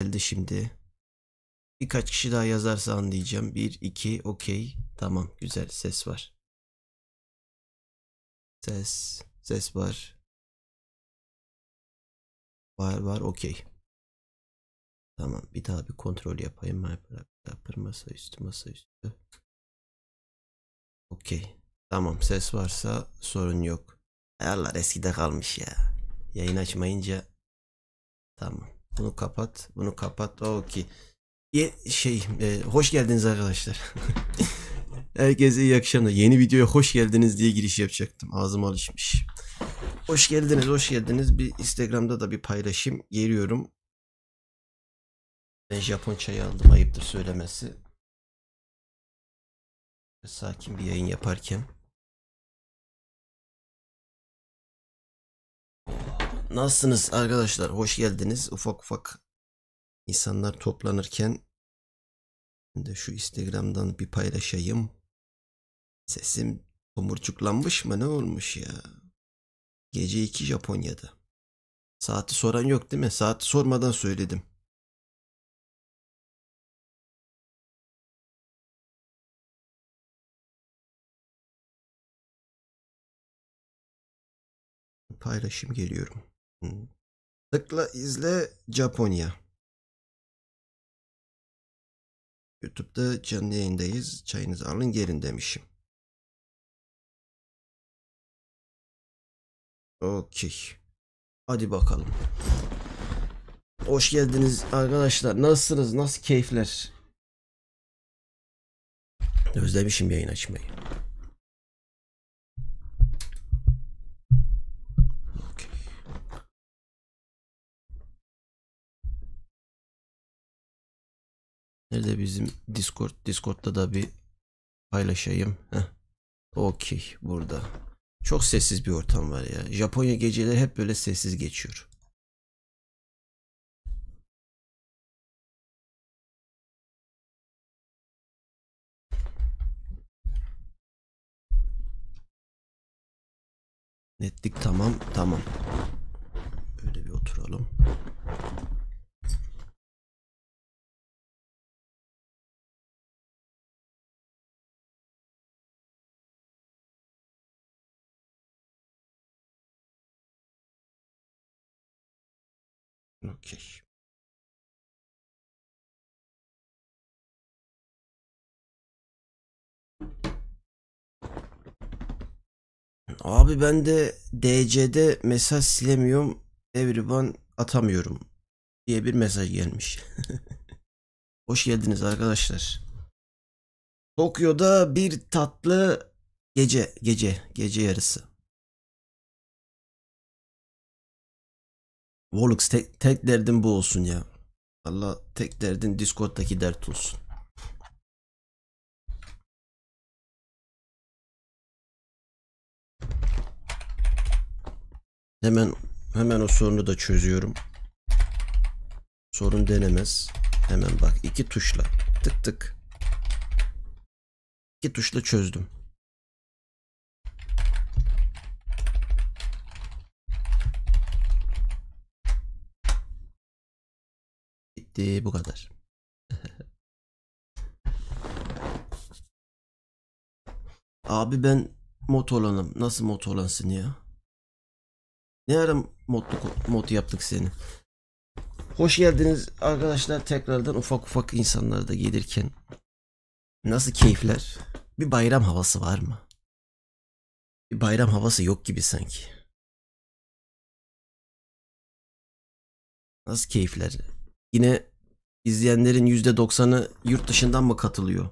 geldi şimdi. Birkaç kişi daha yazarsa anlayacağım. 1, 2, okey. Tamam güzel ses var. Ses, ses var. Var var okey. Tamam bir daha bir kontrol yapayım. Hyper masa üstü masa üstü. Okey. Tamam ses varsa sorun yok. Allah eskide kalmış ya. Yayın açmayınca tamam. Bunu kapat. Bunu kapat. Okey. Şey, e, hoş geldiniz arkadaşlar. Herkese iyi akşamlar. Yeni videoya hoş geldiniz diye giriş yapacaktım. Ağzım alışmış. Hoş geldiniz, hoş geldiniz. Bir Instagram'da da bir paylaşım geliyorum. Ben Japon çayı aldım. Ayıptır söylemesi. Sakin bir yayın yaparken. Nasılsınız arkadaşlar? Hoş geldiniz. Ufak ufak insanlar toplanırken de şu Instagram'dan bir paylaşayım. Sesim tomurcuklanmış mı ne olmuş ya? Gece 2 Japonya'da. Saati soran yok değil mi? Saati sormadan söyledim. paylaşım geliyorum. Tıkla izle Japonya. YouTube'da canlı yayındayız. Çayınızı alın gelin demişim. Okey. Hadi bakalım. Hoş geldiniz arkadaşlar. Nasılsınız? Nasıl keyifler? Özlemişim yayın açmayı. Nerede bizim Discord? Discord'da da bir paylaşayım. Heh. Okey burada. Çok sessiz bir ortam var ya. Japonya geceleri hep böyle sessiz geçiyor. Netlik tamam tamam. Böyle bir oturalım. Okey. Abi ben de DC'de mesaj silemiyorum. Everyone atamıyorum diye bir mesaj gelmiş. Hoş geldiniz arkadaşlar. Tokyo'da bir tatlı gece, gece, gece yarısı. Volux tek, tek derdim bu olsun ya. Allah tek derdin Discord'daki dert olsun. Hemen hemen o sorunu da çözüyorum. Sorun denemez. Hemen bak iki tuşla tık tık. İki tuşla çözdüm. Bitti bu kadar. Abi ben mod olanım. Nasıl mod olansın ya? Ne ara modluk, mod yaptık seni? Hoş geldiniz arkadaşlar tekrardan ufak ufak insanlar da gelirken. Nasıl keyifler? Bir bayram havası var mı? Bir bayram havası yok gibi sanki. Nasıl keyifler? Yine izleyenlerin %90'ı yurt dışından mı katılıyor?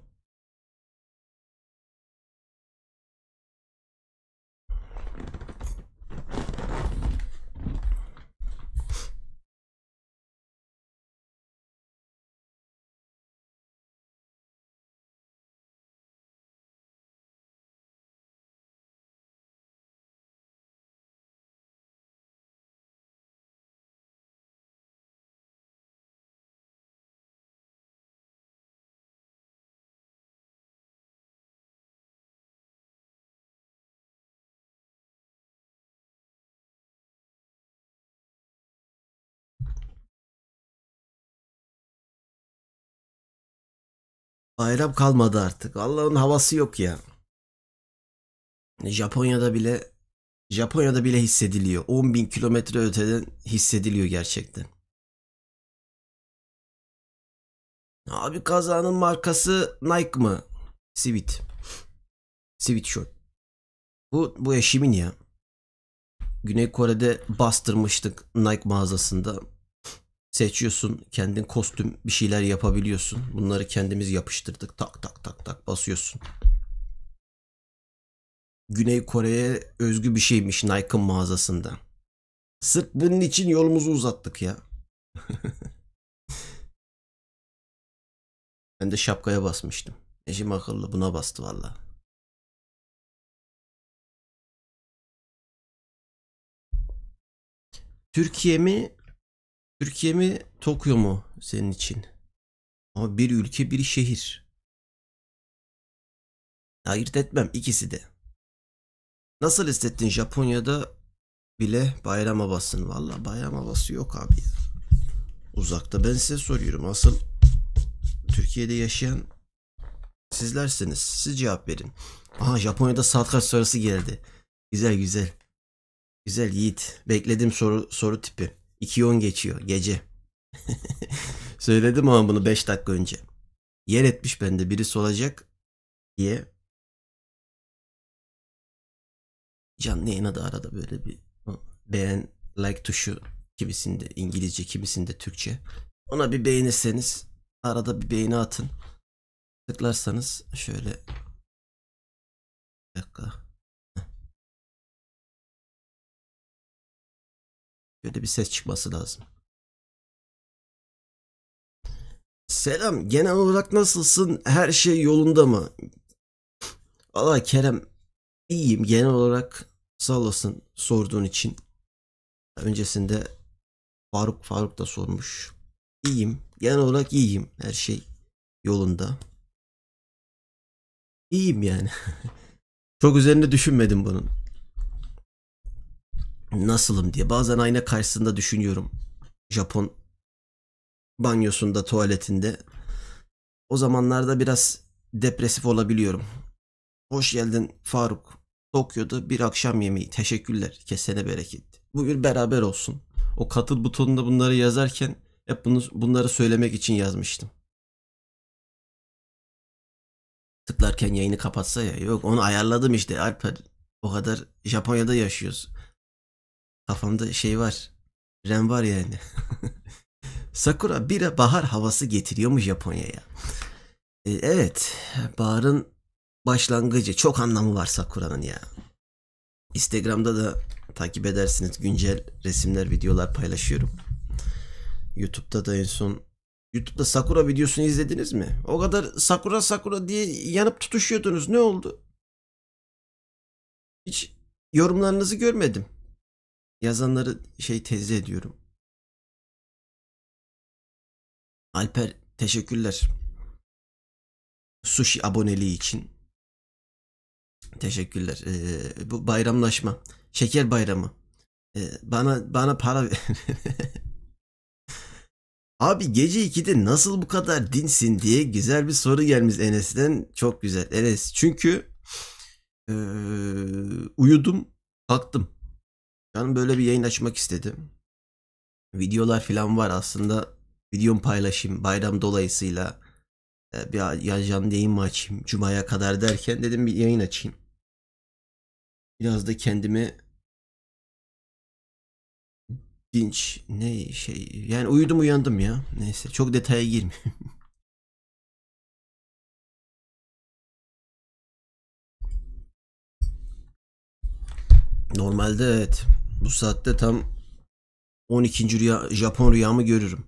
Bayram kalmadı artık. Allah'ın havası yok ya. Japonya'da bile Japonya'da bile hissediliyor. 10 bin kilometre öteden hissediliyor gerçekten. Abi kazanın markası Nike mı? Sivit. Sivit short. Bu, bu eşimin ya. Güney Kore'de bastırmıştık Nike mağazasında seçiyorsun. Kendin kostüm bir şeyler yapabiliyorsun. Bunları kendimiz yapıştırdık. Tak tak tak tak basıyorsun. Güney Kore'ye özgü bir şeymiş Nike'ın mağazasında. Sırf bunun için yolumuzu uzattık ya. ben de şapkaya basmıştım. Eşim akıllı buna bastı valla. Türkiye mi Türkiye mi Tokyo mu senin için? Ama bir ülke bir şehir. Ayırt etmem ikisi de. Nasıl hissettin Japonya'da bile bayram havasını? Valla bayram havası yok abi ya. Uzakta ben size soruyorum. Asıl Türkiye'de yaşayan sizlersiniz. Siz cevap verin. Aha Japonya'da saat kaç sonrası geldi. Güzel güzel. Güzel Yiğit. Bekledim soru, soru tipi. 2.10 geçiyor gece. Söyledim ama bunu 5 dakika önce. Yer etmiş bende birisi olacak diye. Canlı yayına da arada böyle bir beğen like tuşu kimisinde İngilizce kimisinde Türkçe. Ona bir beğenirseniz arada bir beğeni atın. Tıklarsanız şöyle bir dakika. Böyle bir ses çıkması lazım. Selam. Genel olarak nasılsın? Her şey yolunda mı? Valla Kerem iyiyim. Genel olarak sağ olasın sorduğun için. Öncesinde Faruk Faruk da sormuş. İyiyim. Genel olarak iyiyim. Her şey yolunda. İyiyim yani. Çok üzerine düşünmedim bunun nasılım diye. Bazen ayna karşısında düşünüyorum. Japon banyosunda, tuvaletinde. O zamanlarda biraz depresif olabiliyorum. Hoş geldin Faruk. Tokyo'da bir akşam yemeği. Teşekkürler. Kesene bereket. Bugün beraber olsun. O katıl butonunda bunları yazarken hep bunu, bunları söylemek için yazmıştım. Tıklarken yayını kapatsa ya. Yok onu ayarladım işte Alper. O kadar Japonya'da yaşıyoruz. Kafamda şey var. Rem var yani. Sakura bira bahar havası getiriyormuş Japonya'ya. E, evet. Baharın başlangıcı. Çok anlamı var Sakura'nın ya. Instagram'da da takip edersiniz. Güncel resimler, videolar paylaşıyorum. YouTube'da da en son YouTube'da Sakura videosunu izlediniz mi? O kadar Sakura Sakura diye yanıp tutuşuyordunuz. Ne oldu? Hiç yorumlarınızı görmedim yazanları şey tezih ediyorum. Alper teşekkürler. Sushi aboneliği için. Teşekkürler. Ee, bu bayramlaşma. Şeker bayramı. Ee, bana bana para ver. Abi gece 2'de nasıl bu kadar dinsin diye güzel bir soru gelmiş Enes'ten. Çok güzel Enes. Çünkü ee, uyudum kalktım. Canım böyle bir yayın açmak istedim. Videolar falan var aslında. Videomu paylaşayım bayram dolayısıyla. E, bir ya yayın mı açayım Cuma'ya kadar derken dedim bir yayın açayım. Biraz da kendimi dinç ne şey yani uyudum uyandım ya. Neyse çok detaya girmeyeyim. Normalde evet bu saatte tam 12. Rüya, Japon rüyamı görürüm.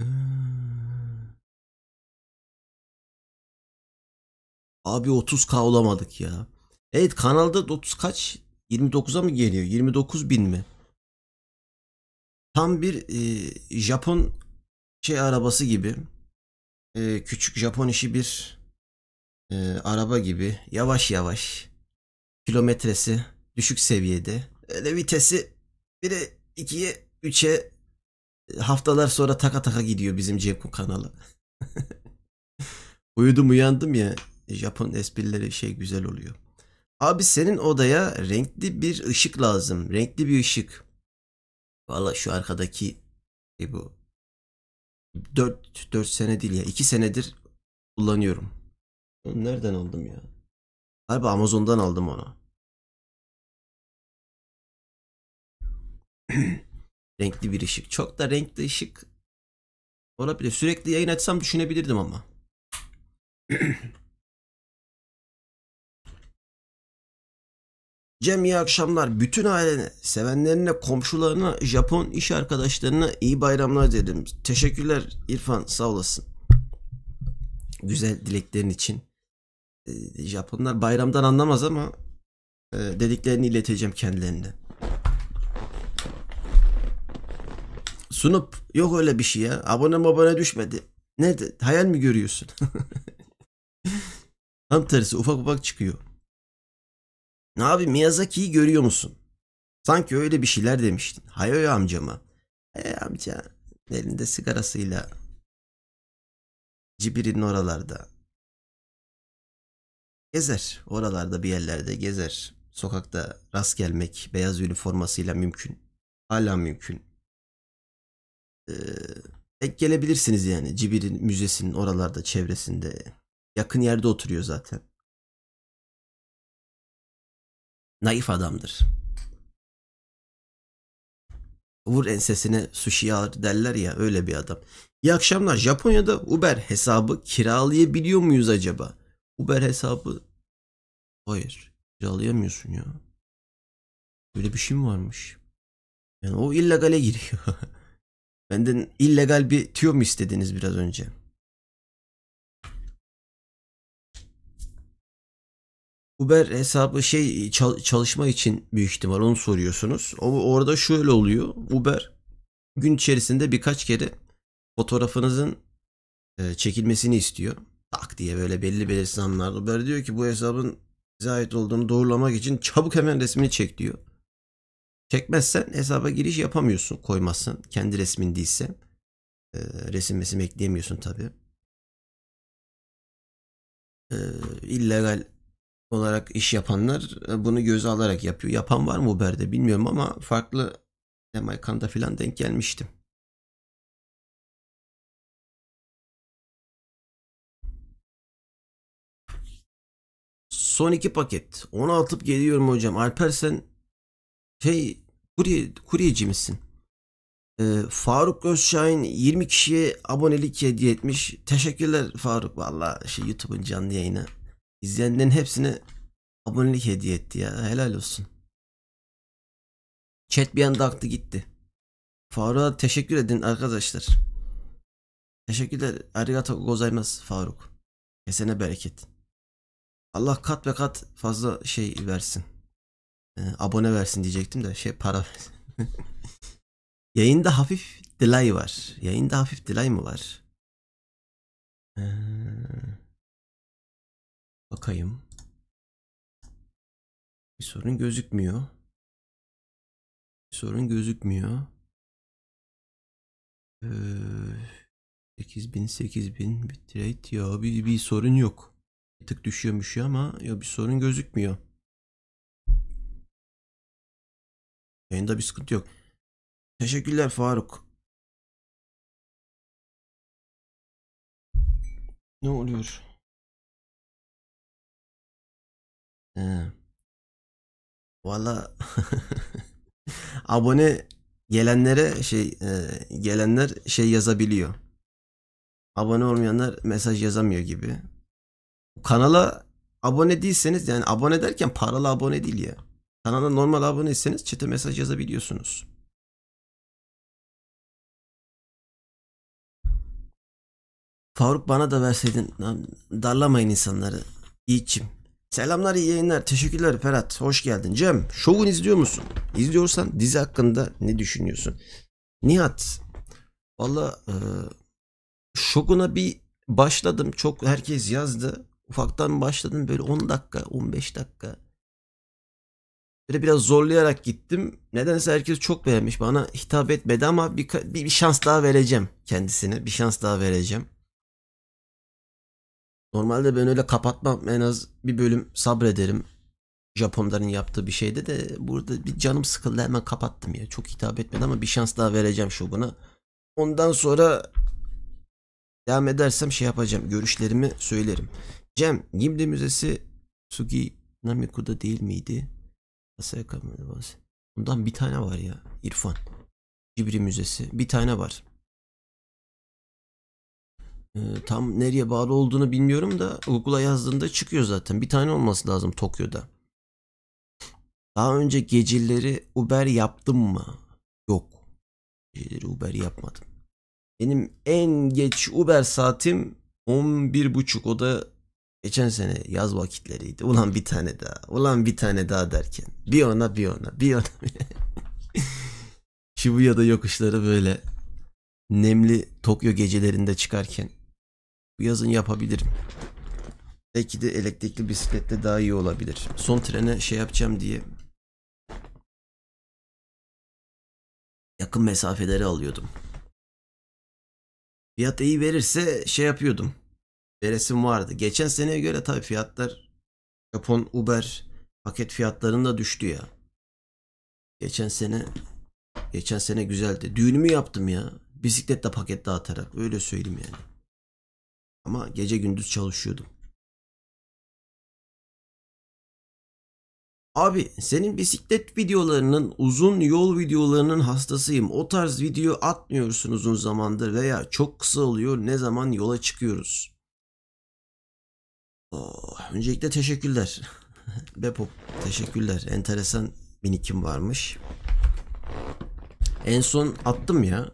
Ee. Abi 30k olamadık ya. Evet kanalda 30 kaç? 29'a mı geliyor? 29 bin mi? Tam bir e, Japon şey arabası gibi. E, küçük Japon işi bir e, araba gibi. Yavaş yavaş. Kilometresi düşük seviyede. Öyle vitesi 1'e 2'ye 3'e haftalar sonra taka taka gidiyor bizim Ceku kanalı. Uyudum uyandım ya e, Japon esprileri şey güzel oluyor. Abi senin odaya renkli bir ışık lazım. Renkli bir ışık. Valla şu arkadaki e bu 4, 4 sene değil ya 2 senedir kullanıyorum. Onu nereden aldım ya? Galiba Amazon'dan aldım onu. renkli bir ışık. Çok da renkli ışık olabilir. Sürekli yayın açsam düşünebilirdim ama. Cem iyi akşamlar. Bütün ailene, sevenlerine, komşularına, Japon iş arkadaşlarına iyi bayramlar dedim. Teşekkürler İrfan sağ olasın. Güzel dileklerin için. Ee, Japonlar bayramdan anlamaz ama e, dediklerini ileteceğim kendilerine. sunup yok öyle bir şey ya abone abone düşmedi. Ne de, hayal mi görüyorsun? Tam tersi ufak ufak çıkıyor. Ne abi Miyazaki'yi görüyor musun? Sanki öyle bir şeyler demiştin. Hayoya amcama. E amca elinde sigarasıyla Cibir'in oralarda. Gezer. Oralarda bir yerlerde gezer. Sokakta rast gelmek beyaz üniformasıyla mümkün. Hala mümkün e, gelebilirsiniz yani. Cibir'in müzesinin oralarda çevresinde. Yakın yerde oturuyor zaten. Naif adamdır. Vur ensesine sushi alır derler ya öyle bir adam. İyi akşamlar. Japonya'da Uber hesabı kiralayabiliyor muyuz acaba? Uber hesabı hayır kiralayamıyorsun ya. Böyle bir şey mi varmış? Yani o illegale giriyor. Benden illegal bir tüyo mu istediniz biraz önce? Uber hesabı şey çalışma için büyük ihtimal onu soruyorsunuz. O orada şöyle oluyor. Uber gün içerisinde birkaç kere fotoğrafınızın e, çekilmesini istiyor. Tak diye böyle belli belirsiz anlarda. Uber diyor ki bu hesabın size ait olduğunu doğrulamak için çabuk hemen resmini çek diyor. Çekmezsen hesaba giriş yapamıyorsun koymazsan. Kendi resmin değilse. E, resim mesim ekleyemiyorsun tabi. E, ee, illegal olarak iş yapanlar e, bunu göze alarak yapıyor. Yapan var mı Uber'de bilmiyorum ama farklı Jamaika'da filan denk gelmiştim. Son iki paket. Onu atıp geliyorum hocam. Alper sen şey kurye, kuryeci misin? Ee, Faruk Özşahin 20 kişiye abonelik hediye etmiş. Teşekkürler Faruk valla şey YouTube'un canlı yayını. İzleyenlerin hepsine abonelik hediye etti ya. Helal olsun. Chat bir anda aktı gitti. Faruk'a teşekkür edin arkadaşlar. Teşekkürler. Arigato gozaimasu Faruk. Kesene bereket. Allah kat ve kat fazla şey versin. E, abone versin diyecektim de şey para Yayında hafif delay var. Yayında hafif delay mı var? Ee, bakayım. Bir sorun gözükmüyor. Bir sorun gözükmüyor. Ee, 8000 8000 bitrate ya bir, bir sorun yok. Bir tık düşüyormuş şey ya ama ya bir sorun gözükmüyor. Yayında bir sıkıntı yok. Teşekkürler Faruk. Ne oluyor? He. Valla abone gelenlere şey e, gelenler şey yazabiliyor. Abone olmayanlar mesaj yazamıyor gibi. Kanala abone değilseniz yani abone derken paralı abone değil ya. Kanala normal aboneyseniz çete mesaj yazabiliyorsunuz. Faruk bana da verseydin. Darlamayın insanları. İçim. Selamlar iyi yayınlar. Teşekkürler Ferhat. Hoş geldin. Cem şovun izliyor musun? İzliyorsan dizi hakkında ne düşünüyorsun? Nihat. Valla e, şokuna bir başladım. Çok herkes yazdı. Ufaktan başladım böyle 10 dakika 15 dakika. Böyle biraz zorlayarak gittim. Nedense herkes çok beğenmiş. Bana hitap etmedi ama bir, bir, bir şans daha vereceğim kendisine. Bir şans daha vereceğim. Normalde ben öyle kapatmam. En az bir bölüm sabrederim. Japonların yaptığı bir şeyde de burada bir canım sıkıldı hemen kapattım ya. Çok hitap etmedi ama bir şans daha vereceğim şu buna. Ondan sonra devam edersem şey yapacağım. Görüşlerimi söylerim. Cem Gimli Müzesi Sugi Namiku'da değil miydi? Kasaya kamera bazı. Bundan bir tane var ya. İrfan. Cibri Müzesi. Bir tane var. Ee, tam nereye bağlı olduğunu bilmiyorum da Google'a yazdığında çıkıyor zaten. Bir tane olması lazım Tokyo'da. Daha önce geceleri Uber yaptım mı? Yok. Geceleri Uber yapmadım. Benim en geç Uber saatim 11.30 o da Geçen sene yaz vakitleriydi. Ulan bir tane daha. Ulan bir tane daha derken. Bir ona bir ona bir ona. Shibuya'da yokuşları böyle nemli Tokyo gecelerinde çıkarken bu yazın yapabilirim. Belki de elektrikli bisiklette daha iyi olabilir. Son trene şey yapacağım diye yakın mesafeleri alıyordum. Fiyat iyi verirse şey yapıyordum veresim vardı. Geçen seneye göre tabii fiyatlar Japon Uber paket fiyatlarında düştü ya. Geçen sene geçen sene güzeldi. Düğünümü yaptım ya. Bisikletle paket dağıtarak öyle söyleyeyim yani. Ama gece gündüz çalışıyordum. Abi senin bisiklet videolarının uzun yol videolarının hastasıyım. O tarz video atmıyorsun uzun zamandır veya çok kısa oluyor ne zaman yola çıkıyoruz. Oh, öncelikle teşekkürler. Bepop teşekkürler. Enteresan binikim varmış. En son attım ya.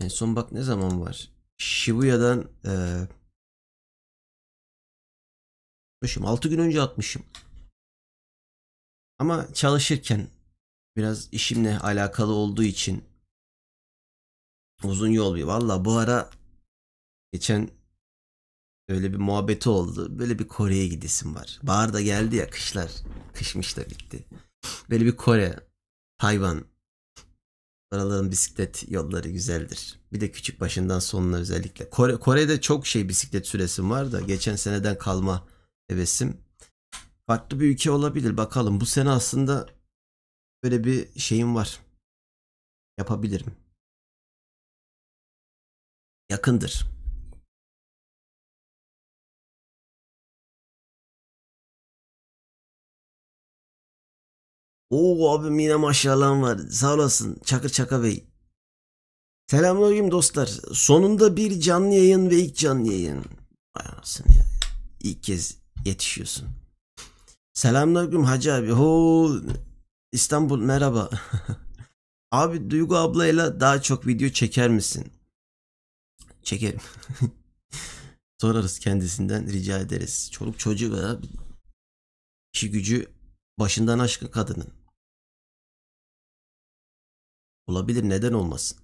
En son bak ne zaman var. Shibuya'dan e, atmışım. 6 gün önce atmışım. Ama çalışırken biraz işimle alakalı olduğu için uzun yol bir. Valla bu ara geçen Öyle bir muhabbeti oldu. Böyle bir Kore'ye gidesim var. Bahar da geldi ya kışlar. Kışmış da bitti. Böyle bir Kore, Tayvan. Oraların bisiklet yolları güzeldir. Bir de küçük başından sonuna özellikle. Kore, Kore'de çok şey bisiklet süresim var da geçen seneden kalma hevesim. Farklı bir ülke olabilir bakalım. Bu sene aslında böyle bir şeyim var. Yapabilirim. Yakındır. Oo abim yine maşallahım var. Sağ olasın Çakır Çaka Bey. Selamünaleyküm dostlar. Sonunda bir canlı yayın ve ilk canlı yayın. Vay anasını ya. İlk kez yetişiyorsun. Selamünaleyküm Hacı abi. Ho İstanbul merhaba. abi Duygu ablayla daha çok video çeker misin? Çekerim. Sorarız kendisinden rica ederiz. Çoluk çocuğu ve abi. İşi gücü başından aşkın kadının. Olabilir neden olmasın?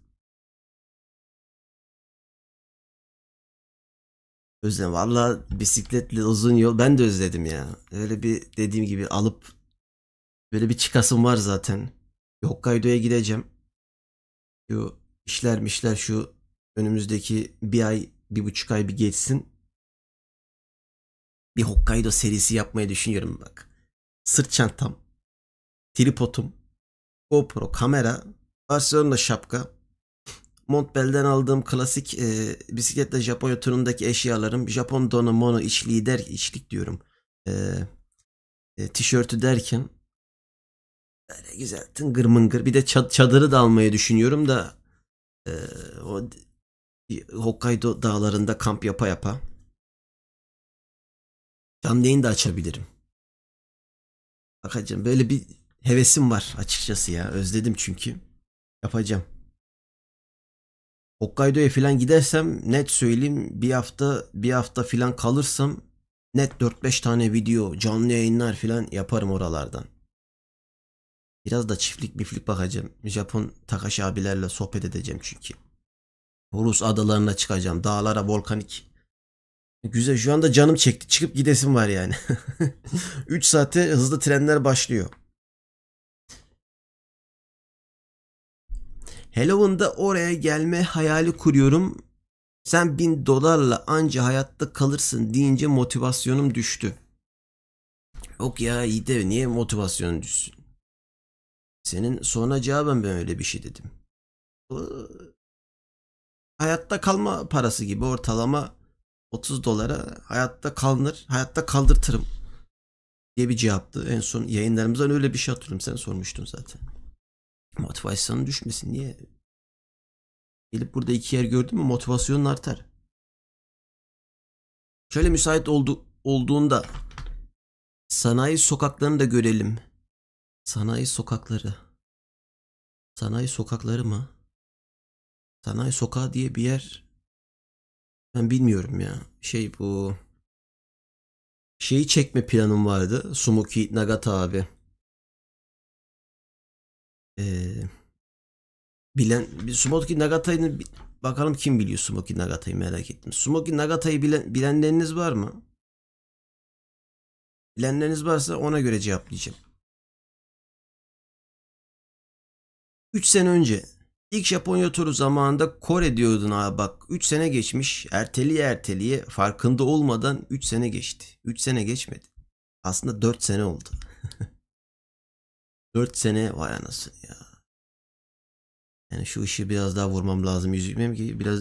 Özlem valla bisikletle uzun yol ben de özledim ya. Öyle bir dediğim gibi alıp böyle bir çıkasım var zaten. Hokkaido'ya gideceğim. Şu işler mişler şu önümüzdeki bir ay bir buçuk ay bir geçsin. Bir Hokkaido serisi yapmayı düşünüyorum bak. Sırt çantam, tripotum GoPro, kamera, Barcelona şapka. Montbel'den aldığım klasik e, bisikletle Japonya turundaki eşyalarım. Japon donu mono içliği der, içlik diyorum. E, e, tişörtü derken böyle güzel tıngır mıngır. Bir de çadırı da almayı düşünüyorum da e, o Hokkaido dağlarında kamp yapa yapa. Canlı yayın da açabilirim. Bakacağım böyle bir hevesim var açıkçası ya. Özledim çünkü. Yapacağım. Hokkaido'ya falan gidersem net söyleyeyim bir hafta bir hafta falan kalırsam net 4-5 tane video canlı yayınlar falan yaparım oralardan. Biraz da çiftlik biflik bakacağım. Japon Takashi abilerle sohbet edeceğim çünkü. Rus adalarına çıkacağım. Dağlara volkanik. Güzel şu anda canım çekti. Çıkıp gidesim var yani. 3 saate hızlı trenler başlıyor. Halloween'da oraya gelme hayali kuruyorum. Sen bin dolarla anca hayatta kalırsın deyince motivasyonum düştü. Yok ya iyi de niye motivasyonun düşsün? Senin sonra cevaben ben öyle bir şey dedim. Bu, hayatta kalma parası gibi ortalama 30 dolara hayatta kalınır, hayatta kaldırtırım diye bir cevaptı. En son yayınlarımızdan öyle bir şey hatırlıyorum. Sen sormuştun zaten. Motivasyonun düşmesin diye. Gelip burada iki yer gördün mü motivasyonun artar. Şöyle müsait oldu, olduğunda sanayi sokaklarını da görelim. Sanayi sokakları. Sanayi sokakları mı? Sanayi sokağı diye bir yer ben bilmiyorum ya. Şey bu şeyi çekme planım vardı. Sumuki Nagata abi e, bilen Sumoki Nagata'yı bakalım kim biliyor Sumoki Nagata'yı merak ettim. Sumoki Nagata'yı bilen, bilenleriniz var mı? Bilenleriniz varsa ona göre cevaplayacağım. 3 sene önce ilk Japonya turu zamanında Kore diyordun ha bak 3 sene geçmiş erteliye erteliye farkında olmadan 3 sene geçti. 3 sene geçmedi. Aslında 4 sene oldu. 4 sene vay anasını ya. Yani şu ışığı biraz daha vurmam lazım yüzüme ki biraz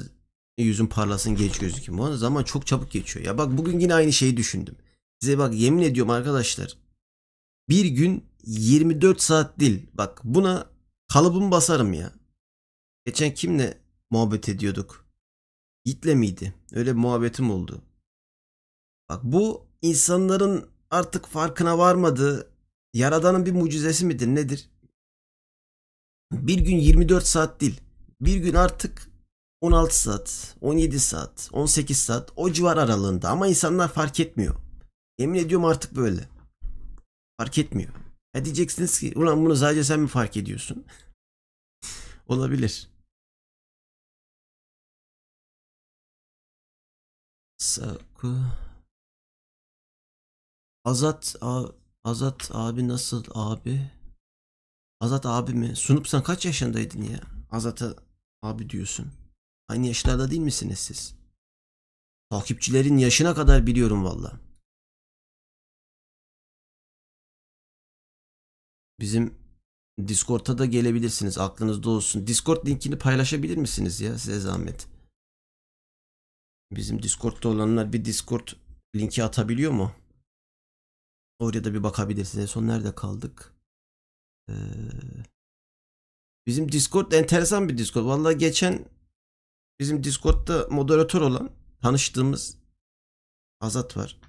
yüzüm parlasın genç gözükeyim. O zaman çok çabuk geçiyor. Ya bak bugün yine aynı şeyi düşündüm. Size bak yemin ediyorum arkadaşlar. Bir gün 24 saat değil. Bak buna kalıbımı basarım ya. Geçen kimle muhabbet ediyorduk? Yiğit'le miydi? Öyle bir muhabbetim oldu. Bak bu insanların artık farkına varmadığı Yaradan'ın bir mucizesi midir nedir? Bir gün 24 saat değil. Bir gün artık 16 saat, 17 saat, 18 saat o civar aralığında ama insanlar fark etmiyor. Yemin ediyorum artık böyle. Fark etmiyor. Ya diyeceksiniz ki ulan bunu sadece sen mi fark ediyorsun? Olabilir. Saku Azat A Azat abi nasıl abi? Azat abi mi? Sunup sen kaç yaşındaydın ya? Azat'a abi diyorsun. Aynı yaşlarda değil misiniz siz? Takipçilerin yaşına kadar biliyorum valla. Bizim Discord'a da gelebilirsiniz. Aklınızda olsun. Discord linkini paylaşabilir misiniz ya? Size zahmet. Bizim Discord'da olanlar bir Discord linki atabiliyor mu? Oraya da bir bakabilirsiniz. En son nerede kaldık? Ee, bizim Discord enteresan bir Discord. Vallahi geçen bizim Discord'da moderatör olan tanıştığımız Azat var.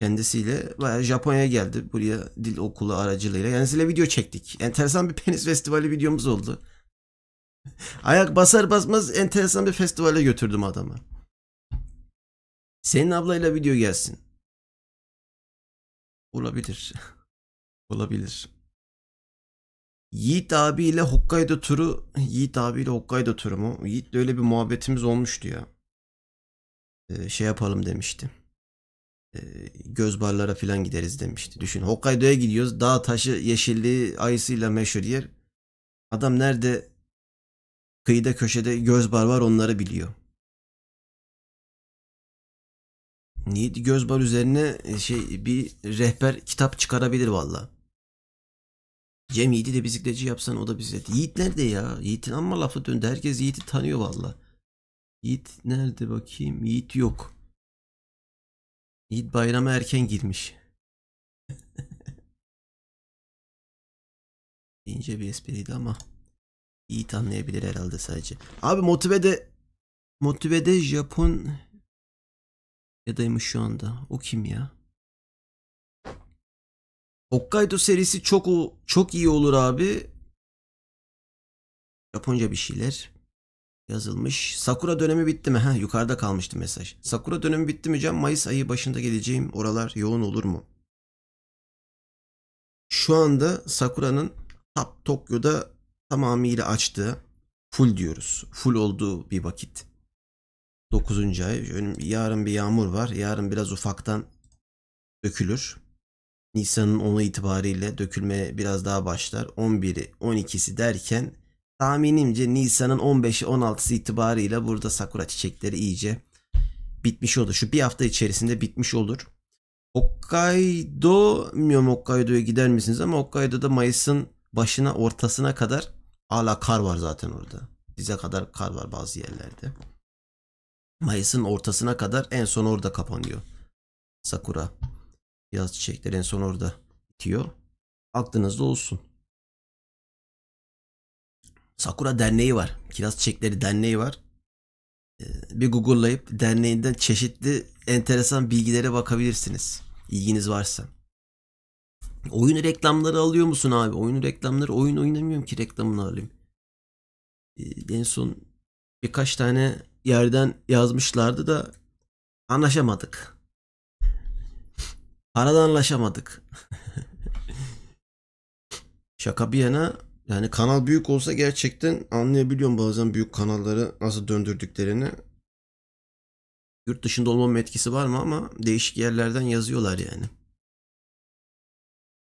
Kendisiyle bayağı Japonya'ya geldi. Buraya dil okulu aracılığıyla. Kendisiyle video çektik. Enteresan bir penis festivali videomuz oldu. Ayak basar basmaz enteresan bir festivale götürdüm adamı. Senin ablayla video gelsin. Olabilir. Olabilir. Yiğit abiyle Hokkaido turu, Yiğit abiyle Hokkaido turu mu? Yiğit'le öyle bir muhabbetimiz olmuştu ya. Ee, şey yapalım demişti. Ee, göz falan gideriz demişti. Düşün Hokkaido'ya gidiyoruz. Dağ taşı yeşilliği ayısıyla meşhur yer. Adam nerede kıyıda köşede gözbar var onları biliyor. Niyet Gözbar üzerine e, şey bir rehber kitap çıkarabilir valla. Cem Yiğit'i de bisikletçi yapsan o da bisiklet. Yiğit nerede ya? Yiğit'in amma lafı döndü. Herkes Yiğit'i tanıyor valla. Yiğit nerede bakayım? Yiğit yok. Yiğit bayrama erken girmiş. İnce bir espriydi ama Yiğit anlayabilir herhalde sadece. Abi motivede motivede Japon Yadaymış şu anda. O kim ya? Hokkaido serisi çok çok iyi olur abi. Japonca bir şeyler yazılmış. Sakura dönemi bitti mi? Ha yukarıda kalmıştı mesaj. Sakura dönemi bitti mi Can? Mayıs ayı başında geleceğim. Oralar yoğun olur mu? Şu anda Sakura'nın Tap Tokyo'da tamamıyla açtığı full diyoruz. Full olduğu bir vakit. 9. ay. yarın bir yağmur var. Yarın biraz ufaktan dökülür. Nisan'ın 10'u itibariyle dökülmeye biraz daha başlar. 11'i, 12'si derken tahminimce Nisan'ın 15'i, 16'sı itibariyle burada sakura çiçekleri iyice bitmiş olur. Şu bir hafta içerisinde bitmiş olur. Hokkaido, bilmiyorum Hokkaido'ya gider misiniz ama Hokkaido'da Mayıs'ın başına ortasına kadar hala kar var zaten orada. Bize kadar kar var bazı yerlerde. Mayıs'ın ortasına kadar en son orada kapanıyor. Sakura. Yaz çiçekleri en son orada bitiyor. Aklınızda olsun. Sakura Derneği var. Kiraz Çiçekleri Derneği var. Ee, bir google'layıp derneğinden çeşitli enteresan bilgilere bakabilirsiniz. İlginiz varsa. Oyun reklamları alıyor musun abi? Oyun reklamları oyun oynamıyorum ki reklamını alayım. Ee, en son birkaç tane yerden yazmışlardı da anlaşamadık. Arada anlaşamadık. Şaka bir yana yani kanal büyük olsa gerçekten anlayabiliyorum bazen büyük kanalları nasıl döndürdüklerini. Yurt dışında olmamın etkisi var mı ama değişik yerlerden yazıyorlar yani.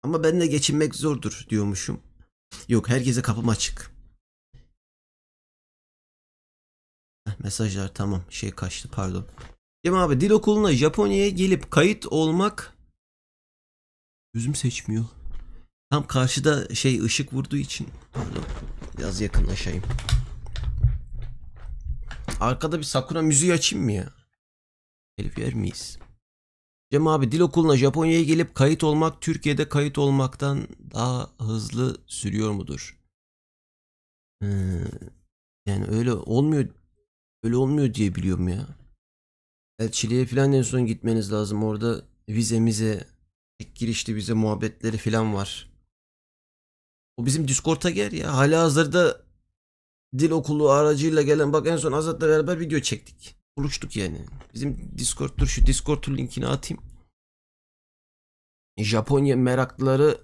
Ama benimle geçinmek zordur diyormuşum. Yok herkese kapım açık. Mesajlar tamam şey kaçtı pardon. Cem abi dil okuluna Japonya'ya gelip kayıt olmak gözüm seçmiyor. Tam karşıda şey ışık vurduğu için pardon biraz yakınlaşayım. Arkada bir sakura müziği açayım mı ya? Elif yer miyiz? Cem abi dil okuluna Japonya'ya gelip kayıt olmak Türkiye'de kayıt olmaktan daha hızlı sürüyor mudur? Ee, yani öyle olmuyor Öyle olmuyor diye biliyorum ya. Elçiliğe falan en son gitmeniz lazım. Orada vize mize, ek girişli vize muhabbetleri falan var. O bizim Discord'a gel ya. Hala hazırda dil okulu aracıyla gelen bak en son Azat'la beraber video çektik. Buluştuk yani. Bizim Discordtur. şu Discord linkini atayım. Japonya meraklıları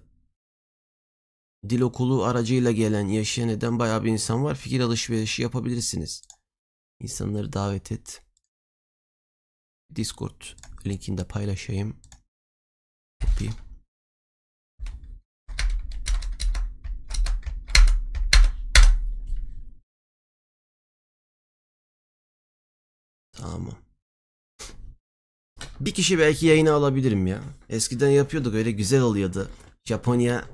dil okulu aracıyla gelen yaşayan eden bayağı bir insan var. Fikir alışverişi yapabilirsiniz insanları davet et. Discord linkini de paylaşayım. Copy. Tamam. Bir kişi belki yayını alabilirim ya. Eskiden yapıyorduk öyle güzel oluyordu. Japonya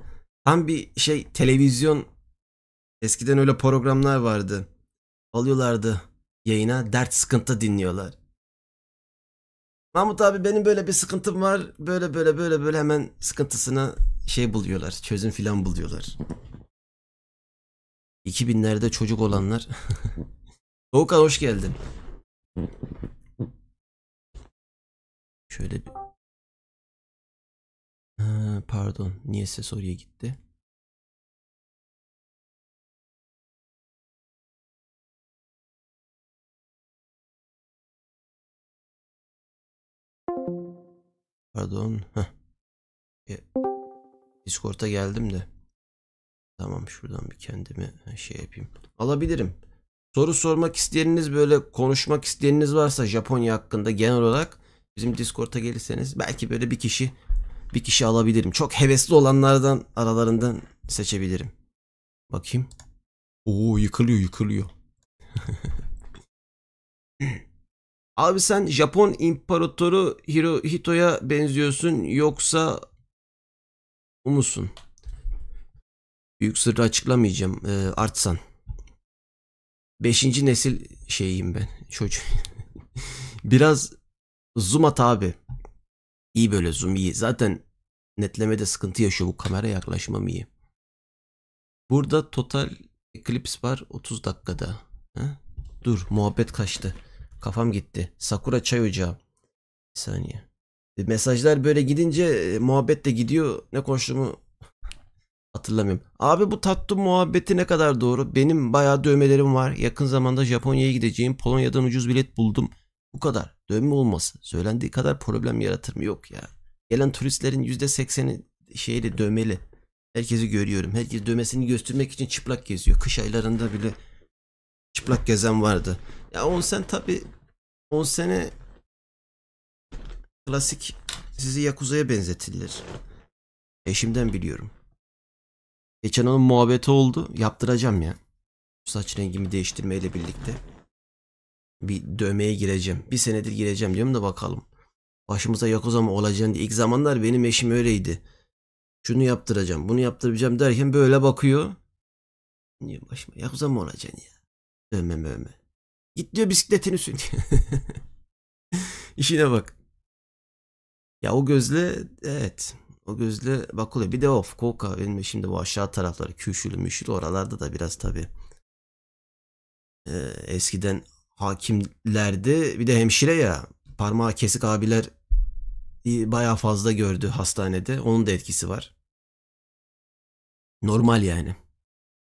tam bir şey televizyon eskiden öyle programlar vardı. Alıyorlardı yayına dert sıkıntı dinliyorlar. Mahmut abi benim böyle bir sıkıntım var. Böyle böyle böyle böyle hemen sıkıntısını şey buluyorlar. Çözüm filan buluyorlar. 2000'lerde çocuk olanlar. Doğukan hoş geldin. Şöyle bir... Ha, pardon. Niye ses oraya gitti? Pardon. E, Discord'a geldim de. Tamam şuradan bir kendimi e, şey yapayım. Alabilirim. Soru sormak isteyeniniz böyle konuşmak isteyeniniz varsa Japonya hakkında genel olarak bizim Discord'a gelirseniz belki böyle bir kişi bir kişi alabilirim. Çok hevesli olanlardan aralarından seçebilirim. Bakayım. Oo yıkılıyor yıkılıyor. Abi sen Japon İmparatoru Hirohito'ya benziyorsun yoksa o musun? Büyük sırrı açıklamayacağım. Ee, artsan. Beşinci nesil şeyiyim ben. Çocuk. Biraz zoom at abi. İyi böyle zoom iyi. Zaten netlemede sıkıntı yaşıyor. Bu kamera yaklaşmam iyi. Burada total Eclipse var 30 dakikada. Ha? Dur muhabbet kaçtı. Kafam gitti. Sakura çay ocağı. Bir saniye. E, mesajlar böyle gidince e, muhabbet de gidiyor. Ne konuştuğumu hatırlamıyorum. Abi bu tatlı muhabbeti ne kadar doğru? Benim bayağı dövmelerim var. Yakın zamanda Japonya'ya gideceğim. Polonya'dan ucuz bilet buldum. Bu kadar. Dövme olması. Söylendiği kadar problem yaratır mı? Yok ya. Gelen turistlerin %80'i şeyle dövmeli. Herkesi görüyorum. Herkes dövmesini göstermek için çıplak geziyor. Kış aylarında bile çıplak gezen vardı. Ya on sen tabi on onsene klasik sizi Yakuza'ya benzetilir. Eşimden biliyorum. Geçen onun muhabbeti oldu. Yaptıracağım ya. Saç rengimi değiştirmeyle birlikte. Bir dövmeye gireceğim. Bir senedir gireceğim diyorum da bakalım. Başımıza Yakuza mı olacağını diye. İlk zamanlar benim eşim öyleydi. Şunu yaptıracağım, bunu yaptıracağım derken böyle bakıyor. Niye başıma Yakuza mı olacaksın ya? Öme öme. Git diyor bisikletini sür İşine bak. Ya o gözle evet. O gözle bak oluyor. Bir de of Koka benim şimdi bu aşağı tarafları Küşülü müşülü oralarda da biraz tabi. Ee, eskiden hakimlerde bir de hemşire ya parmağı kesik abiler e, bayağı fazla gördü hastanede. Onun da etkisi var. Normal yani.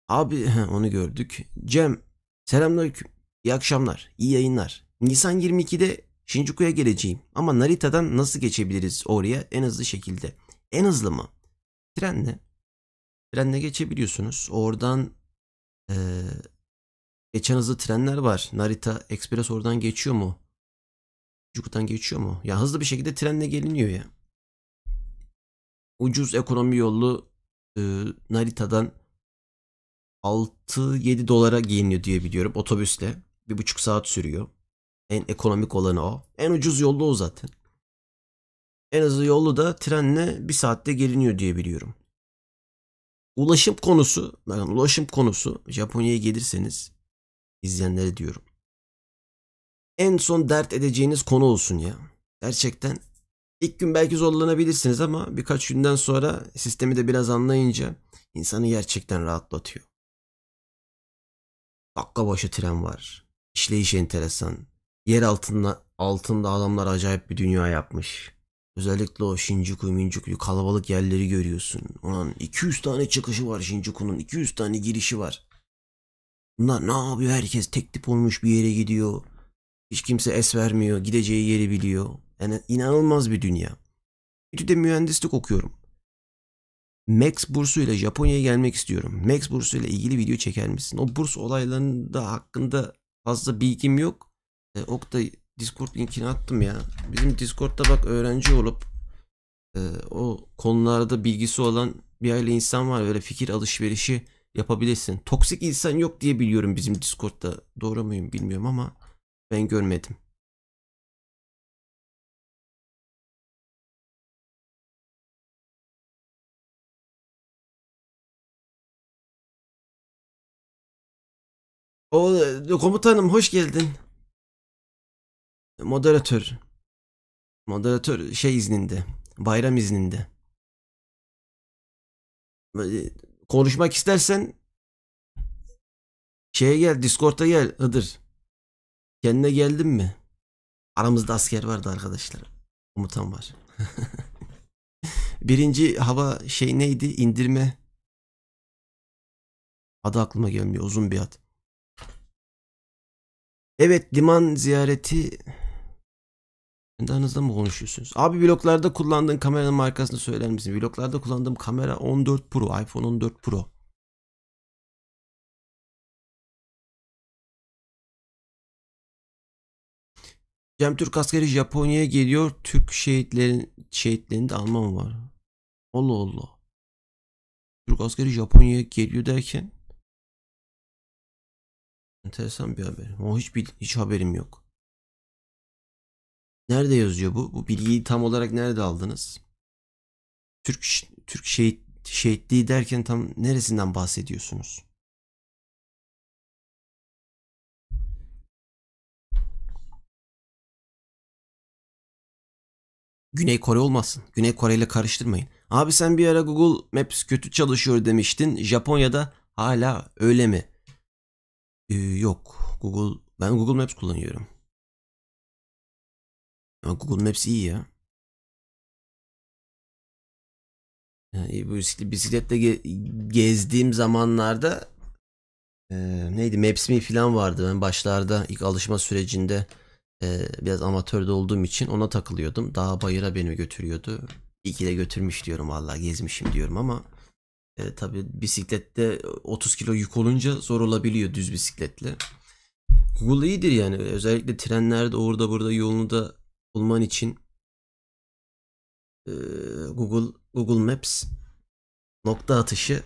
Abi onu gördük. Cem Selamünaleyküm. İyi akşamlar. İyi yayınlar. Nisan 22'de Shinjuku'ya geleceğim ama Narita'dan nasıl geçebiliriz oraya en hızlı şekilde? En hızlı mı? Trenle. Trenle geçebiliyorsunuz. Oradan ee, geçen hızlı trenler var. Narita Express oradan geçiyor mu? Shinjuku'dan geçiyor mu? Ya hızlı bir şekilde trenle geliniyor ya. Ucuz ekonomi yolu e, Narita'dan 6-7 dolara giyiniyor diye biliyorum otobüsle. Bir buçuk saat sürüyor. En ekonomik olanı o. En ucuz yolda o zaten. En hızlı yolu da trenle bir saatte geliniyor diye biliyorum. Ulaşım konusu, bakın ulaşım konusu Japonya'ya gelirseniz izleyenlere diyorum. En son dert edeceğiniz konu olsun ya. Gerçekten ilk gün belki zorlanabilirsiniz ama birkaç günden sonra sistemi de biraz anlayınca insanı gerçekten rahatlatıyor. Dakika başı tren var. İşleyiş enteresan. Yer altında, altında adamlar acayip bir dünya yapmış. Özellikle o Shinjuku, Minjuku kalabalık yerleri görüyorsun. Ulan 200 tane çıkışı var Shinjuku'nun. 200 tane girişi var. Bunlar ne yapıyor? Herkes tek tip olmuş bir yere gidiyor. Hiç kimse es vermiyor. Gideceği yeri biliyor. Yani inanılmaz bir dünya. de mühendislik okuyorum. Max bursu ile Japonya'ya gelmek istiyorum. Max bursu ile ilgili video çeker misin? O burs olaylarında hakkında fazla bilgim yok. E, Oktay Discord linkini attım ya. Bizim Discord'da bak öğrenci olup e, o konularda bilgisi olan bir aile insan var. Böyle fikir alışverişi yapabilirsin. Toksik insan yok diye biliyorum bizim Discord'da. Doğru muyum bilmiyorum ama ben görmedim. O e, komutanım hoş geldin. Moderatör. Moderatör şey izninde. Bayram izninde. E, konuşmak istersen şeye gel Discord'a gel Hıdır. Kendine geldin mi? Aramızda asker vardı arkadaşlar. Komutan var. Birinci hava şey neydi? İndirme. Adı aklıma gelmiyor. Uzun bir ad. Evet liman ziyareti... Kendi aranızda mı konuşuyorsunuz? Abi vloglarda kullandığın kameranın markasını söyler misin? Vloglarda kullandığım kamera 14 Pro. iPhone 14 Pro. Cem Türk askeri Japonya'ya geliyor. Türk şehitlerin şehitlerini de Alman var. Allah Allah. Türk askeri Japonya'ya geliyor derken Enteresan bir haber. O hiç bir hiç haberim yok. Nerede yazıyor bu? Bu bilgiyi tam olarak nerede aldınız? Türk Türk şehit şehitliği derken tam neresinden bahsediyorsunuz? Güney Kore olmasın. Güney Kore ile karıştırmayın. Abi sen bir ara Google Maps kötü çalışıyor demiştin. Japonya'da hala öyle mi? Ee, yok. Google ben Google Maps kullanıyorum. Ama Google Maps iyi ya. Yani bu bisikletle gezdiğim zamanlarda e, neydi mi falan vardı. Ben başlarda ilk alışma sürecinde e, biraz amatörde olduğum için ona takılıyordum. Daha bayıra beni götürüyordu. İyi ki de götürmüş diyorum vallahi gezmişim diyorum ama e, tabii bisiklette 30 e, kilo yük olunca zor olabiliyor düz bisikletle. Google iyidir yani. Özellikle trenlerde orada burada yolunu da bulman için e, Google Google Maps nokta atışı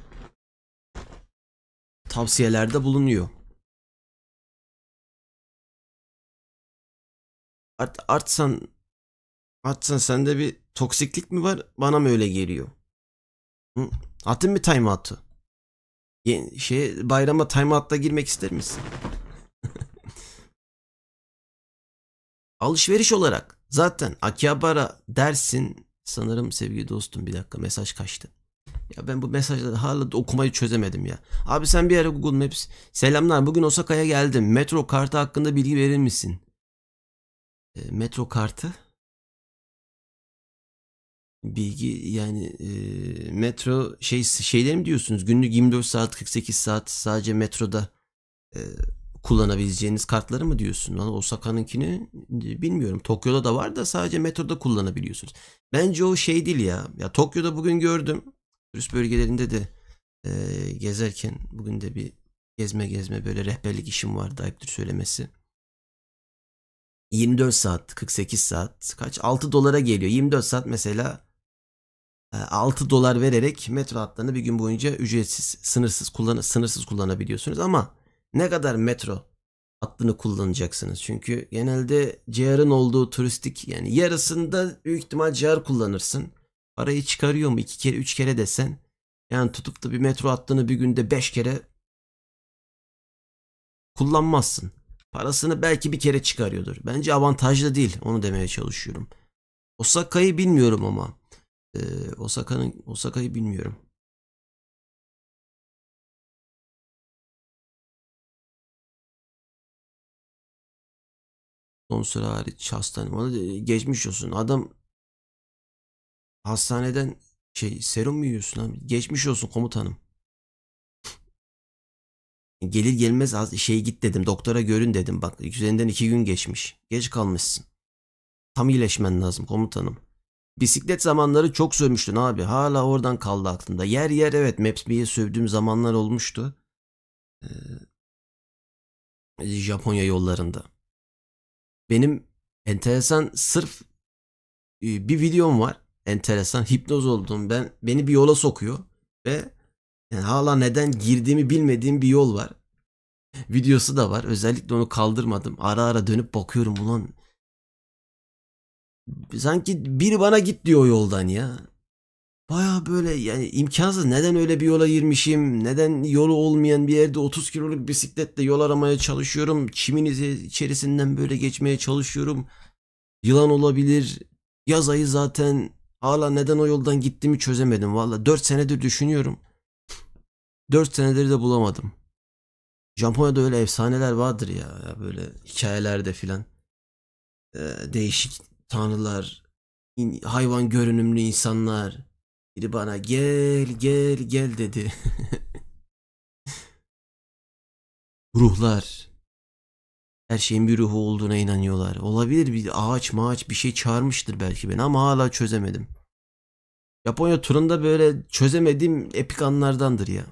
tavsiyelerde bulunuyor. Art, artsan artsan sende bir toksiklik mi var? Bana mı öyle geliyor? Hı? Attın mı timeout'u? Şey, bayrama timeout'la girmek ister misin? Alışveriş olarak zaten Akihabara dersin sanırım sevgili dostum bir dakika mesaj kaçtı. Ya ben bu mesajları hala okumayı çözemedim ya. Abi sen bir ara Google Maps selamlar bugün Osaka'ya geldim. Metro kartı hakkında bilgi verir misin? E, metro kartı? bilgi yani e, metro şey şeyleri mi diyorsunuz? Günlük 24 saat 48 saat sadece metroda e, kullanabileceğiniz kartları mı diyorsun? Lan Osaka'nınkini e, bilmiyorum. Tokyo'da da var da sadece metroda kullanabiliyorsunuz. Bence o şey değil ya. Ya Tokyo'da bugün gördüm. Turist bölgelerinde de e, gezerken bugün de bir gezme gezme böyle rehberlik işim vardı ayıptır söylemesi. 24 saat, 48 saat kaç? 6 dolara geliyor. 24 saat mesela 6 ee, dolar vererek metro hatlarını bir gün boyunca ücretsiz, sınırsız kullan sınırsız kullanabiliyorsunuz ama ne kadar metro hattını kullanacaksınız? Çünkü genelde CR'ın olduğu turistik yani yarısında büyük ihtimal CR kullanırsın. Parayı çıkarıyor mu iki kere üç kere desen yani tutup da bir metro hattını bir günde beş kere kullanmazsın. Parasını belki bir kere çıkarıyordur. Bence avantajlı değil onu demeye çalışıyorum. Osaka'yı bilmiyorum ama ee, Osaka'nın Osaka'yı bilmiyorum. Sponsor hariç hastane. Bana e, geçmiş olsun. Adam hastaneden şey serum mu yiyorsun lan? Geçmiş olsun komutanım. Gelir gelmez az şey git dedim. Doktora görün dedim. Bak üzerinden iki gün geçmiş. Geç kalmışsın. Tam iyileşmen lazım komutanım. Bisiklet zamanları çok sövmüştün abi. Hala oradan kaldı aklımda. Yer yer evet Mapsby'ye sövdüğüm zamanlar olmuştu. Ee, Japonya yollarında. Benim enteresan sırf e, bir videom var. Enteresan hipnoz olduğum ben beni bir yola sokuyor ve yani hala neden girdiğimi bilmediğim bir yol var. Videosu da var. Özellikle onu kaldırmadım. Ara ara dönüp bakıyorum ulan sanki bir bana git diyor yoldan ya. Baya böyle yani imkansız neden öyle bir yola girmişim neden yolu olmayan bir yerde 30 kiloluk bisikletle yol aramaya çalışıyorum çimin içerisinden böyle geçmeye çalışıyorum yılan olabilir yaz ayı zaten hala neden o yoldan gittiğimi çözemedim valla 4 senedir düşünüyorum 4 senedir de bulamadım Japonya'da öyle efsaneler vardır ya böyle hikayelerde filan ee, değişik tanrılar, hayvan görünümlü insanlar. Biri bana gel gel gel dedi. Ruhlar. Her şeyin bir ruhu olduğuna inanıyorlar. Olabilir bir ağaç mağaç bir şey çağırmıştır belki ben ama hala çözemedim. Japonya turunda böyle çözemediğim epik anlardandır ya.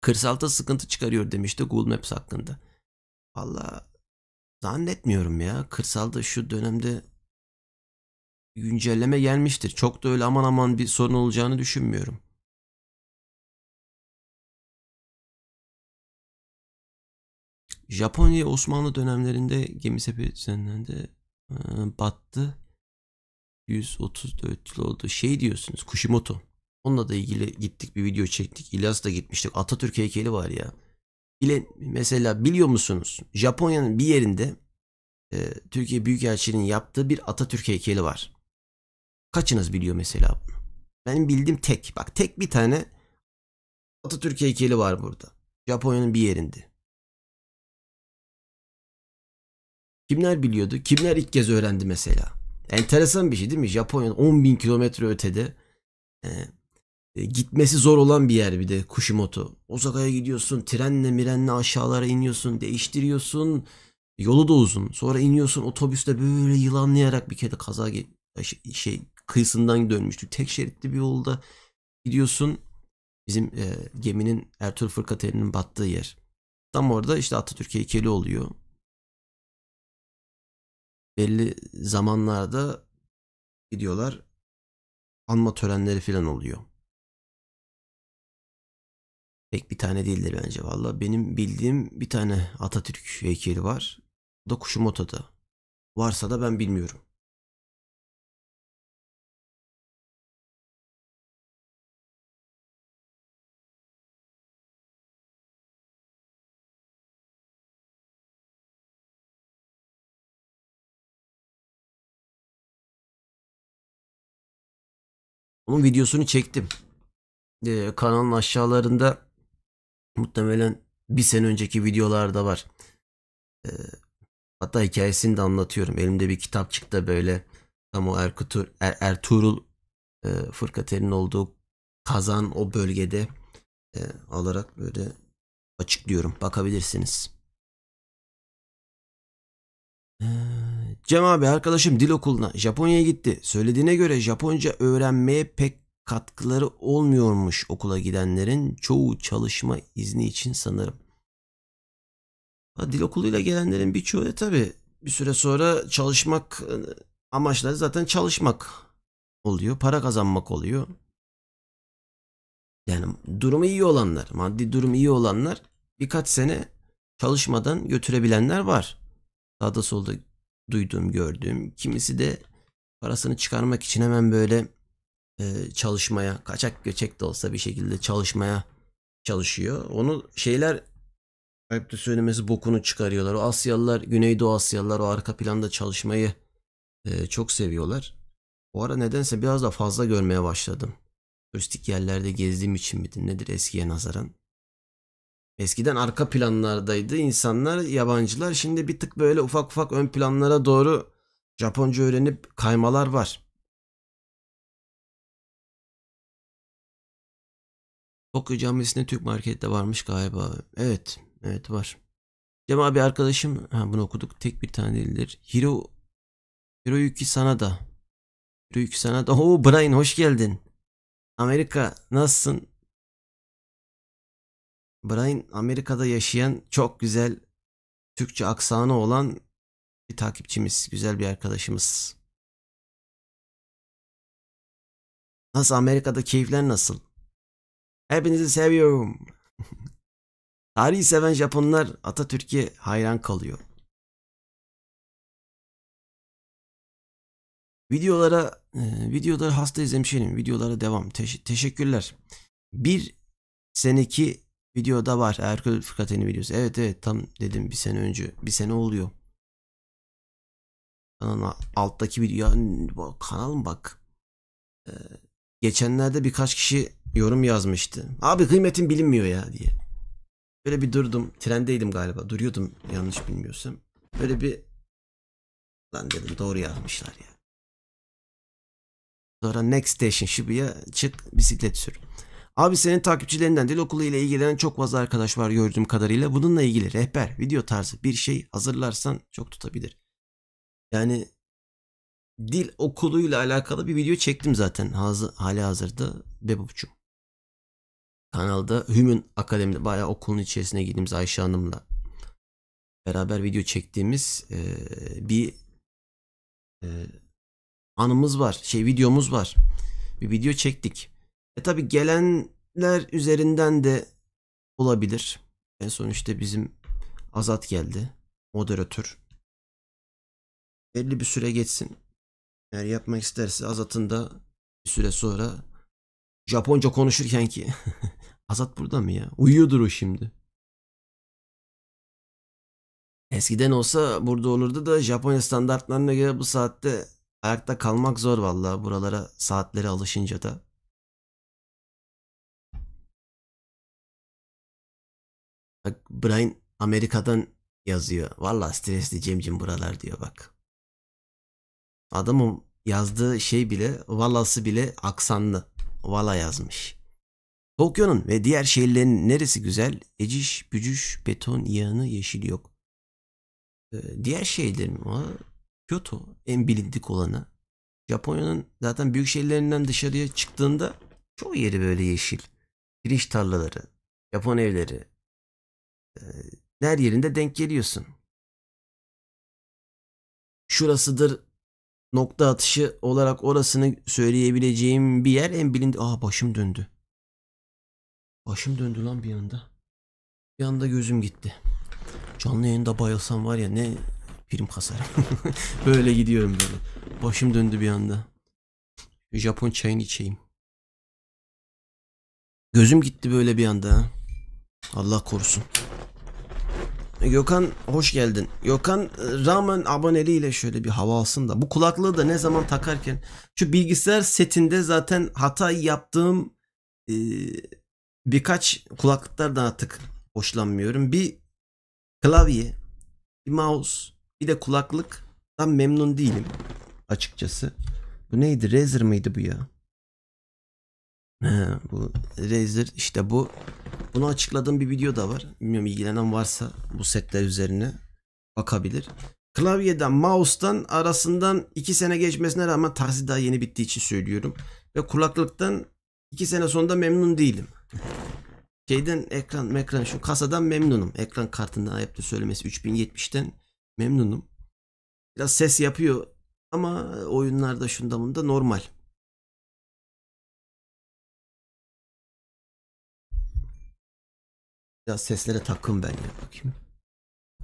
Kırsalta sıkıntı çıkarıyor demişti Google Maps hakkında. Valla Zannetmiyorum ya. Kırsalda şu dönemde güncelleme gelmiştir. Çok da öyle aman aman bir sorun olacağını düşünmüyorum. Japonya Osmanlı dönemlerinde gemi seferi düzenlendi. Ee, battı. 134 yıl oldu. Şey diyorsunuz Kushimoto. Onunla da ilgili gittik bir video çektik. İlyas da gitmiştik. Atatürk heykeli var ya bile mesela biliyor musunuz Japonya'nın bir yerinde e, Türkiye Büyükelçiliği'nin yaptığı bir Atatürk heykeli var. Kaçınız biliyor mesela bunu? Benim bildiğim tek. Bak tek bir tane Atatürk heykeli var burada. Japonya'nın bir yerinde. Kimler biliyordu? Kimler ilk kez öğrendi mesela? Enteresan bir şey değil mi? Japonya'nın 10 bin kilometre ötede e, e, gitmesi zor olan bir yer bir de Kushimoto. Osaka'ya gidiyorsun, trenle mirenle aşağılara iniyorsun, değiştiriyorsun. Yolu da uzun. Sonra iniyorsun otobüste böyle yılanlayarak bir kere kaza e, şey, şey kıyısından dönmüştük. Tek şeritli bir yolda gidiyorsun. Bizim e, geminin Ertuğrul Fırkateli'nin battığı yer. Tam orada işte Atatürk heykeli oluyor. Belli zamanlarda gidiyorlar. Anma törenleri falan oluyor. Pek bir tane değildir bence valla. Benim bildiğim bir tane Atatürk heykeli var. O da Kuşumota'da. Varsa da ben bilmiyorum. Onun videosunu çektim. Ee, kanalın aşağılarında Muhtemelen bir sene önceki videolarda var. Ee, hatta hikayesini de anlatıyorum. Elimde bir kitap çıktı böyle tam o Erkutur, er, Ertuğrul e, Fırkater'in olduğu kazan o bölgede e, alarak böyle açıklıyorum. Bakabilirsiniz. Ee, Cem abi arkadaşım dil okuluna Japonya'ya gitti. Söylediğine göre Japonca öğrenmeye pek katkıları olmuyormuş okula gidenlerin çoğu çalışma izni için sanırım. dil okuluyla gelenlerin birçoğu da e, tabi bir süre sonra çalışmak e, amaçları zaten çalışmak oluyor. Para kazanmak oluyor. Yani durumu iyi olanlar, maddi durumu iyi olanlar birkaç sene çalışmadan götürebilenler var. Sağda solda duyduğum, gördüğüm. Kimisi de parasını çıkarmak için hemen böyle e, çalışmaya kaçak göçek de olsa bir şekilde çalışmaya çalışıyor. Onu şeyler ayıp da söylemesi bokunu çıkarıyorlar. O Asyalılar, Güneydoğu Asyalılar o arka planda çalışmayı e, çok seviyorlar. Bu ara nedense biraz da fazla görmeye başladım. Turistik yerlerde gezdiğim için midir nedir eskiye nazaran. Eskiden arka planlardaydı insanlar, yabancılar. Şimdi bir tık böyle ufak ufak ön planlara doğru Japonca öğrenip kaymalar var. Tokyo Camisi'nde Türk Market'te varmış galiba. Evet, evet var. Cem abi arkadaşım, ha bunu okuduk. Tek bir tane değildir. Hiro Hiroyuki Sanada. Hiroyuki Sanada. Oo Brian hoş geldin. Amerika nasılsın? Brian Amerika'da yaşayan çok güzel Türkçe aksanı olan bir takipçimiz, güzel bir arkadaşımız. Nasıl Amerika'da keyifler nasıl? Hepinizi seviyorum. Tarihi seven Japonlar Atatürk'e hayran kalıyor. Videolara e, videoları hasta hemşerim. Videolara devam. Teş teşekkürler. Bir seneki videoda var. Erkül Fırkaten'i videosu. Evet evet tam dedim bir sene önce. Bir sene oluyor. Kanalın alttaki video. Ya, kanal bak? Ee, geçenlerde birkaç kişi yorum yazmıştı. Abi kıymetin bilinmiyor ya diye. Böyle bir durdum. Trendeydim galiba. Duruyordum yanlış bilmiyorsam. Böyle bir lan dedim doğru yazmışlar ya. Sonra next station Shibuya çık bisiklet sür. Abi senin takipçilerinden dil değil okuluyla ilgilenen çok fazla arkadaş var gördüğüm kadarıyla. Bununla ilgili rehber, video tarzı bir şey hazırlarsan çok tutabilir. Yani dil okuluyla alakalı bir video çektim zaten hazı, hali hazırda Bebop'cum. Kanalda Hümün Akademi'de bayağı okulun içerisine girdiğimiz Ayşe Hanım'la beraber video çektiğimiz e, bir e, anımız var. Şey videomuz var. Bir video çektik. E tabi gelenler üzerinden de olabilir. En son işte bizim Azat geldi. Moderatör. Belli bir süre geçsin. Eğer yapmak isterse Azat'ın da bir süre sonra Japonca konuşurken ki Azat burada mı ya? Uyuyordur o şimdi. Eskiden olsa burada olurdu da Japonya standartlarına göre bu saatte ayakta kalmak zor valla buralara saatlere alışınca da. Bak Brian Amerika'dan yazıyor. Valla stresli Cemcim buralar diyor bak. adamım yazdığı şey bile, valası bile aksanlı. Vala yazmış. Tokyo'nun ve diğer şehirlerin neresi güzel? Eciş, bücüş, beton, yağını, yeşil yok. Ee, diğer şehirlerin var. Kyoto en bilindik olanı. Japonya'nın zaten büyük şehirlerinden dışarıya çıktığında çoğu yeri böyle yeşil. Pirinç tarlaları, Japon evleri. Ee, her yerinde denk geliyorsun. Şurasıdır nokta atışı olarak orasını söyleyebileceğim bir yer en bilindi. Aa başım döndü. Başım döndü lan bir anda. Bir anda gözüm gitti. Canlı yayında bayılsam var ya ne prim kasarım. böyle gidiyorum böyle. Başım döndü bir anda. Japon çayını içeyim. Gözüm gitti böyle bir anda. Allah korusun. Gökhan hoş geldin. Gökhan e, rağmen aboneliğiyle şöyle bir hava alsın da bu kulaklığı da ne zaman takarken şu bilgisayar setinde zaten hata yaptığım e, birkaç kulaklıklardan artık hoşlanmıyorum. Bir klavye, bir mouse, bir de kulaklık. Tam memnun değilim açıkçası. Bu neydi? Razer mıydı bu ya? He, bu Razer işte bu. Bunu açıkladığım bir video da var. Bilmiyorum ilgilenen varsa bu setler üzerine bakabilir. Klavyeden, mouse'dan arasından 2 sene geçmesine rağmen tarzı daha yeni bittiği için söylüyorum. Ve kulaklıktan 2 sene sonunda memnun değilim. Şeyden ekran, ekran şu kasadan memnunum. Ekran kartından ayıptı söylemesi 3070'ten memnunum. Biraz ses yapıyor ama oyunlarda şunda bunda normal. Biraz seslere takım ben ya bakayım.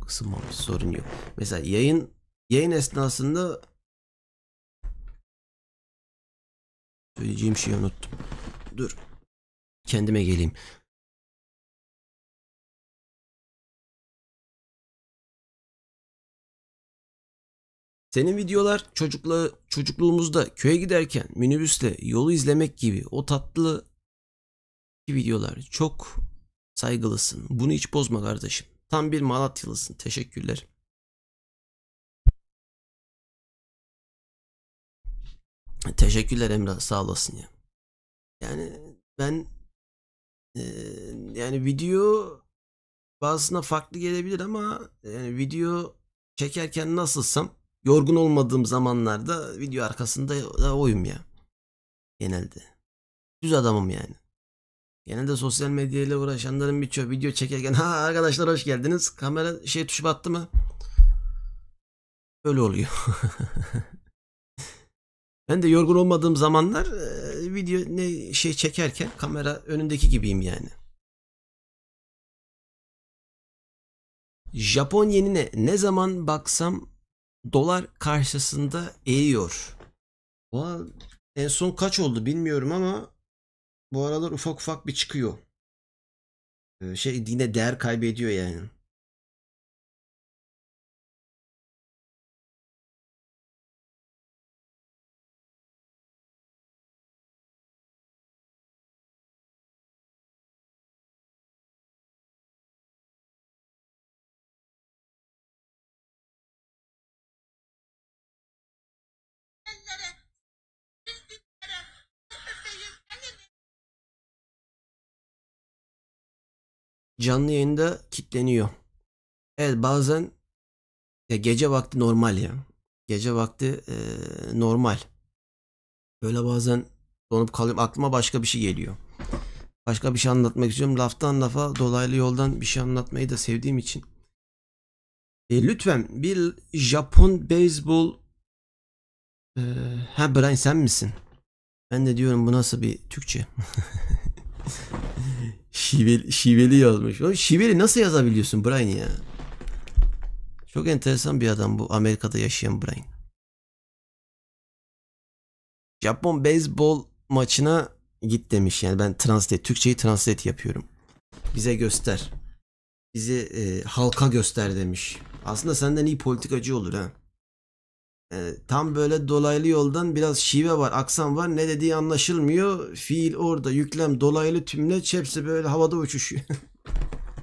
Kısılmamış sorun yok. Mesela yayın yayın esnasında söyleyeceğim şeyi unuttum. Dur. Kendime geleyim. Senin videolar çocukla çocukluğumuzda köye giderken minibüste yolu izlemek gibi o tatlı videolar çok Saygılısın. Bunu hiç bozma kardeşim. Tam bir Malatyalısın. Teşekkürler. Teşekkürler Emrah. Sağ olasın ya. Yani ben e, yani video bazısına farklı gelebilir ama yani video çekerken nasılsam yorgun olmadığım zamanlarda video arkasında da oyum ya. Genelde. Düz adamım yani. Yine de sosyal medyayla uğraşanların birçoğu video çekerken ha arkadaşlar hoş geldiniz. Kamera şey tuşu battı mı? Öyle oluyor. ben de yorgun olmadığım zamanlar e, video ne şey çekerken kamera önündeki gibiyim yani. Japon yenine ne zaman baksam dolar karşısında eğiyor. Ulan en son kaç oldu bilmiyorum ama bu aralar ufak ufak bir çıkıyor. Ee, şey dine değer kaybediyor yani. canlı yayında kitleniyor. Evet bazen ya gece vakti normal ya. Gece vakti e, normal. Böyle bazen donup kalıyorum. Aklıma başka bir şey geliyor. Başka bir şey anlatmak istiyorum. Laftan lafa dolaylı yoldan bir şey anlatmayı da sevdiğim için. E, lütfen bir Japon beyzbol e, ha Brian sen misin? Ben de diyorum bu nasıl bir Türkçe? Şiveli, şiveli yazmış. Oğlum şiveli nasıl yazabiliyorsun Brian ya? Çok enteresan bir adam bu Amerika'da yaşayan Brian. Japon beyzbol maçına git demiş. Yani ben translate, Türkçeyi translate yapıyorum. Bize göster. Bize e, halka göster demiş. Aslında senden iyi politikacı olur ha. Ee, tam böyle dolaylı yoldan biraz şive var, aksan var. Ne dediği anlaşılmıyor. Fiil orada, yüklem, dolaylı tümleç hepsi böyle havada uçuşuyor.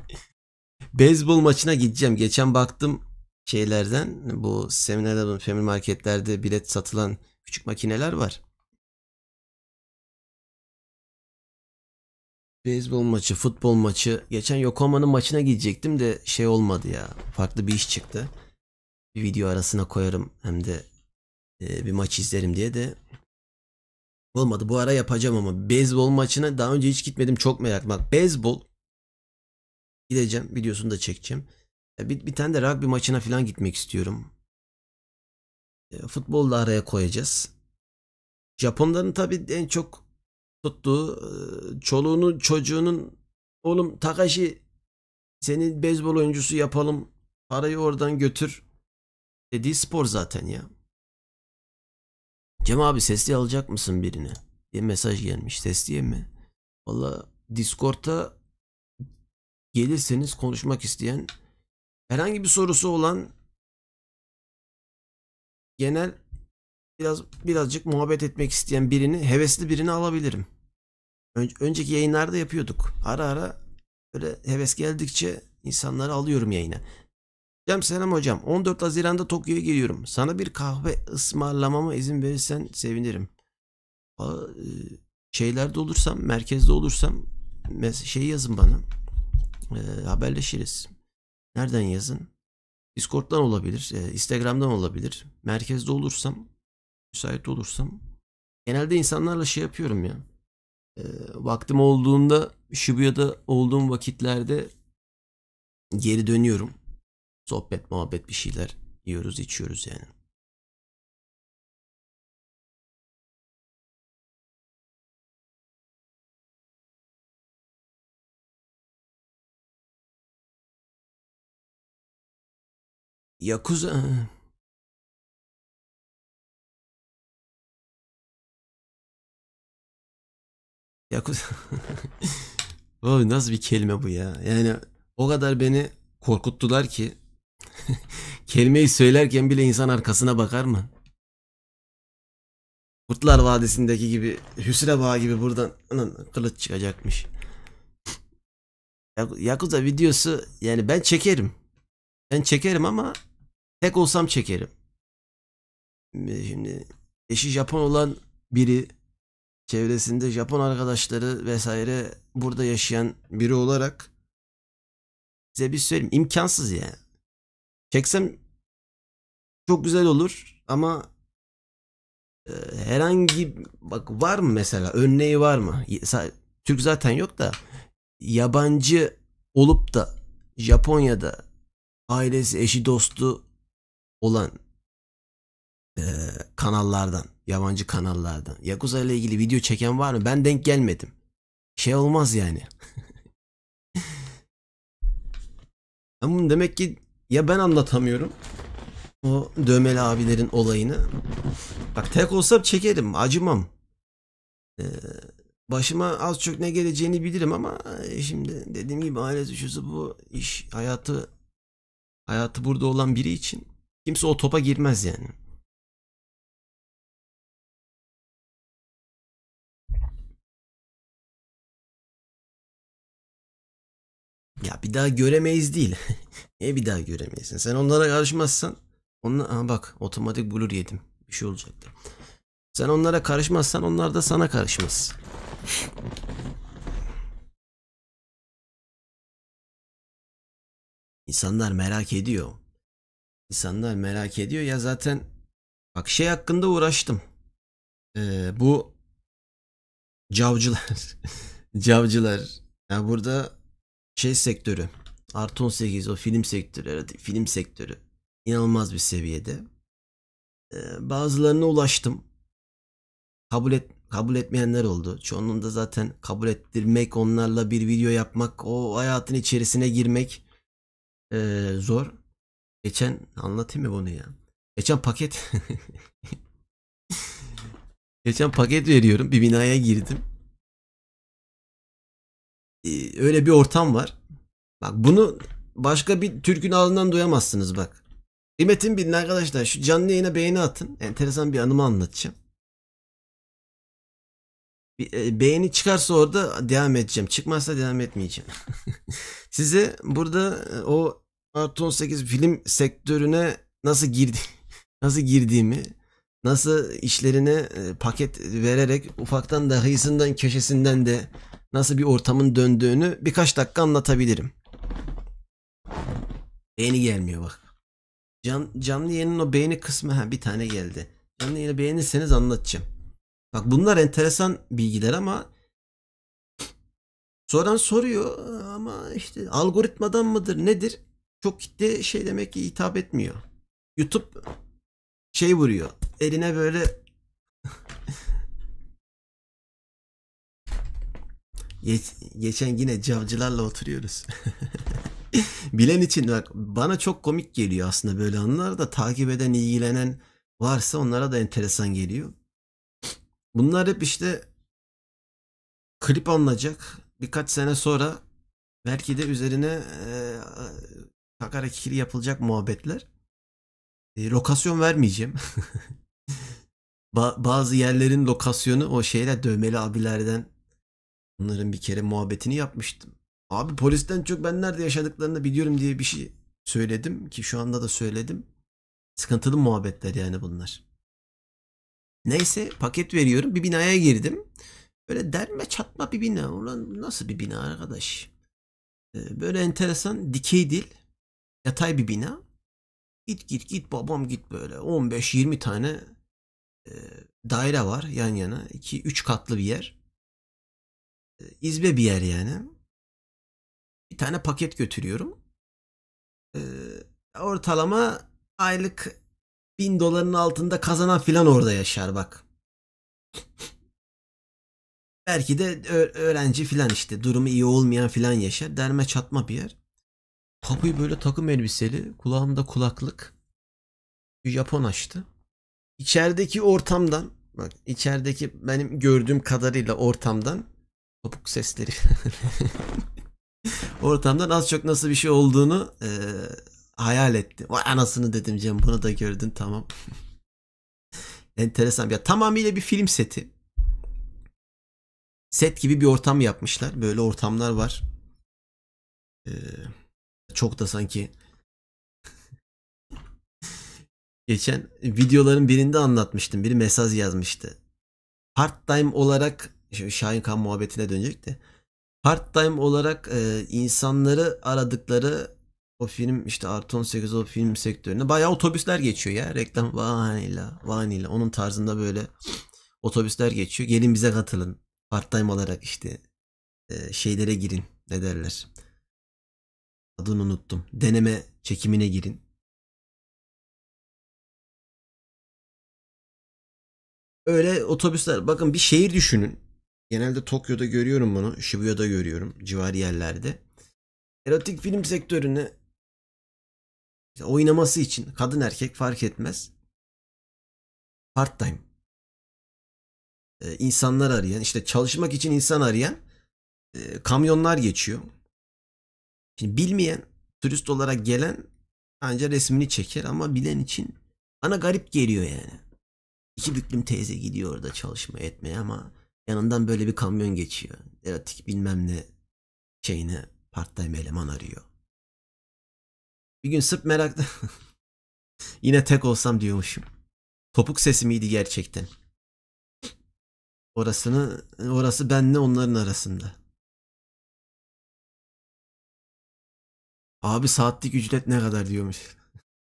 Beyzbol maçına gideceğim. Geçen baktım şeylerden bu seminerlerin family marketlerde bilet satılan küçük makineler var. Beyzbol maçı, futbol maçı. Geçen Yokohama'nın maçına gidecektim de şey olmadı ya. Farklı bir iş çıktı bir video arasına koyarım hem de e, bir maç izlerim diye de olmadı. Bu ara yapacağım ama beyzbol maçına daha önce hiç gitmedim çok merak. Bak beyzbol gideceğim videosunu da çekeceğim. Bir, bir tane de rugby maçına falan gitmek istiyorum. E, futbolu da araya koyacağız. Japonların tabii en çok tuttuğu e, çoluğunun çocuğunun oğlum Takashi senin beyzbol oyuncusu yapalım parayı oradan götür Dediği spor zaten ya. Cem abi sesli alacak mısın birini? diye mesaj gelmiş. Sesliye mi? Valla Discord'a gelirseniz konuşmak isteyen herhangi bir sorusu olan genel biraz birazcık muhabbet etmek isteyen birini hevesli birini alabilirim. önceki yayınlarda yapıyorduk. Ara ara böyle heves geldikçe insanları alıyorum yayına. Hocam selam hocam. 14 Haziran'da Tokyo'ya geliyorum. Sana bir kahve ısmarlamama izin verirsen sevinirim. E, şeylerde olursam, merkezde olursam şey yazın bana. E, haberleşiriz. Nereden yazın? Discord'dan olabilir, e, Instagram'dan olabilir. Merkezde olursam, müsait olursam. Genelde insanlarla şey yapıyorum ya. vaktim olduğunda Shibuya'da olduğum vakitlerde geri dönüyorum sohbet, muhabbet bir şeyler yiyoruz, içiyoruz yani. Yakuza... Yakuza... Abi nasıl bir kelime bu ya? Yani o kadar beni korkuttular ki Kelimeyi söylerken bile insan arkasına bakar mı? Kurtlar Vadisi'ndeki gibi Hüsre Bağ gibi buradan kılıç çıkacakmış. Yakuza videosu yani ben çekerim. Ben çekerim ama tek olsam çekerim. Şimdi eşi Japon olan biri çevresinde Japon arkadaşları vesaire burada yaşayan biri olarak size bir söyleyeyim imkansız yani. Çeksem çok güzel olur ama e, herhangi bak var mı mesela örneği var mı? Türk zaten yok da yabancı olup da Japonya'da ailesi, eşi, dostu olan e, kanallardan, yabancı kanallardan Yakuza ile ilgili video çeken var mı? Ben denk gelmedim. Şey olmaz yani. Ama demek ki ya ben anlatamıyorum o dövmeli abilerin olayını. Bak tek olsa çekerim, acımam. Ee, başıma az çok ne geleceğini bilirim ama e, şimdi dediğim gibi aile suçusu bu iş hayatı hayatı burada olan biri için kimse o topa girmez yani. Ya bir daha göremeyiz değil. E bir daha göremeyesin. Sen onlara karışmazsan onlar aha bak otomatik blur yedim. Bir şey olacaktı. Sen onlara karışmazsan onlar da sana karışmaz. İnsanlar merak ediyor. İnsanlar merak ediyor ya zaten bak şey hakkında uğraştım. Ee, bu cavcılar cavcılar ya burada şey sektörü Artı 18 o film sektörü, film sektörü inanılmaz bir seviyede. Ee, bazılarına ulaştım. Kabul et, kabul etmeyenler oldu. Çoğunun da zaten kabul ettirmek, onlarla bir video yapmak, o hayatın içerisine girmek ee, zor. Geçen anlatayım mı bunu ya? Geçen paket Geçen paket veriyorum. Bir binaya girdim. Ee, öyle bir ortam var. Bak bunu başka bir Türk'ün ağzından duyamazsınız bak. Kıymetin bilin arkadaşlar. Şu canlı yayına beğeni atın. Enteresan bir anımı anlatacağım. E, beğeni çıkarsa orada devam edeceğim. Çıkmazsa devam etmeyeceğim. Size burada e, o artı 18 film sektörüne nasıl girdi nasıl girdiğimi nasıl işlerine e, paket vererek ufaktan da hıyısından köşesinden de nasıl bir ortamın döndüğünü birkaç dakika anlatabilirim. Beğeni gelmiyor bak. Can, canlı yayının o beğeni kısmı ha bir tane geldi. Canlı yayını beğenirseniz anlatacağım. Bak bunlar enteresan bilgiler ama soran soruyor ama işte algoritmadan mıdır nedir? Çok kitle şey demek ki hitap etmiyor. YouTube şey vuruyor. Eline böyle Geç, geçen yine cavcılarla oturuyoruz. bilen için bak bana çok komik geliyor aslında böyle anlar da takip eden ilgilenen varsa onlara da enteresan geliyor. Bunlar hep işte klip alınacak birkaç sene sonra belki de üzerine e, takar ikili yapılacak muhabbetler. E, lokasyon vermeyeceğim. ba- bazı yerlerin lokasyonu o şeyle dövmeli abilerden onların bir kere muhabbetini yapmıştım. Abi polisten çok ben nerede yaşadıklarını biliyorum diye bir şey söyledim ki şu anda da söyledim. Sıkıntılı muhabbetler yani bunlar. Neyse paket veriyorum. Bir binaya girdim. Böyle derme çatma bir bina. Ulan nasıl bir bina arkadaş? Ee, böyle enteresan dikey değil. Yatay bir bina. Git git git babam git böyle. 15-20 tane e, daire var yan yana. 2-3 katlı bir yer. E, izbe bir yer yani bir tane paket götürüyorum. Ee, ortalama aylık bin doların altında kazanan filan orada yaşar bak. Belki de öğrenci filan işte durumu iyi olmayan filan yaşar. Derme çatma bir yer. kapıyı böyle takım elbiseli, kulağımda kulaklık. Bir Japon açtı. İçerideki ortamdan, bak içerideki benim gördüğüm kadarıyla ortamdan topuk sesleri ortamdan az çok nasıl bir şey olduğunu e, hayal etti. Vay anasını dedim Cem bunu da gördün tamam. Enteresan. Ya tamamıyla bir film seti. Set gibi bir ortam yapmışlar. Böyle ortamlar var. Ee, çok da sanki geçen videoların birinde anlatmıştım. Biri mesaj yazmıştı. Part time olarak Şahin Kan muhabbetine dönecek de part time olarak e, insanları aradıkları o film işte artı 18 o film sektöründe bayağı otobüsler geçiyor ya reklam vanilla vanilla onun tarzında böyle otobüsler geçiyor gelin bize katılın part time olarak işte e, şeylere girin ne derler adını unuttum deneme çekimine girin öyle otobüsler bakın bir şehir düşünün Genelde Tokyo'da görüyorum bunu. Shibuya'da görüyorum. civari yerlerde. Erotik film sektörünü oynaması için kadın erkek fark etmez. Part time. Ee, insanlar arayan, işte çalışmak için insan arayan e, kamyonlar geçiyor. Şimdi bilmeyen, turist olarak gelen ancak resmini çeker ama bilen için bana garip geliyor yani. İki büklüm teyze gidiyor orada çalışma etmeye ama Yanından böyle bir kamyon geçiyor. Eratik bilmem ne şeyini part time eleman arıyor. Bir gün sırf merakta yine tek olsam diyormuşum. Topuk sesi miydi gerçekten? Orasını, orası benle onların arasında. Abi saatlik ücret ne kadar diyormuş.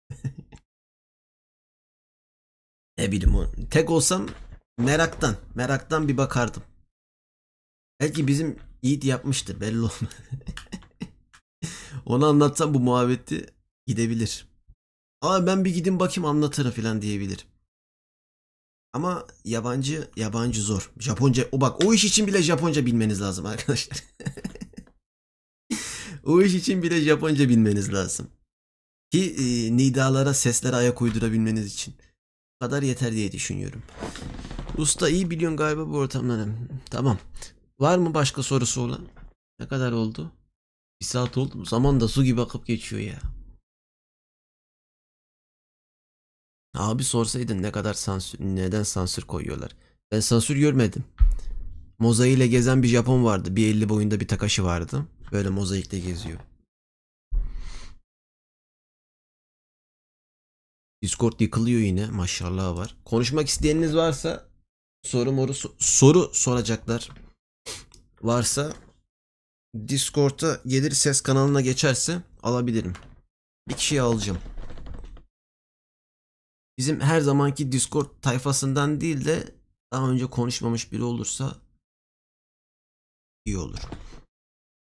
ne bileyim o. Tek olsam Meraktan, meraktan bir bakardım. Belki bizim Yiğit yapmıştır belli olmaz. Onu anlatsam bu muhabbeti gidebilir. Aa ben bir gidin bakayım anlatırım falan diyebilir. Ama yabancı yabancı zor. Japonca o bak o iş için bile Japonca bilmeniz lazım arkadaşlar. o iş için bile Japonca bilmeniz lazım. Ki e, nidalara seslere ayak uydurabilmeniz için. Bu kadar yeter diye düşünüyorum. Usta iyi biliyorsun galiba bu ortamları. Tamam. Var mı başka sorusu olan? Ne kadar oldu? Bir saat oldu mu? Zaman da su gibi akıp geçiyor ya. Abi sorsaydın ne kadar sansür, neden sansür koyuyorlar? Ben sansür görmedim. Mozaiyle gezen bir Japon vardı. Bir elli boyunda bir takaşı vardı. Böyle mozaikle geziyor. Discord yıkılıyor yine maşallah var. Konuşmak isteyeniniz varsa soru moru soru soracaklar varsa Discord'a gelir ses kanalına geçerse alabilirim. Bir kişiyi alacağım. Bizim her zamanki Discord tayfasından değil de daha önce konuşmamış biri olursa iyi olur.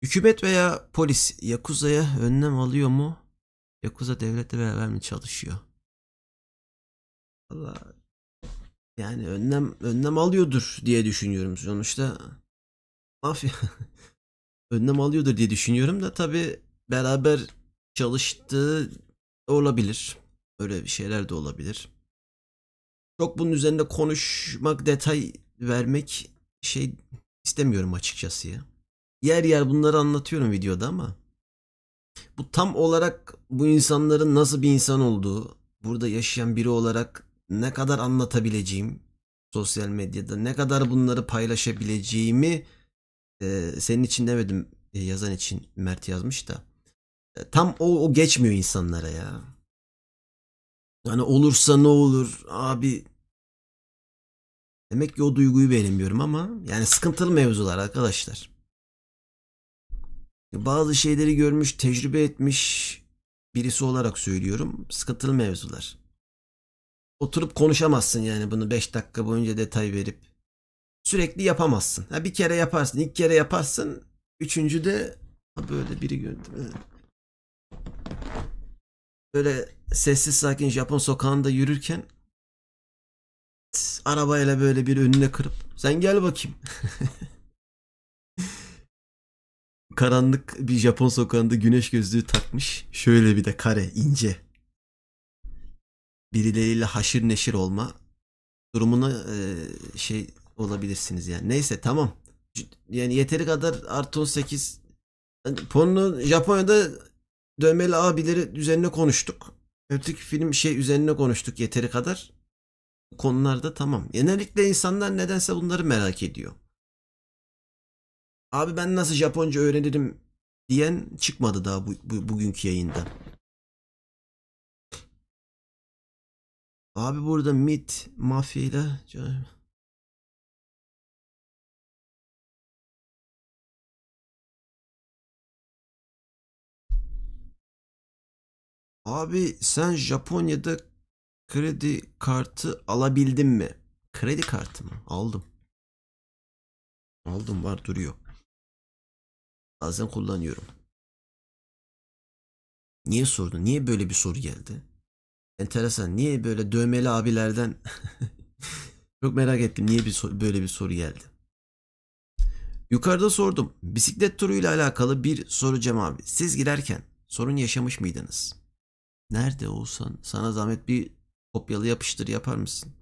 Hükümet veya polis Yakuza'ya önlem alıyor mu? Yakuza devletle beraber mi çalışıyor? Allah yani önlem önlem alıyordur diye düşünüyorum sonuçta. Mafya önlem alıyordur diye düşünüyorum da tabi beraber çalıştığı olabilir. Öyle bir şeyler de olabilir. Çok bunun üzerinde konuşmak, detay vermek şey istemiyorum açıkçası ya. Yer yer bunları anlatıyorum videoda ama bu tam olarak bu insanların nasıl bir insan olduğu, burada yaşayan biri olarak ne kadar anlatabileceğim sosyal medyada ne kadar bunları paylaşabileceğimi e, senin için demedim e, yazan için Mert yazmış da e, tam o, o geçmiyor insanlara ya. Yani olursa ne olur abi demek ki o duyguyu beğenmiyorum ama yani sıkıntılı mevzular arkadaşlar. Bazı şeyleri görmüş, tecrübe etmiş birisi olarak söylüyorum. Sıkıntılı mevzular oturup konuşamazsın yani bunu 5 dakika boyunca detay verip. Sürekli yapamazsın. Ha bir kere yaparsın, ilk kere yaparsın. Üçüncü de ha böyle biri gördüm. Böyle sessiz sakin Japon sokağında yürürken arabayla böyle bir önüne kırıp sen gel bakayım. Karanlık bir Japon sokağında güneş gözlüğü takmış. Şöyle bir de kare ince birileriyle haşır neşir olma durumuna şey olabilirsiniz yani. Neyse tamam. Yani yeteri kadar artı 18 Porno Japonya'da dövmeli abileri üzerine konuştuk. Öteki film şey üzerine konuştuk yeteri kadar. Konularda tamam. Genellikle insanlar nedense bunları merak ediyor. Abi ben nasıl Japonca öğrenirim diyen çıkmadı daha bu, bu, bugünkü yayında. Abi burada mit mafyayla Abi sen Japonya'da kredi kartı alabildin mi? Kredi kartı mı? Aldım. Aldım var duruyor. Bazen kullanıyorum. Niye sordun? Niye böyle bir soru geldi? Enteresan. Niye böyle dövmeli abilerden çok merak ettim. Niye bir böyle bir soru geldi? Yukarıda sordum. Bisiklet turuyla alakalı bir soru Cem abi. Siz giderken sorun yaşamış mıydınız? Nerede olsan sana zahmet bir kopyalı yapıştır yapar mısın?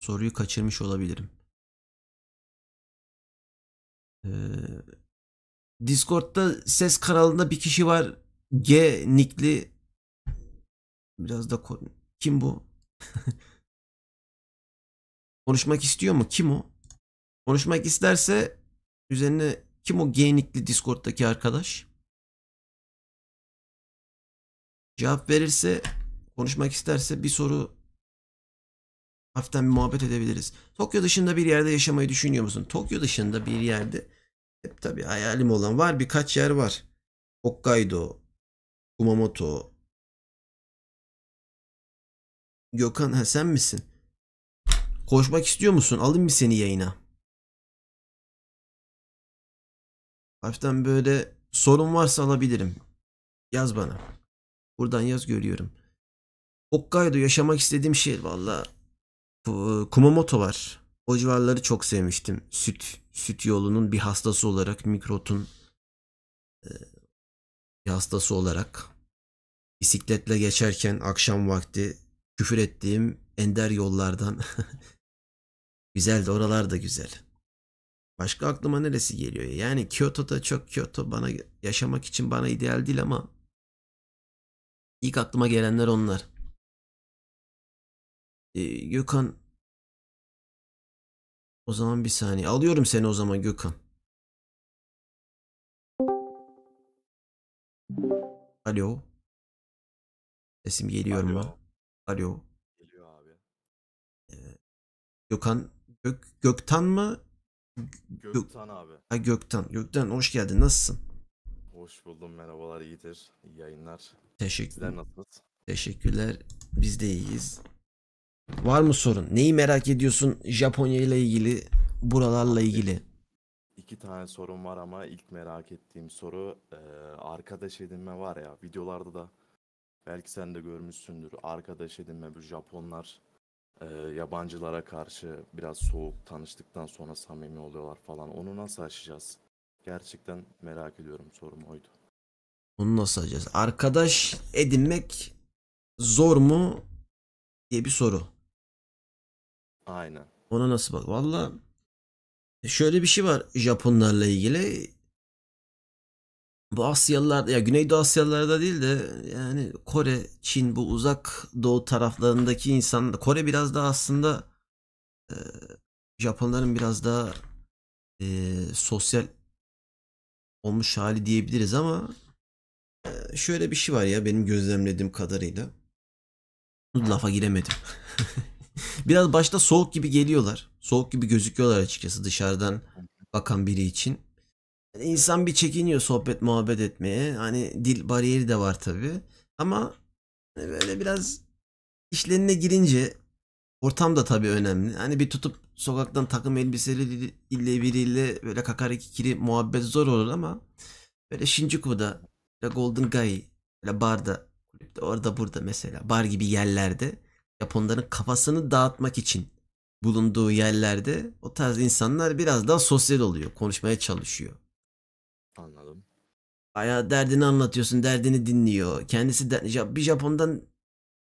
Soruyu kaçırmış olabilirim. Ee, Discord'da ses kanalında bir kişi var. G nickli. Biraz da kim bu? Konuşmak istiyor mu? Kim o? Konuşmak isterse üzerine kim o G nickli Discord'daki arkadaş? Cevap verirse konuşmak isterse bir soru hafiften bir muhabbet edebiliriz. Tokyo dışında bir yerde yaşamayı düşünüyor musun? Tokyo dışında bir yerde hep tabii hayalim olan var birkaç yer var. Hokkaido, Kumamoto. Gökhan ha sen misin? Koşmak istiyor musun? Alayım mı seni yayına? Hafiften böyle sorun varsa alabilirim. Yaz bana. Buradan yaz görüyorum. Hokkaido yaşamak istediğim şehir valla. Kumamoto var. O civarları çok sevmiştim. Süt süt yolunun bir hastası olarak mikrotun e, bir hastası olarak bisikletle geçerken akşam vakti küfür ettiğim ender yollardan güzel oralar da güzel. Başka aklıma neresi geliyor? Yani Kyoto'da çok Kyoto bana yaşamak için bana ideal değil ama ilk aklıma gelenler onlar. Ee, Gökhan o zaman bir saniye. Alıyorum seni o zaman Gökhan. Alo. Sesim geliyor Alo. mu? Alo. Geliyor abi. Ee, Gökhan Gök, Göktan mı? Gök, Göktan abi. Ha Göktan. Göktan hoş geldin. Nasılsın? Hoş buldum. Merhabalar. iyidir. İyi yayınlar. Teşekkürler. Sizler Teşekkürler. Biz de iyiyiz. Var mı sorun? Neyi merak ediyorsun Japonya ile ilgili, buralarla ilgili? İki tane sorun var ama ilk merak ettiğim soru e, arkadaş edinme var ya videolarda da belki sen de görmüşsündür arkadaş edinme bu Japonlar e, yabancılara karşı biraz soğuk tanıştıktan sonra samimi oluyorlar falan onu nasıl aşacağız? Gerçekten merak ediyorum sorum oydu. Onu nasıl aşacağız? Arkadaş edinmek zor mu diye bir soru. Aynen. Ona nasıl bak? Valla e, şöyle bir şey var Japonlarla ilgili. Bu Asyalılar ya Güneydoğu Asyalılarda değil de yani Kore, Çin bu uzak doğu taraflarındaki insanlar Kore biraz daha aslında e, Japonların biraz daha e, sosyal olmuş hali diyebiliriz ama e, şöyle bir şey var ya benim gözlemlediğim kadarıyla. Lafa giremedim. Biraz başta soğuk gibi geliyorlar. Soğuk gibi gözüküyorlar açıkçası dışarıdan bakan biri için. Yani insan bir çekiniyor sohbet muhabbet etmeye. Hani dil bariyeri de var tabii. Ama hani böyle biraz işlerine girince ortam da tabii önemli. Hani bir tutup sokaktan takım elbiseli ile biriyle böyle kakariki kiri muhabbet zor olur ama böyle Shinjuku'da, böyle Golden Gai, böyle barda, kulüpte orada burada mesela bar gibi yerlerde Japonların kafasını dağıtmak için bulunduğu yerlerde o tarz insanlar biraz daha sosyal oluyor. Konuşmaya çalışıyor. Anladım. Baya derdini anlatıyorsun, derdini dinliyor. Kendisi de, bir Japon'dan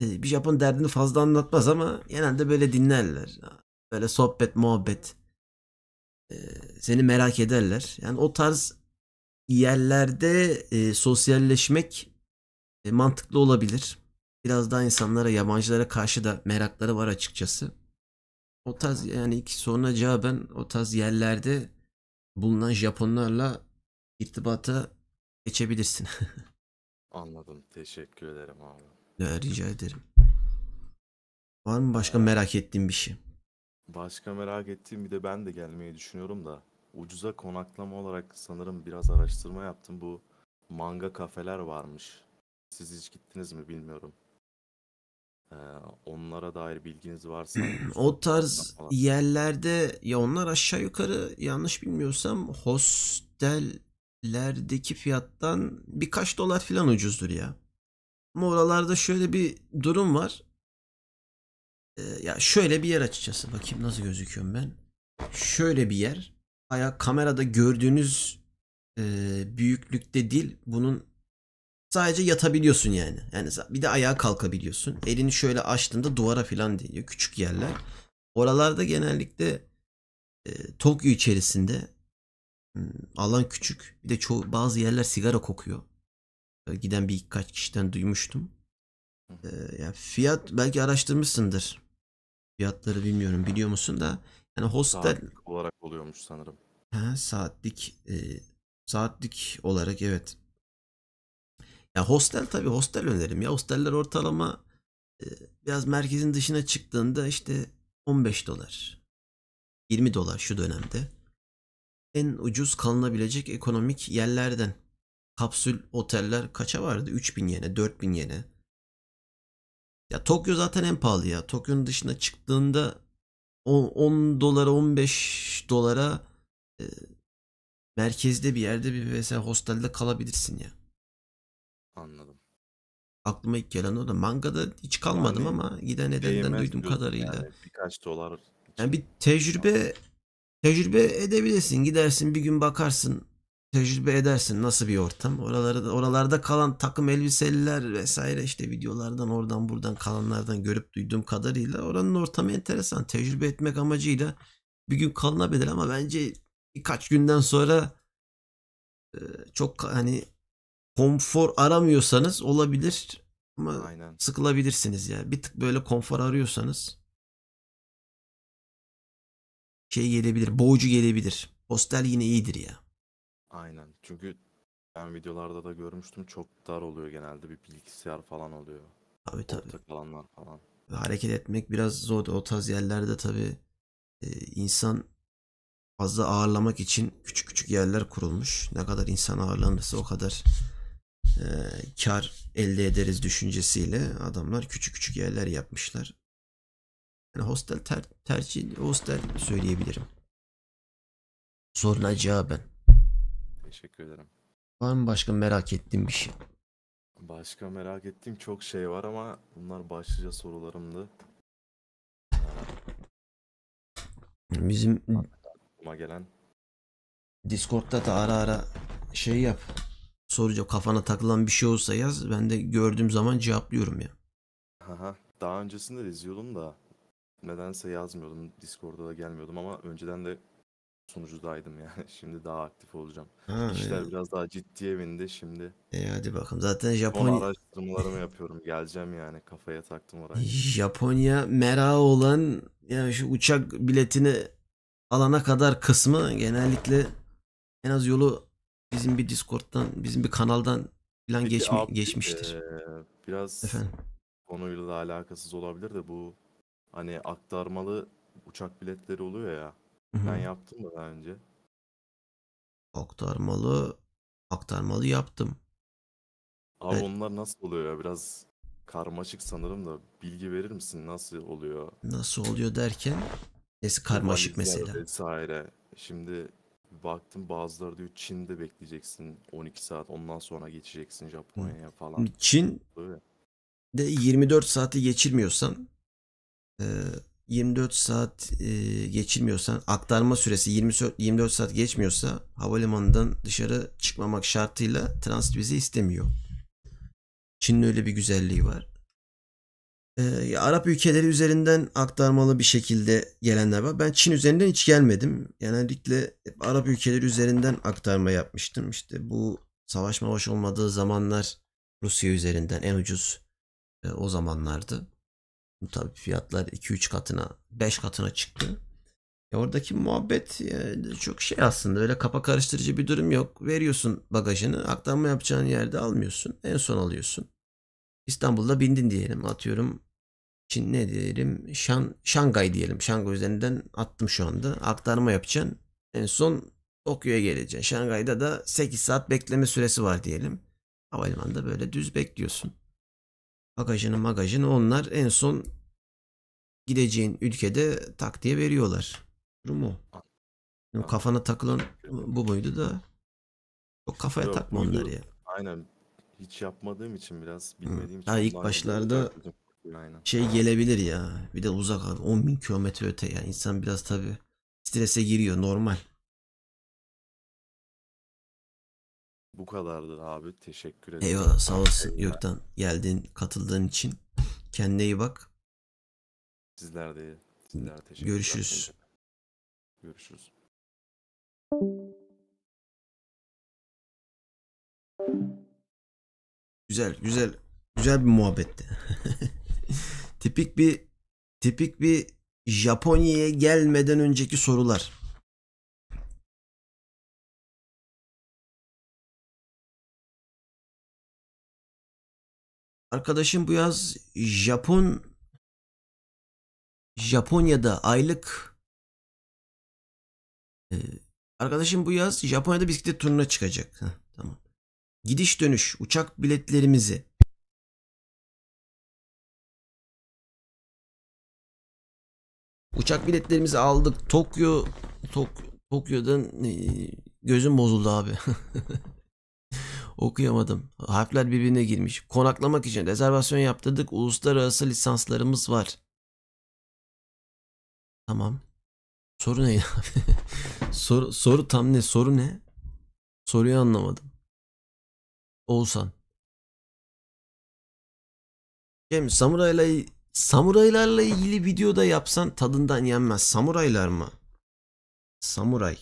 e, bir Japon derdini fazla anlatmaz ama genelde böyle dinlerler. Böyle sohbet, muhabbet. E, seni merak ederler. Yani o tarz yerlerde e, sosyalleşmek mantıklı olabilir biraz daha insanlara yabancılara karşı da merakları var açıkçası. O tarz yani iki sonra cevaben o tarz yerlerde bulunan Japonlarla irtibata geçebilirsin. Anladım. Teşekkür ederim abi. Ya, rica ederim. Var mı başka ee, merak ettiğin bir şey? Başka merak ettiğim bir de ben de gelmeyi düşünüyorum da ucuza konaklama olarak sanırım biraz araştırma yaptım. Bu manga kafeler varmış. Siz hiç gittiniz mi bilmiyorum. Ee, onlara dair bilginiz varsa o tarz falan. yerlerde ya onlar aşağı yukarı yanlış bilmiyorsam hostellerdeki fiyattan birkaç dolar filan ucuzdur ya. Ama oralarda şöyle bir durum var. Ee, ya şöyle bir yer açıkçası. Bakayım nasıl gözüküyorum ben. Şöyle bir yer. Aya kamerada gördüğünüz e, büyüklükte değil. Bunun Sadece yatabiliyorsun yani. Yani bir de ayağa kalkabiliyorsun. Elini şöyle açtığında duvara falan değiyor. Küçük yerler. Oralarda genellikle e, Tokyo içerisinde hmm, alan küçük. Bir de çoğu bazı yerler sigara kokuyor. E, giden birkaç kişiden duymuştum. E, yani fiyat belki araştırmışsındır. Fiyatları bilmiyorum biliyor musun da yani hostel saatlik olarak oluyormuş sanırım. He, saatlik e, saatlik olarak evet. Ya hostel tabii hostel önerim ya. Hosteller ortalama e, biraz merkezin dışına çıktığında işte 15 dolar, 20 dolar şu dönemde. En ucuz kalınabilecek ekonomik yerlerden. Kapsül oteller kaça vardı? 3000 yene, 4000 yene. Ya Tokyo zaten en pahalı ya. Tokyo'nun dışına çıktığında 10, dolara 15 dolara e, merkezde bir yerde bir mesela hostelde kalabilirsin ya. Anladım. Aklıma ilk gelen o da. Mangada hiç kalmadım yani, ama giden nedenden duydum kadarıyla. Yani birkaç dolar. Yani bir tecrübe tecrübe edebilirsin. Gidersin bir gün bakarsın tecrübe edersin nasıl bir ortam. Oralarda oralarda kalan takım elbiseliler vesaire işte videolardan oradan buradan kalanlardan görüp duyduğum kadarıyla oranın ortamı enteresan. Tecrübe etmek amacıyla bir gün kalınabilir ama bence birkaç günden sonra çok hani konfor aramıyorsanız olabilir ama Aynen. sıkılabilirsiniz ya. Bir tık böyle konfor arıyorsanız şey gelebilir, boğucu gelebilir. Hostel yine iyidir ya. Aynen. Çünkü ben videolarda da görmüştüm çok dar oluyor genelde bir bilgisayar falan oluyor. Tabii tabii. Ortak alanlar falan. hareket etmek biraz zor. O tarz yerlerde tabii e, insan fazla ağırlamak için küçük küçük yerler kurulmuş. Ne kadar insan ağırlanırsa o kadar e, kar elde ederiz düşüncesiyle adamlar küçük küçük yerler yapmışlar. Yani hostel ter, tercih hostel söyleyebilirim. Soruna cevaben. Teşekkür ederim. Var mı başka merak ettiğim bir şey? Başka merak ettiğim çok şey var ama bunlar başlıca sorularımdı. Bizim aklıma gelen Discord'da da ara ara şey yap soracağım. Kafana takılan bir şey olsa yaz. Ben de gördüğüm zaman cevaplıyorum ya. Aha, daha öncesinde de izliyordum da nedense yazmıyordum. Discord'a da gelmiyordum ama önceden de sunucudaydım yani. Şimdi daha aktif olacağım. Ha, İşler yani. biraz daha ciddiye bindi şimdi. E hadi bakalım. Zaten Japonya... Son araştırmalarımı yapıyorum. Geleceğim yani. Kafaya taktım oraya. Japonya merağı olan yani şu uçak biletini alana kadar kısmı genellikle en az yolu bizim bir Discord'dan, bizim bir kanaldan falan Peki geçmi, abi, geçmiştir. Ee, biraz Efendim? konuyla da alakasız olabilir de bu hani aktarmalı uçak biletleri oluyor ya. Hı-hı. Ben yaptım da daha önce. Aktarmalı aktarmalı yaptım. Abi evet. onlar nasıl oluyor ya? Biraz karmaşık sanırım da bilgi verir misin? Nasıl oluyor? Nasıl oluyor derken? Nesi karmaşık mesela? Vesaire. Şimdi baktım bazıları diyor Çin'de bekleyeceksin 12 saat ondan sonra geçeceksin Japonya'ya falan. Çin Öyle. de 24 saati geçirmiyorsan 24 saat geçirmiyorsan aktarma süresi 20 24 saat geçmiyorsa havalimanından dışarı çıkmamak şartıyla transit vize istemiyor. Çin'in öyle bir güzelliği var e, Arap ülkeleri üzerinden aktarmalı bir şekilde gelenler var. Ben Çin üzerinden hiç gelmedim. Genellikle hep Arap ülkeleri üzerinden aktarma yapmıştım. İşte bu savaş mavaş olmadığı zamanlar Rusya üzerinden en ucuz e, o zamanlardı. Tabii fiyatlar 2-3 katına, 5 katına çıktı. E oradaki muhabbet yani e, çok şey aslında öyle kafa karıştırıcı bir durum yok. Veriyorsun bagajını, aktarma yapacağın yerde almıyorsun. En son alıyorsun. İstanbul'da bindin diyelim atıyorum. Çin ne diyelim? Şan, Şangay diyelim. Şangay üzerinden attım şu anda. Aktarma yapacaksın. En son Tokyo'ya geleceksin. Şangay'da da 8 saat bekleme süresi var diyelim. Havalimanında böyle düz bekliyorsun. Bagajını magajını onlar en son gideceğin ülkede tak diye veriyorlar. Durum o. kafana takılan bu muydu da O kafaya Yok, takma onları ya. Aynen hiç yapmadığım için biraz bilmediğim için. Ha ilk başlarda şey gelebilir ya. Bir de uzak abi 10 bin kilometre öte ya. İnsan biraz tabi strese giriyor normal. Bu kadardı abi. Teşekkür ederim. Eyvallah sağ olasın Gökten. geldin katıldığın için. Kendine iyi bak. Sizler de sizler teşekkür Görüşürüz. Görüşürüz. Thank you. Güzel, güzel. Güzel bir muhabbetti. tipik bir tipik bir Japonya'ya gelmeden önceki sorular. Arkadaşım bu yaz Japon Japonya'da aylık e, arkadaşım bu yaz Japonya'da bisiklet turuna çıkacak. Heh, tamam gidiş dönüş uçak biletlerimizi Uçak biletlerimizi aldık. Tokyo Tok, Tokyo'dan e, gözüm bozuldu abi. Okuyamadım. Harfler birbirine girmiş. Konaklamak için rezervasyon yaptırdık. Uluslararası lisanslarımız var. Tamam. Soru ne ya? soru, soru tam ne? Soru ne? Soruyu anlamadım. Oğuzhan. Cem samurayla samuraylarla ilgili video da yapsan tadından yenmez. Samuraylar mı? Samuray.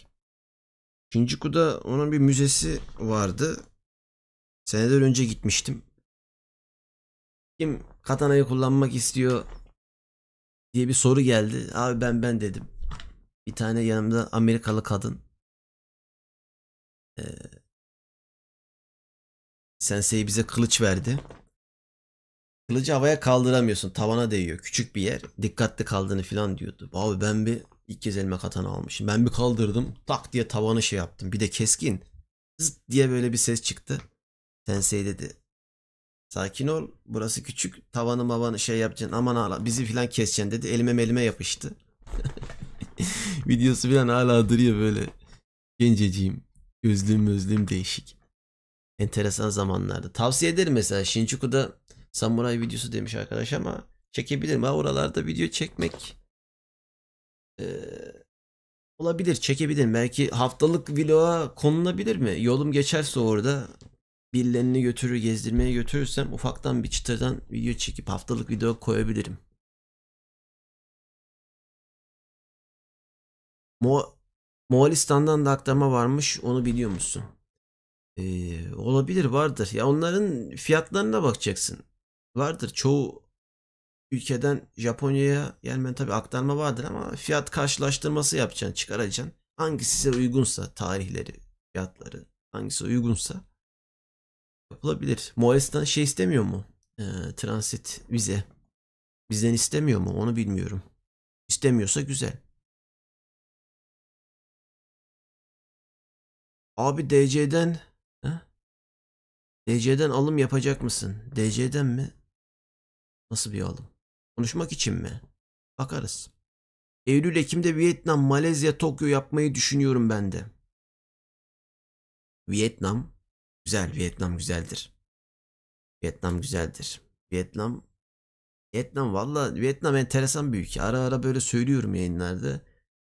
Shinjuku'da onun bir müzesi vardı. Seneler önce gitmiştim. Kim katanayı kullanmak istiyor diye bir soru geldi. Abi ben ben dedim. Bir tane yanımda Amerikalı kadın. Ee, Sensei bize kılıç verdi. Kılıcı havaya kaldıramıyorsun. Tavana değiyor. Küçük bir yer. Dikkatli kaldığını falan diyordu. Abi ben bir ilk kez elime katana almışım. Ben bir kaldırdım. Tak diye tavanı şey yaptım. Bir de keskin. Zıt diye böyle bir ses çıktı. Sensei dedi. Sakin ol. Burası küçük. Tavanı mavanı şey yapacaksın. Aman hala bizi filan keseceksin dedi. Elime melime yapıştı. Videosu filan hala duruyor böyle. Genceciğim. Gözlüğüm gözlüğüm değişik enteresan zamanlarda. Tavsiye ederim mesela Shinjuku'da samuray videosu demiş arkadaş ama çekebilirim. Ha oralarda video çekmek e, olabilir, çekebilirim. Belki haftalık vloga konulabilir mi? Yolum geçerse orada birilerini götürür, gezdirmeye götürürsem ufaktan bir çıtırdan video çekip haftalık video koyabilirim. Mo Moğolistan'dan da aktarma varmış onu biliyor musun? Ee, olabilir vardır. Ya onların fiyatlarına bakacaksın. Vardır çoğu ülkeden Japonya'ya yani ben tabii aktarma vardır ama fiyat karşılaştırması yapacaksın, çıkaracaksın. Hangisi size uygunsa tarihleri, fiyatları hangisi uygunsa yapılabilir. Moğolistan şey istemiyor mu? ee, transit vize. Bizden istemiyor mu? Onu bilmiyorum. İstemiyorsa güzel. Abi DC'den DC'den alım yapacak mısın? DC'den mi? Nasıl bir alım? Konuşmak için mi? Bakarız. Eylül-Ekim'de Vietnam, Malezya, Tokyo yapmayı düşünüyorum ben de. Vietnam. Güzel, Vietnam güzeldir. Vietnam güzeldir. Vietnam Vietnam valla Vietnam enteresan bir ülke. Ara ara böyle söylüyorum yayınlarda.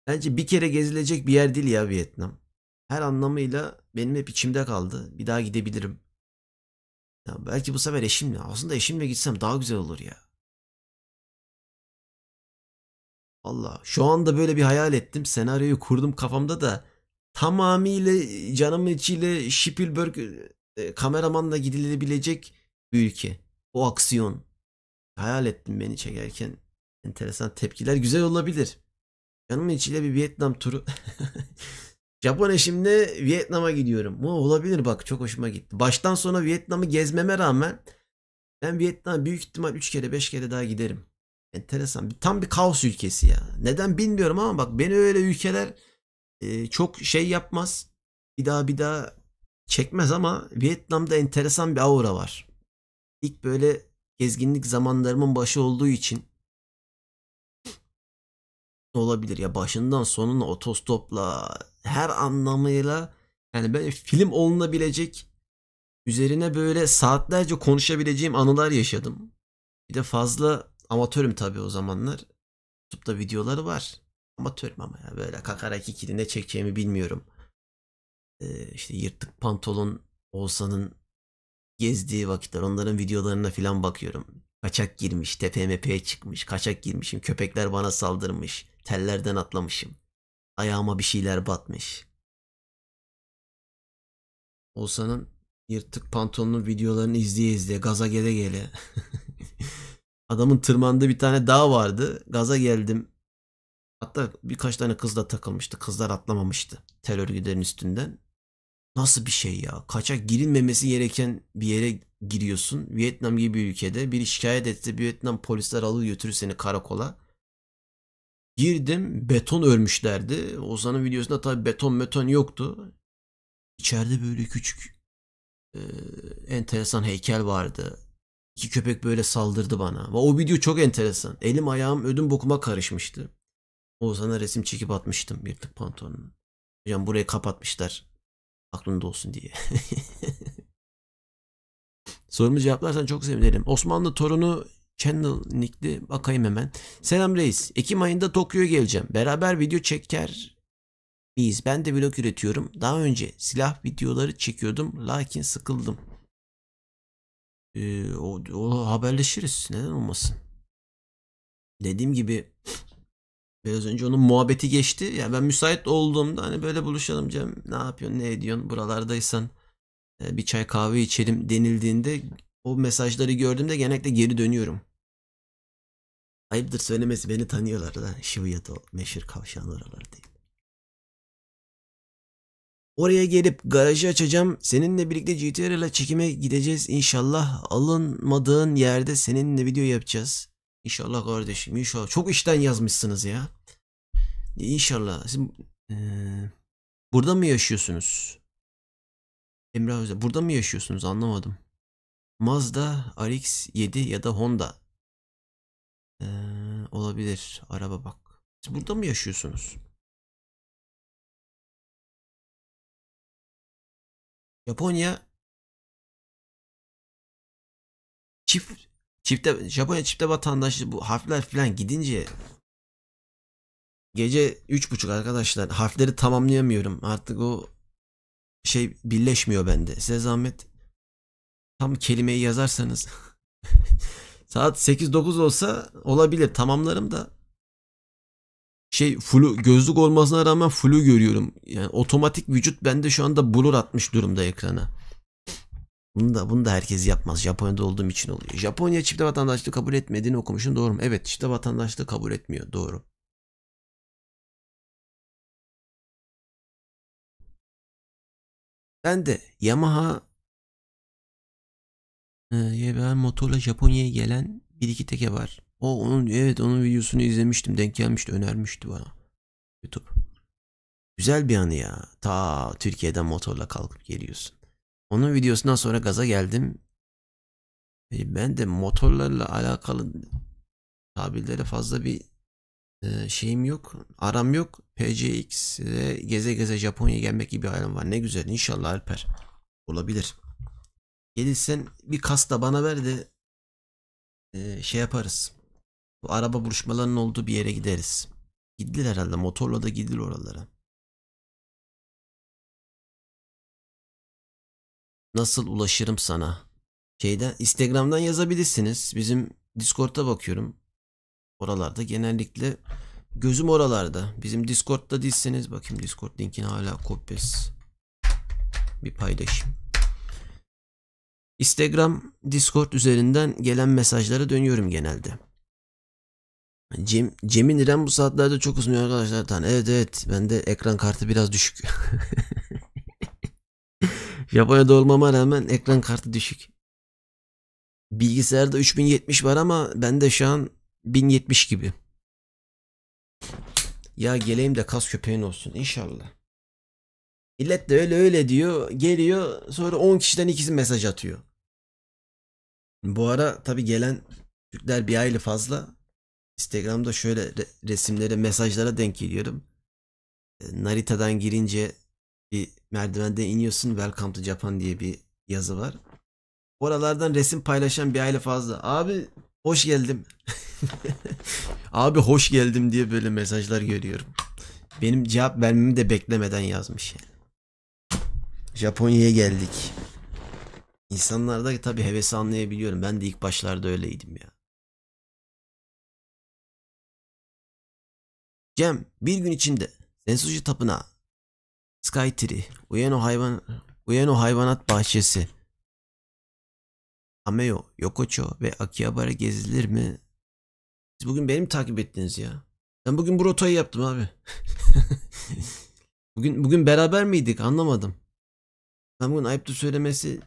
Bence bir kere gezilecek bir yer değil ya Vietnam. Her anlamıyla benim hep içimde kaldı. Bir daha gidebilirim. Ya belki bu sefer eşimle. Aslında eşimle gitsem daha güzel olur ya. Allah. Şu anda böyle bir hayal ettim. Senaryoyu kurdum kafamda da tamamıyla canımın içiyle Spielberg e, kameramanla gidilebilecek bir ülke. O aksiyon. Hayal ettim beni çekerken. Enteresan tepkiler güzel olabilir. Canımın içiyle bir Vietnam turu. Japonya şimdi Vietnam'a gidiyorum. Bu olabilir bak çok hoşuma gitti. Baştan sona Vietnam'ı gezmeme rağmen ben Vietnam büyük ihtimal 3 kere 5 kere daha giderim. Enteresan. Tam bir kaos ülkesi ya. Neden bilmiyorum ama bak beni öyle ülkeler e, çok şey yapmaz. Bir daha bir daha çekmez ama Vietnam'da enteresan bir aura var. İlk böyle gezginlik zamanlarımın başı olduğu için olabilir ya başından sonuna otostopla her anlamıyla yani ben film olunabilecek üzerine böyle saatlerce konuşabileceğim anılar yaşadım. Bir de fazla amatörüm tabii o zamanlar. YouTube'da videoları var. Amatörüm ama ya böyle kakarak ikili ne çekeceğimi bilmiyorum. Ee, işte yırtık pantolon olsanın gezdiği vakitler onların videolarına filan bakıyorum. Kaçak girmiş, TPMP'ye çıkmış, kaçak girmişim, köpekler bana saldırmış, tellerden atlamışım. Ayağıma bir şeyler batmış. Oğuzhan'ın yırtık pantolonun videolarını izleye izleye gaza gele gele. Adamın tırmandığı bir tane dağ vardı. Gaza geldim. Hatta birkaç tane kızla takılmıştı. Kızlar atlamamıştı tel örgülerin üstünden. Nasıl bir şey ya? Kaçak girilmemesi gereken bir yere giriyorsun. Vietnam gibi bir ülkede bir şikayet etti. Vietnam polisler alır götürür seni karakola. Girdim beton örmüşlerdi. Ozan'ın videosunda tabi beton meton yoktu. İçeride böyle küçük e, enteresan heykel vardı. İki köpek böyle saldırdı bana. Ve o video çok enteresan. Elim ayağım ödüm bokuma karışmıştı. Ozan'a resim çekip atmıştım yırtık pantolonunu. Hocam burayı kapatmışlar. Aklında olsun diye. Sorumu cevaplarsan çok sevinirim. Osmanlı torunu Channel nickli bakayım hemen. Selam reis. Ekim ayında Tokyo'ya geleceğim. Beraber video çeker miyiz? Ben de vlog üretiyorum. Daha önce silah videoları çekiyordum. Lakin sıkıldım. Ee, o, o haberleşiriz. Neden olmasın? Dediğim gibi biraz önce onun muhabbeti geçti. Ya yani ben müsait olduğumda hani böyle buluşalım Cem. Ne yapıyorsun? Ne ediyorsun? Buralardaysan e, bir çay kahve içelim denildiğinde o mesajları gördüğümde genellikle geri dönüyorum. Ayıptır söylemesi beni tanıyorlar da Shibuya'da o meşhur kavşağın oralar değil. Oraya gelip garajı açacağım. Seninle birlikte GTR ile çekime gideceğiz. İnşallah alınmadığın yerde seninle video yapacağız. İnşallah kardeşim inşallah. Çok işten yazmışsınız ya. İnşallah. Siz, ee, burada mı yaşıyorsunuz? Emrah Özel. Burada mı yaşıyorsunuz anlamadım. Mazda RX-7 ya da Honda. Ee, olabilir. Araba bak. Siz burada mı yaşıyorsunuz? Japonya çift çifte Japonya çifte vatandaşı bu harfler falan gidince gece 3.30 arkadaşlar harfleri tamamlayamıyorum. Artık o şey birleşmiyor bende. Size zahmet tam kelimeyi yazarsanız saat 8-9 olsa olabilir tamamlarım da şey flu gözlük olmasına rağmen flu görüyorum. Yani otomatik vücut bende şu anda blur atmış durumda ekrana. Bunu da, bunu da herkes yapmaz. Japonya'da olduğum için oluyor. Japonya çifte vatandaşlığı kabul etmediğini okumuşum. Doğru mu? Evet çifte vatandaşlığı kabul etmiyor. Doğru. Ben de Yamaha YBA ee, motorla Japonya'ya gelen bir iki teke var. O onun evet onun videosunu izlemiştim. Denk gelmişti, önermişti bana. YouTube. Güzel bir anı ya. Ta Türkiye'den motorla kalkıp geliyorsun. Onun videosundan sonra gaza geldim. Ee, ben de motorlarla alakalı tabirlere fazla bir e, şeyim yok. Aram yok. PCX'e geze geze Japonya'ya gelmek gibi bir hayalim var. Ne güzel. İnşallah Alper. Olabilir. Gelirsen bir kas da bana ver de e, şey yaparız. Bu araba buluşmalarının olduğu bir yere gideriz. Gidilir herhalde. Motorla da gidilir oralara. Nasıl ulaşırım sana? Şeyde Instagram'dan yazabilirsiniz. Bizim Discord'a bakıyorum. Oralarda genellikle gözüm oralarda. Bizim Discord'da değilseniz bakayım Discord linkini hala kopyas bir paylaşayım. Instagram, Discord üzerinden gelen mesajlara dönüyorum genelde. Cem, Cem'in İrem bu saatlerde çok uzun arkadaşlar. Tan. Evet evet bende ekran kartı biraz düşük. Japonya'da olmama rağmen ekran kartı düşük. Bilgisayarda 3070 var ama bende şu an 1070 gibi. Ya geleyim de kas köpeğin olsun inşallah. Millet de öyle öyle diyor. Geliyor sonra 10 kişiden ikisi mesaj atıyor. Bu ara tabi gelen Türkler bir aile fazla. Instagram'da şöyle resimlere, mesajlara denk geliyorum. E, Narita'dan girince bir merdivende iniyorsun. Welcome to Japan diye bir yazı var. Oralardan resim paylaşan bir aile fazla. Abi hoş geldim. Abi hoş geldim diye böyle mesajlar görüyorum. Benim cevap vermemi de beklemeden yazmış yani. Japonya'ya geldik. İnsanlarda tabi hevesi anlayabiliyorum. Ben de ilk başlarda öyleydim ya. Cem bir gün içinde Sensuji Tapınağı, Sky Tree, Uyeno, hayvan, Uyeno Hayvanat Bahçesi, Ameyo, Yokocho ve Akihabara gezilir mi? Siz bugün benim takip ettiniz ya? Ben bugün bu rotayı yaptım abi. bugün bugün beraber miydik anlamadım. Adamın ayıptır söylemesi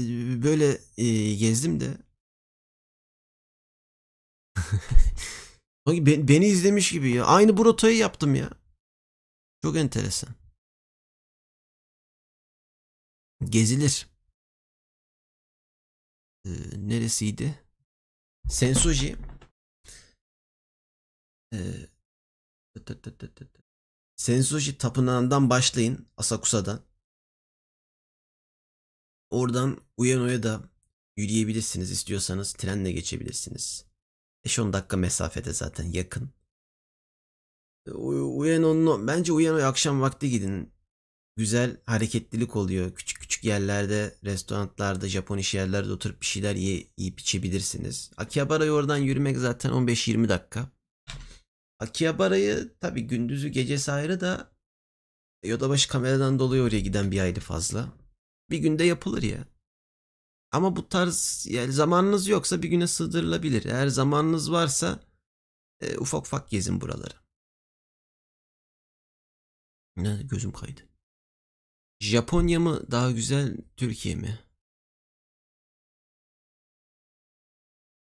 e, böyle e, gezdim de. beni izlemiş gibi ya. Aynı bu rotayı yaptım ya. Çok enteresan. Gezilir. Ee, neresiydi? Sensoji. Ee, Sensoji tapınağından başlayın Asakusa'dan. Oradan Uyano'ya da yürüyebilirsiniz istiyorsanız trenle geçebilirsiniz. 5-10 dakika mesafede zaten yakın. E, Uyano'nun bence Uyano'ya akşam vakti gidin. Güzel hareketlilik oluyor. Küçük küçük yerlerde, restoranlarda, Japon iş yerlerde oturup bir şeyler ye, yiyip içebilirsiniz. Akihabara'ya oradan yürümek zaten 15-20 dakika. Akihabara'yı tabi gündüzü gecesi ayrı da e, Yodabaşı kameradan dolayı oraya giden bir aile fazla. Bir günde yapılır ya. Ama bu tarz yani zamanınız yoksa bir güne sığdırılabilir. Eğer zamanınız varsa e, ufak ufak gezin buraları. Ne gözüm kaydı. Japonya mı daha güzel Türkiye mi?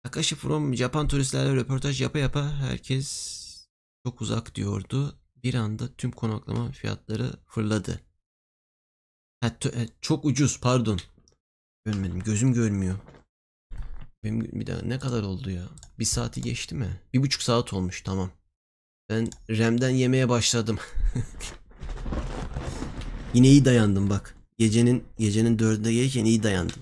Akashi from Japan turistlerle röportaj yapa yapa herkes çok uzak diyordu. Bir anda tüm konaklama fiyatları fırladı. Ha, e, çok ucuz pardon. Görmedim gözüm görmüyor. Benim bir daha ne kadar oldu ya? Bir saati geçti mi? Bir buçuk saat olmuş tamam. Ben RAM'den yemeye başladım. Yine iyi dayandım bak. Gecenin gecenin dörde gelirken iyi dayandım.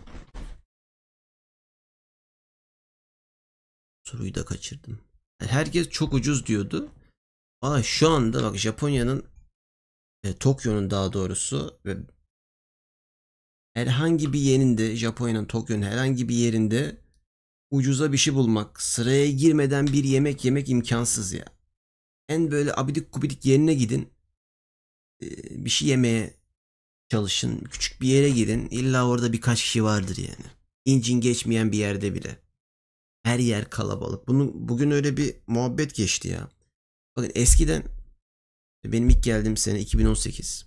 Soruyu da kaçırdım. E, herkes çok ucuz diyordu. Aa şu anda bak Japonya'nın e, Tokyo'nun daha doğrusu ve herhangi bir yerinde Japonya'nın Tokyo'nun herhangi bir yerinde ucuza bir şey bulmak, sıraya girmeden bir yemek yemek imkansız ya. En böyle abidik kubidik yerine gidin. Bir şey yemeye çalışın. Küçük bir yere gidin. illa orada birkaç kişi vardır yani. İncin geçmeyen bir yerde bile. Her yer kalabalık. Bunu bugün öyle bir muhabbet geçti ya. Bakın eskiden benim ilk geldiğim sene 2018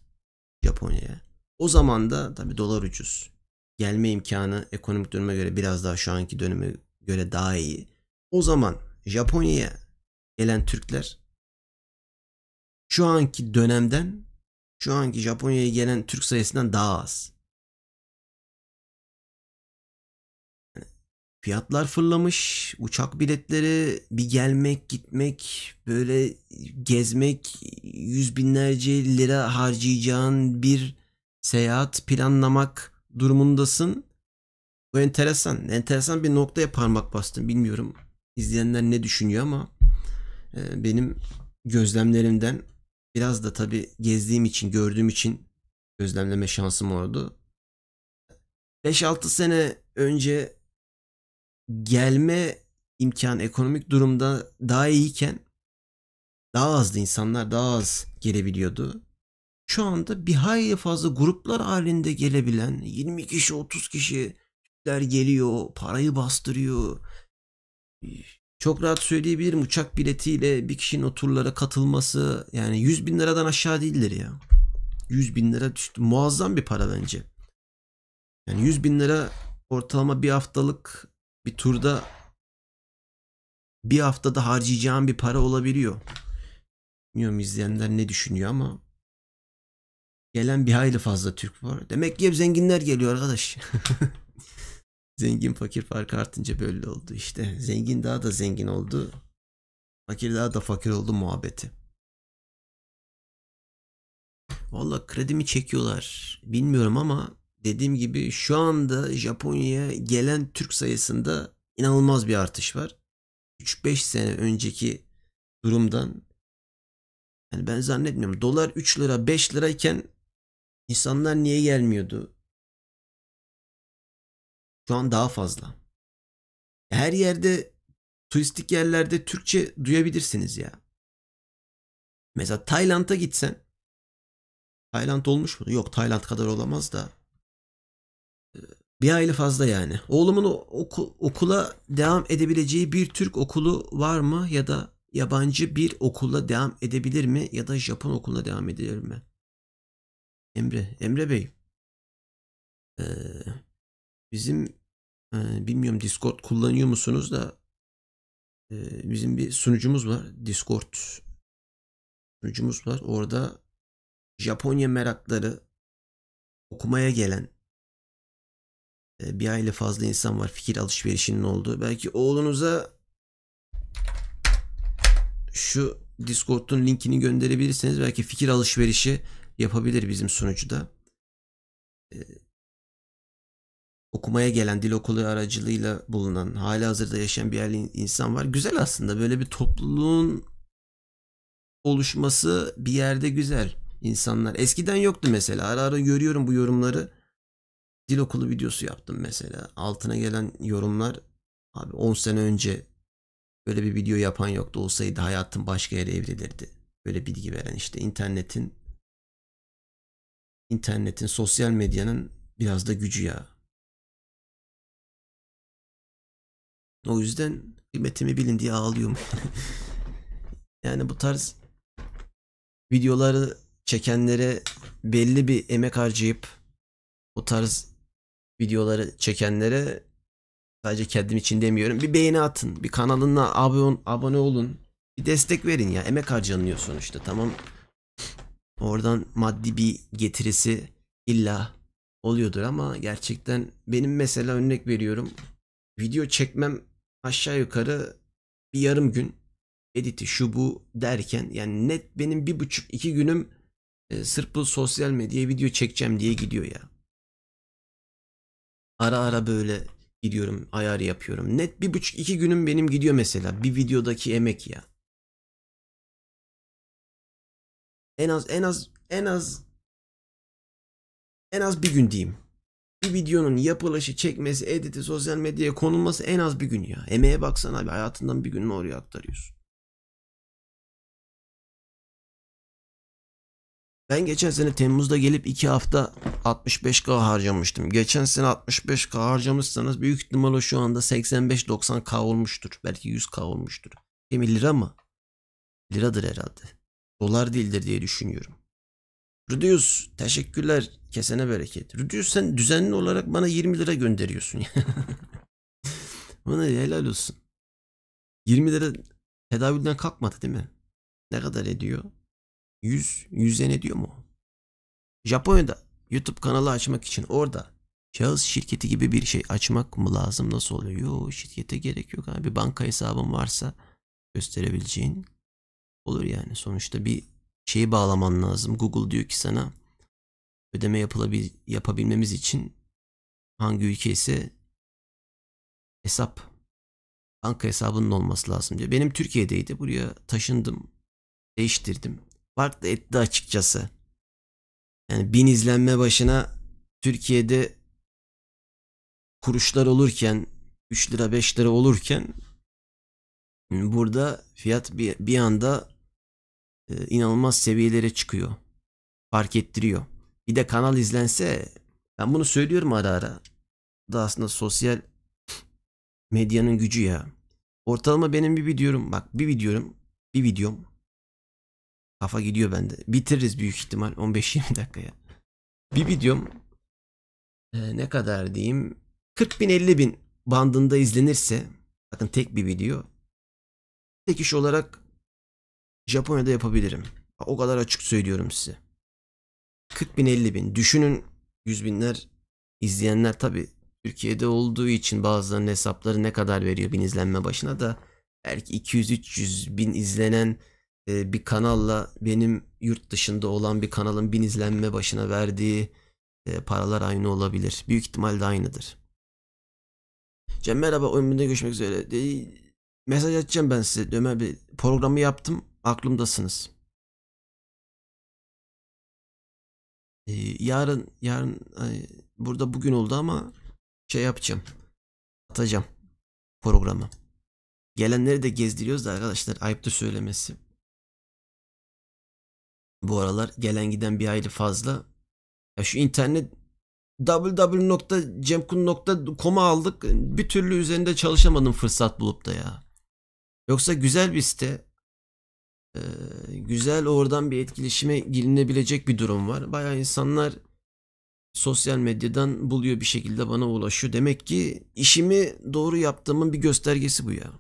Japonya'ya. O zaman da tabii dolar ucuz. Gelme imkanı ekonomik döneme göre biraz daha şu anki döneme göre daha iyi. O zaman Japonya'ya gelen Türkler şu anki dönemden şu anki Japonya'ya gelen Türk sayısından daha az. Fiyatlar fırlamış. Uçak biletleri bir gelmek gitmek böyle gezmek yüz binlerce lira harcayacağın bir seyahat planlamak durumundasın. Bu enteresan. Enteresan bir noktaya parmak bastın. Bilmiyorum izleyenler ne düşünüyor ama e, benim gözlemlerimden biraz da tabi gezdiğim için, gördüğüm için gözlemleme şansım oldu. 5-6 sene önce gelme imkan ekonomik durumda daha iyiyken daha azdı insanlar daha az gelebiliyordu şu anda bir hayli fazla gruplar halinde gelebilen 20 kişi 30 kişiler geliyor parayı bastırıyor. Çok rahat söyleyebilirim uçak biletiyle bir kişinin oturlara katılması yani 100 bin liradan aşağı değildir ya. 100 bin lira düştü. muazzam bir para bence. Yani 100 bin lira ortalama bir haftalık bir turda bir haftada harcayacağım bir para olabiliyor. Bilmiyorum izleyenler ne düşünüyor ama Gelen bir hayli fazla Türk var. Demek ki hep zenginler geliyor arkadaş. zengin fakir farkı artınca böyle oldu işte. Zengin daha da zengin oldu. Fakir daha da fakir oldu muhabbeti. Valla kredimi çekiyorlar. Bilmiyorum ama dediğim gibi şu anda Japonya'ya gelen Türk sayısında inanılmaz bir artış var. 3-5 sene önceki durumdan yani ben zannetmiyorum. Dolar 3 lira 5 lirayken İnsanlar niye gelmiyordu? Şu an daha fazla. Her yerde turistik yerlerde Türkçe duyabilirsiniz ya. Mesela Tayland'a gitsen Tayland olmuş mu? Yok Tayland kadar olamaz da. Ee, bir aile fazla yani. Oğlumun oku, okula devam edebileceği bir Türk okulu var mı? Ya da yabancı bir okula devam edebilir mi? Ya da Japon okuluna devam edebilir mi? Emre, Emre Bey. Ee, bizim e, bilmiyorum Discord kullanıyor musunuz da e, bizim bir sunucumuz var. Discord sunucumuz var. Orada Japonya merakları okumaya gelen e, bir aile fazla insan var. Fikir alışverişinin olduğu. Belki oğlunuza şu Discord'un linkini gönderebilirseniz belki fikir alışverişi yapabilir bizim sunucuda. Ee, okumaya gelen dil okulu aracılığıyla bulunan, hali hazırda yaşayan bir yerli insan var. Güzel aslında böyle bir topluluğun oluşması bir yerde güzel insanlar. Eskiden yoktu mesela. Ara ara görüyorum bu yorumları. Dil okulu videosu yaptım mesela. Altına gelen yorumlar abi 10 sene önce böyle bir video yapan yoktu. Olsaydı hayatım başka yere evrilirdi. Böyle bilgi veren işte internetin internetin, sosyal medyanın biraz da gücü ya. O yüzden kıymetimi bilin diye ağlıyorum. yani bu tarz videoları çekenlere belli bir emek harcayıp bu tarz videoları çekenlere sadece kendim için demiyorum. Bir beğeni atın. Bir kanalına abone, abone olun. Bir destek verin ya. Emek harcanıyor sonuçta. Tamam Oradan maddi bir getirisi illa oluyordur ama gerçekten benim mesela örnek veriyorum. Video çekmem aşağı yukarı bir yarım gün editi şu bu derken yani net benim bir buçuk iki günüm e, sırf bu sosyal medyaya video çekeceğim diye gidiyor ya. Ara ara böyle gidiyorum ayarı yapıyorum. Net bir buçuk iki günüm benim gidiyor mesela bir videodaki emek ya. en az en az en az en az bir gün diyeyim. Bir videonun yapılışı, çekmesi, editi, sosyal medyaya konulması en az bir gün ya. Emeğe baksana abi hayatından bir gününü oraya aktarıyorsun. Ben geçen sene Temmuz'da gelip 2 hafta 65K harcamıştım. Geçen sene 65K harcamışsanız büyük ihtimalle şu anda 85-90K olmuştur. Belki 100K olmuştur. Değil lira mı? Liradır herhalde dolar değildir diye düşünüyorum. Rüdüyüz teşekkürler kesene bereket. Rüdüyüz sen düzenli olarak bana 20 lira gönderiyorsun. bana helal olsun. 20 lira tedavülden kalkmadı değil mi? Ne kadar ediyor? 100, 100 yen ediyor mu? Japonya'da YouTube kanalı açmak için orada şahıs şirketi gibi bir şey açmak mı lazım? Nasıl oluyor? Yo şirkete gerek yok abi. Banka hesabın varsa gösterebileceğin olur yani. Sonuçta bir şeyi bağlaman lazım. Google diyor ki sana ödeme yapılabil yapabilmemiz için hangi ülke ise hesap banka hesabının olması lazım diyor. Benim Türkiye'deydi. Buraya taşındım. Değiştirdim. farklı etti açıkçası. Yani bin izlenme başına Türkiye'de kuruşlar olurken 3 lira 5 lira olurken burada fiyat bir, bir anda e, inanılmaz seviyelere çıkıyor. Fark ettiriyor. Bir de kanal izlense ben bunu söylüyorum ara ara. Da aslında sosyal medyanın gücü ya. Ortalama benim bir videom bak bir videom bir videom kafa gidiyor bende. Bitiririz büyük ihtimal 15-20 dakikaya. Bir videom e, ne kadar diyeyim 40 bin 50 bin bandında izlenirse bakın tek bir video tek iş olarak Japonya'da yapabilirim. O kadar açık söylüyorum size. 40 bin 50 bin. Düşünün yüz binler izleyenler tabi Türkiye'de olduğu için bazılarının hesapları ne kadar veriyor bin izlenme başına da belki 200-300 bin izlenen e, bir kanalla benim yurt dışında olan bir kanalın bin izlenme başına verdiği e, paralar aynı olabilir. Büyük ihtimalle aynıdır. Cem merhaba oyununda görüşmek üzere. Mesaj atacağım ben size. Ömer bir programı yaptım aklımdasınız. Ee, yarın yarın e, burada bugün oldu ama şey yapacağım. Atacağım programı. Gelenleri de gezdiriyoruz da arkadaşlar ayıptır söylemesi. Bu aralar gelen giden bir aile fazla. Ya şu internet www.cemkun.com'a aldık. Bir türlü üzerinde çalışamadım fırsat bulup da ya. Yoksa güzel bir site. Ee, güzel oradan bir etkileşime girilebilecek bir durum var. Bayağı insanlar sosyal medyadan buluyor bir şekilde bana ulaşıyor. Demek ki işimi doğru yaptığımın bir göstergesi bu ya.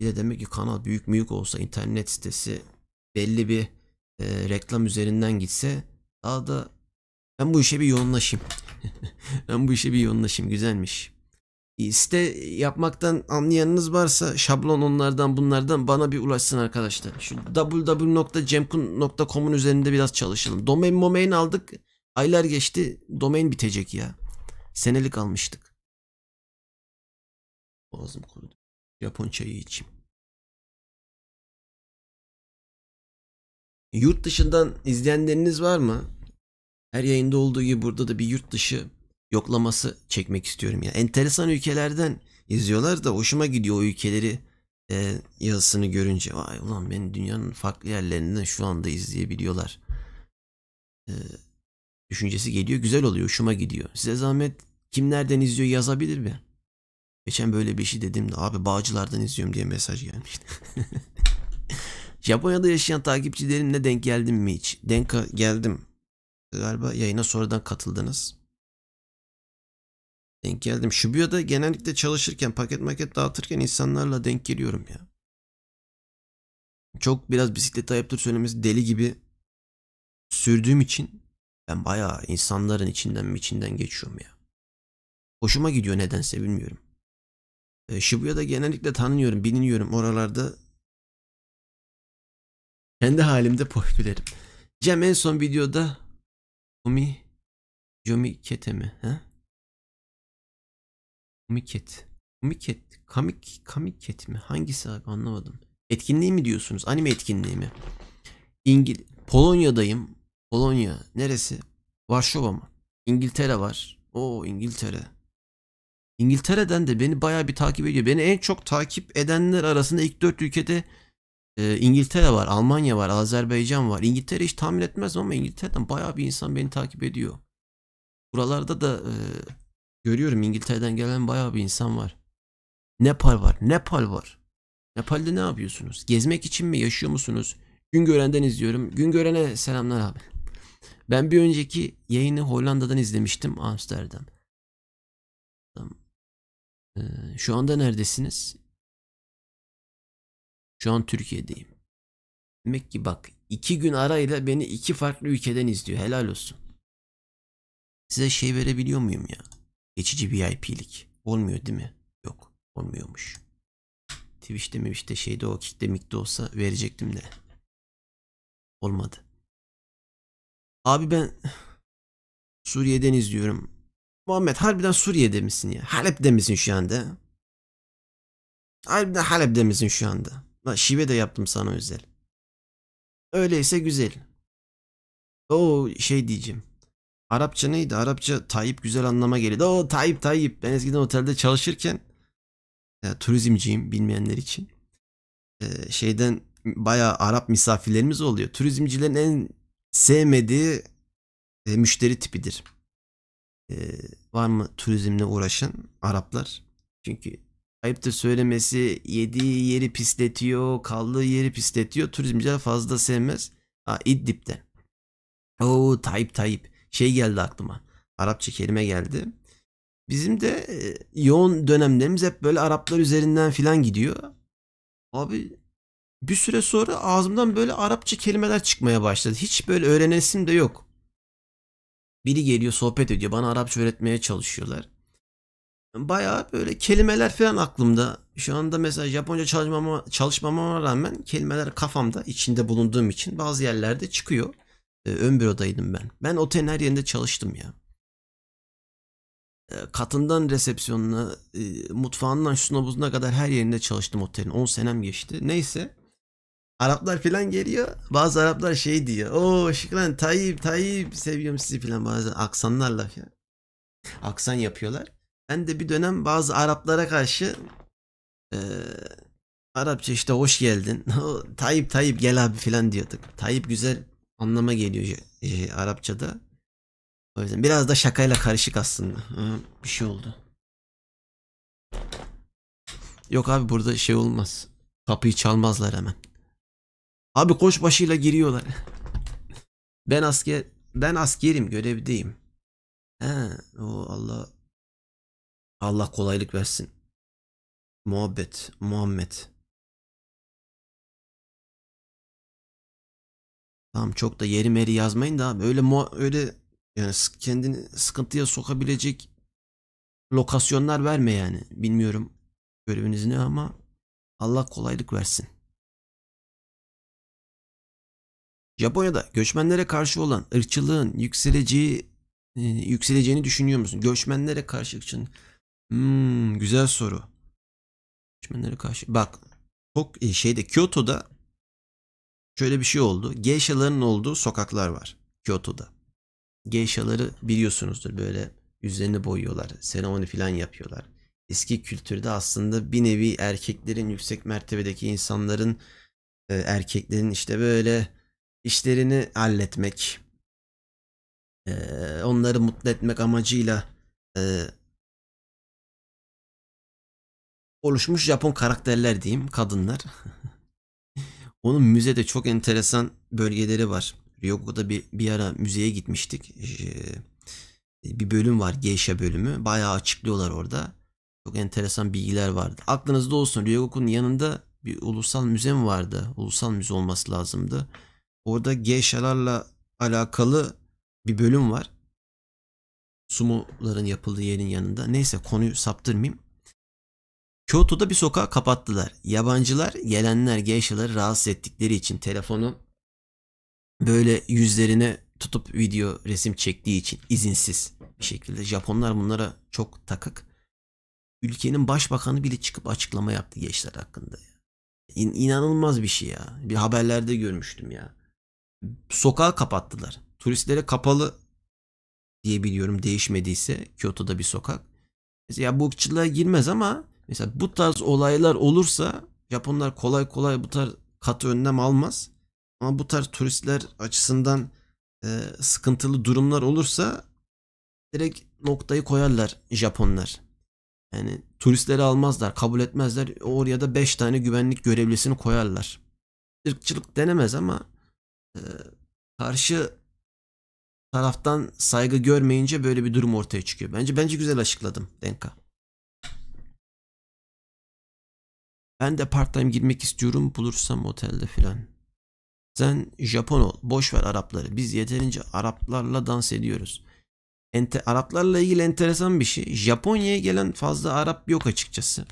Bir de demek ki kanal büyük büyük olsa internet sitesi belli bir e, reklam üzerinden gitse daha da ben bu işe bir yoğunlaşayım. ben bu işe bir yoğunlaşayım güzelmiş site yapmaktan anlayanınız varsa şablon onlardan bunlardan bana bir ulaşsın arkadaşlar. Şu www.cemkun.com'un üzerinde biraz çalışalım. Domain momain aldık. Aylar geçti. Domain bitecek ya. Senelik almıştık. Boğazım kurudu. Japon çayı içim. Yurt dışından izleyenleriniz var mı? Her yayında olduğu gibi burada da bir yurt dışı yoklaması çekmek istiyorum ya. Yani. Enteresan ülkelerden yazıyorlar da hoşuma gidiyor o ülkeleri e, yazısını görünce. Vay ulan beni dünyanın farklı yerlerinden şu anda izleyebiliyorlar. E, düşüncesi geliyor. Güzel oluyor. Hoşuma gidiyor. Size zahmet kim nereden izliyor yazabilir mi? Geçen böyle bir şey dedim de abi Bağcılar'dan izliyorum diye mesaj gelmişti. Japonya'da yaşayan takipçilerimle denk geldim mi hiç? Denk geldim. Galiba yayına sonradan katıldınız. Denk geldim. Shibuya'da genellikle çalışırken, paket maket dağıtırken insanlarla denk geliyorum ya. Çok biraz bisiklet ayıptır söylemesi deli gibi sürdüğüm için ben bayağı insanların içinden mi içinden geçiyorum ya. Hoşuma gidiyor nedense bilmiyorum. E, ee, Shibuya'da genellikle tanınıyorum, biliniyorum oralarda. Kendi halimde popülerim. Cem en son videoda Umi Jomi Kete mi? He? Kamiket, Kamiket, Kamik, kamiket mi? Hangisi abi anlamadım. Etkinliği mi diyorsunuz? Anime etkinliği mi? İngil Polonya'dayım. Polonya neresi? Varşova mı? İngiltere var. Oo İngiltere. İngiltere'den de beni bayağı bir takip ediyor. Beni en çok takip edenler arasında ilk dört ülkede e, İngiltere var, Almanya var, Azerbaycan var. İngiltere hiç tahmin etmez ama İngiltere'den bayağı bir insan beni takip ediyor. Buralarda da e, Görüyorum İngiltere'den gelen bayağı bir insan var. Nepal var. Nepal var. Nepal'de ne yapıyorsunuz? Gezmek için mi? Yaşıyor musunuz? Güngören'den izliyorum. Güngören'e selamlar abi. Ben bir önceki yayını Hollanda'dan izlemiştim Amsterdam. Ee, şu anda neredesiniz? Şu an Türkiye'deyim. Demek ki bak iki gün arayla beni iki farklı ülkeden izliyor. Helal olsun. Size şey verebiliyor muyum ya? Geçici VIP'lik. Olmuyor değil mi? Yok. Olmuyormuş. Twitch'te mi işte şeyde o kickte mikte olsa verecektim de. Olmadı. Abi ben Suriye'den izliyorum. Muhammed harbiden Suriye'de misin ya? Halep'de misin şu anda? Harbiden Halep'de misin şu anda? Lan şive de yaptım sana özel. Öyleyse güzel. O şey diyeceğim. Arapça neydi? Arapça Tayyip güzel anlama geliyordu. O Tayyip Tayyip. Ben eskiden otelde çalışırken e, turizmciyim bilmeyenler için. E, şeyden bayağı Arap misafirlerimiz oluyor. Turizmcilerin en sevmediği e, müşteri tipidir. E, var mı turizmle uğraşan Araplar? Çünkü ayıptır söylemesi yediği yeri pisletiyor, kaldığı yeri pisletiyor. Turizmciler fazla sevmez. Ha, İdlib'de. Oo Tayyip Tayyip şey geldi aklıma. Arapça kelime geldi. Bizim de e, yoğun dönemlerimiz hep böyle Araplar üzerinden filan gidiyor. Abi bir süre sonra ağzımdan böyle Arapça kelimeler çıkmaya başladı. Hiç böyle öğrenesim de yok. Biri geliyor sohbet ediyor. Bana Arapça öğretmeye çalışıyorlar. Baya böyle kelimeler falan aklımda. Şu anda mesela Japonca çalışmama, çalışmamama rağmen kelimeler kafamda içinde bulunduğum için bazı yerlerde çıkıyor e, ön bürodaydım ben. Ben otelin her yerinde çalıştım ya. Ee, katından resepsiyonuna, e, mutfağından şuna buzuna kadar her yerinde çalıştım otelin. 10 senem geçti. Neyse. Araplar filan geliyor. Bazı Araplar şey diyor. O Şükran Tayyip Tayyip seviyorum sizi filan bazı aksanlarla. Ya. Aksan yapıyorlar. Ben de bir dönem bazı Araplara karşı e, Arapça işte hoş geldin. Tayyip Tayyip gel abi filan diyorduk. Tayyip güzel anlama geliyor e, Arapçada. O yüzden biraz da şakayla karışık aslında. Hı, bir şey oldu. Yok abi burada şey olmaz. Kapıyı çalmazlar hemen. Abi koş başıyla giriyorlar. Ben asker ben askerim görevdeyim. He, o Allah Allah kolaylık versin. Muhabbet, Muhammed. Tamam çok da yeri meri yazmayın da abi. Öyle öyle yani kendini sıkıntıya sokabilecek lokasyonlar verme yani. Bilmiyorum göreviniz ne ama Allah kolaylık versin. Japonya'da göçmenlere karşı olan ırkçılığın yükseleceği e, yükseleceğini düşünüyor musun? Göçmenlere karşı için hmm, güzel soru. Göçmenlere karşı bak çok e, şeyde Kyoto'da şöyle bir şey oldu. Geishaların olduğu sokaklar var Kyoto'da. Geishaları biliyorsunuzdur böyle üzerine boyuyorlar. Seremoni falan yapıyorlar. Eski kültürde aslında bir nevi erkeklerin yüksek mertebedeki insanların e, erkeklerin işte böyle işlerini halletmek e, onları mutlu etmek amacıyla e, oluşmuş Japon karakterler diyeyim kadınlar Onun müzede çok enteresan bölgeleri var. Ryogo'da bir, bir ara müzeye gitmiştik. Ee, bir bölüm var Geisha bölümü. Bayağı açıklıyorlar orada. Çok enteresan bilgiler vardı. Aklınızda olsun Ryogoku'nun yanında bir ulusal müze mi vardı? Ulusal müze olması lazımdı. Orada Geisha'larla alakalı bir bölüm var. Sumoların yapıldığı yerin yanında. Neyse konuyu saptırmayayım. Kyoto'da bir sokağı kapattılar. Yabancılar gelenler geyşaları rahatsız ettikleri için telefonu böyle yüzlerine tutup video resim çektiği için izinsiz bir şekilde. Japonlar bunlara çok takık. Ülkenin başbakanı bile çıkıp açıklama yaptı gençler hakkında. Ya. İn- inanılmaz bir şey ya. Bir haberlerde görmüştüm ya. Sokağı kapattılar. Turistlere kapalı diye biliyorum değişmediyse Kyoto'da bir sokak. Ya bu ırkçılığa girmez ama Mesela bu tarz olaylar olursa Japonlar kolay kolay bu tarz katı önlem almaz. Ama bu tarz turistler açısından e, sıkıntılı durumlar olursa direkt noktayı koyarlar Japonlar. Yani turistleri almazlar, kabul etmezler. Oraya da 5 tane güvenlik görevlisini koyarlar. Irkçılık denemez ama e, karşı taraftan saygı görmeyince böyle bir durum ortaya çıkıyor. Bence bence güzel açıkladım Denka. Ben de part time girmek istiyorum bulursam otelde filan. Sen Japon ol. Boş ver Arapları. Biz yeterince Araplarla dans ediyoruz. Ente Araplarla ilgili enteresan bir şey. Japonya'ya gelen fazla Arap yok açıkçası.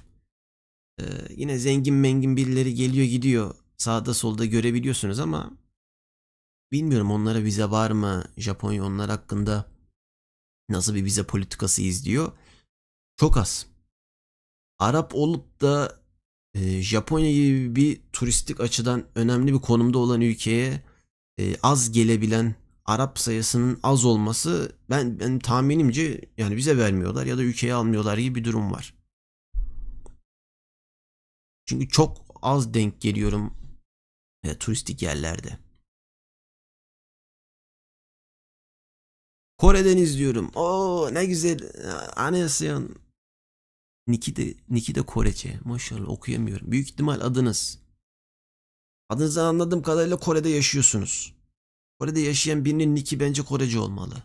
Ee, yine zengin mengin birileri geliyor gidiyor. Sağda solda görebiliyorsunuz ama bilmiyorum onlara vize var mı? Japonya onlar hakkında nasıl bir vize politikası izliyor? Çok az. Arap olup da ee, Japonya gibi bir turistik açıdan önemli bir konumda olan ülkeye e, az gelebilen Arap sayısının az olması ben ben tahminimce yani bize vermiyorlar ya da ülkeye almıyorlar gibi bir durum var. Çünkü çok az denk geliyorum e, turistik yerlerde. Kore'den izliyorum. Oo ne güzel. Anasyon. Niki de, Niki de Korece. Maşallah okuyamıyorum. Büyük ihtimal adınız. Adınızdan anladığım kadarıyla Kore'de yaşıyorsunuz. Kore'de yaşayan birinin Niki bence Korece olmalı.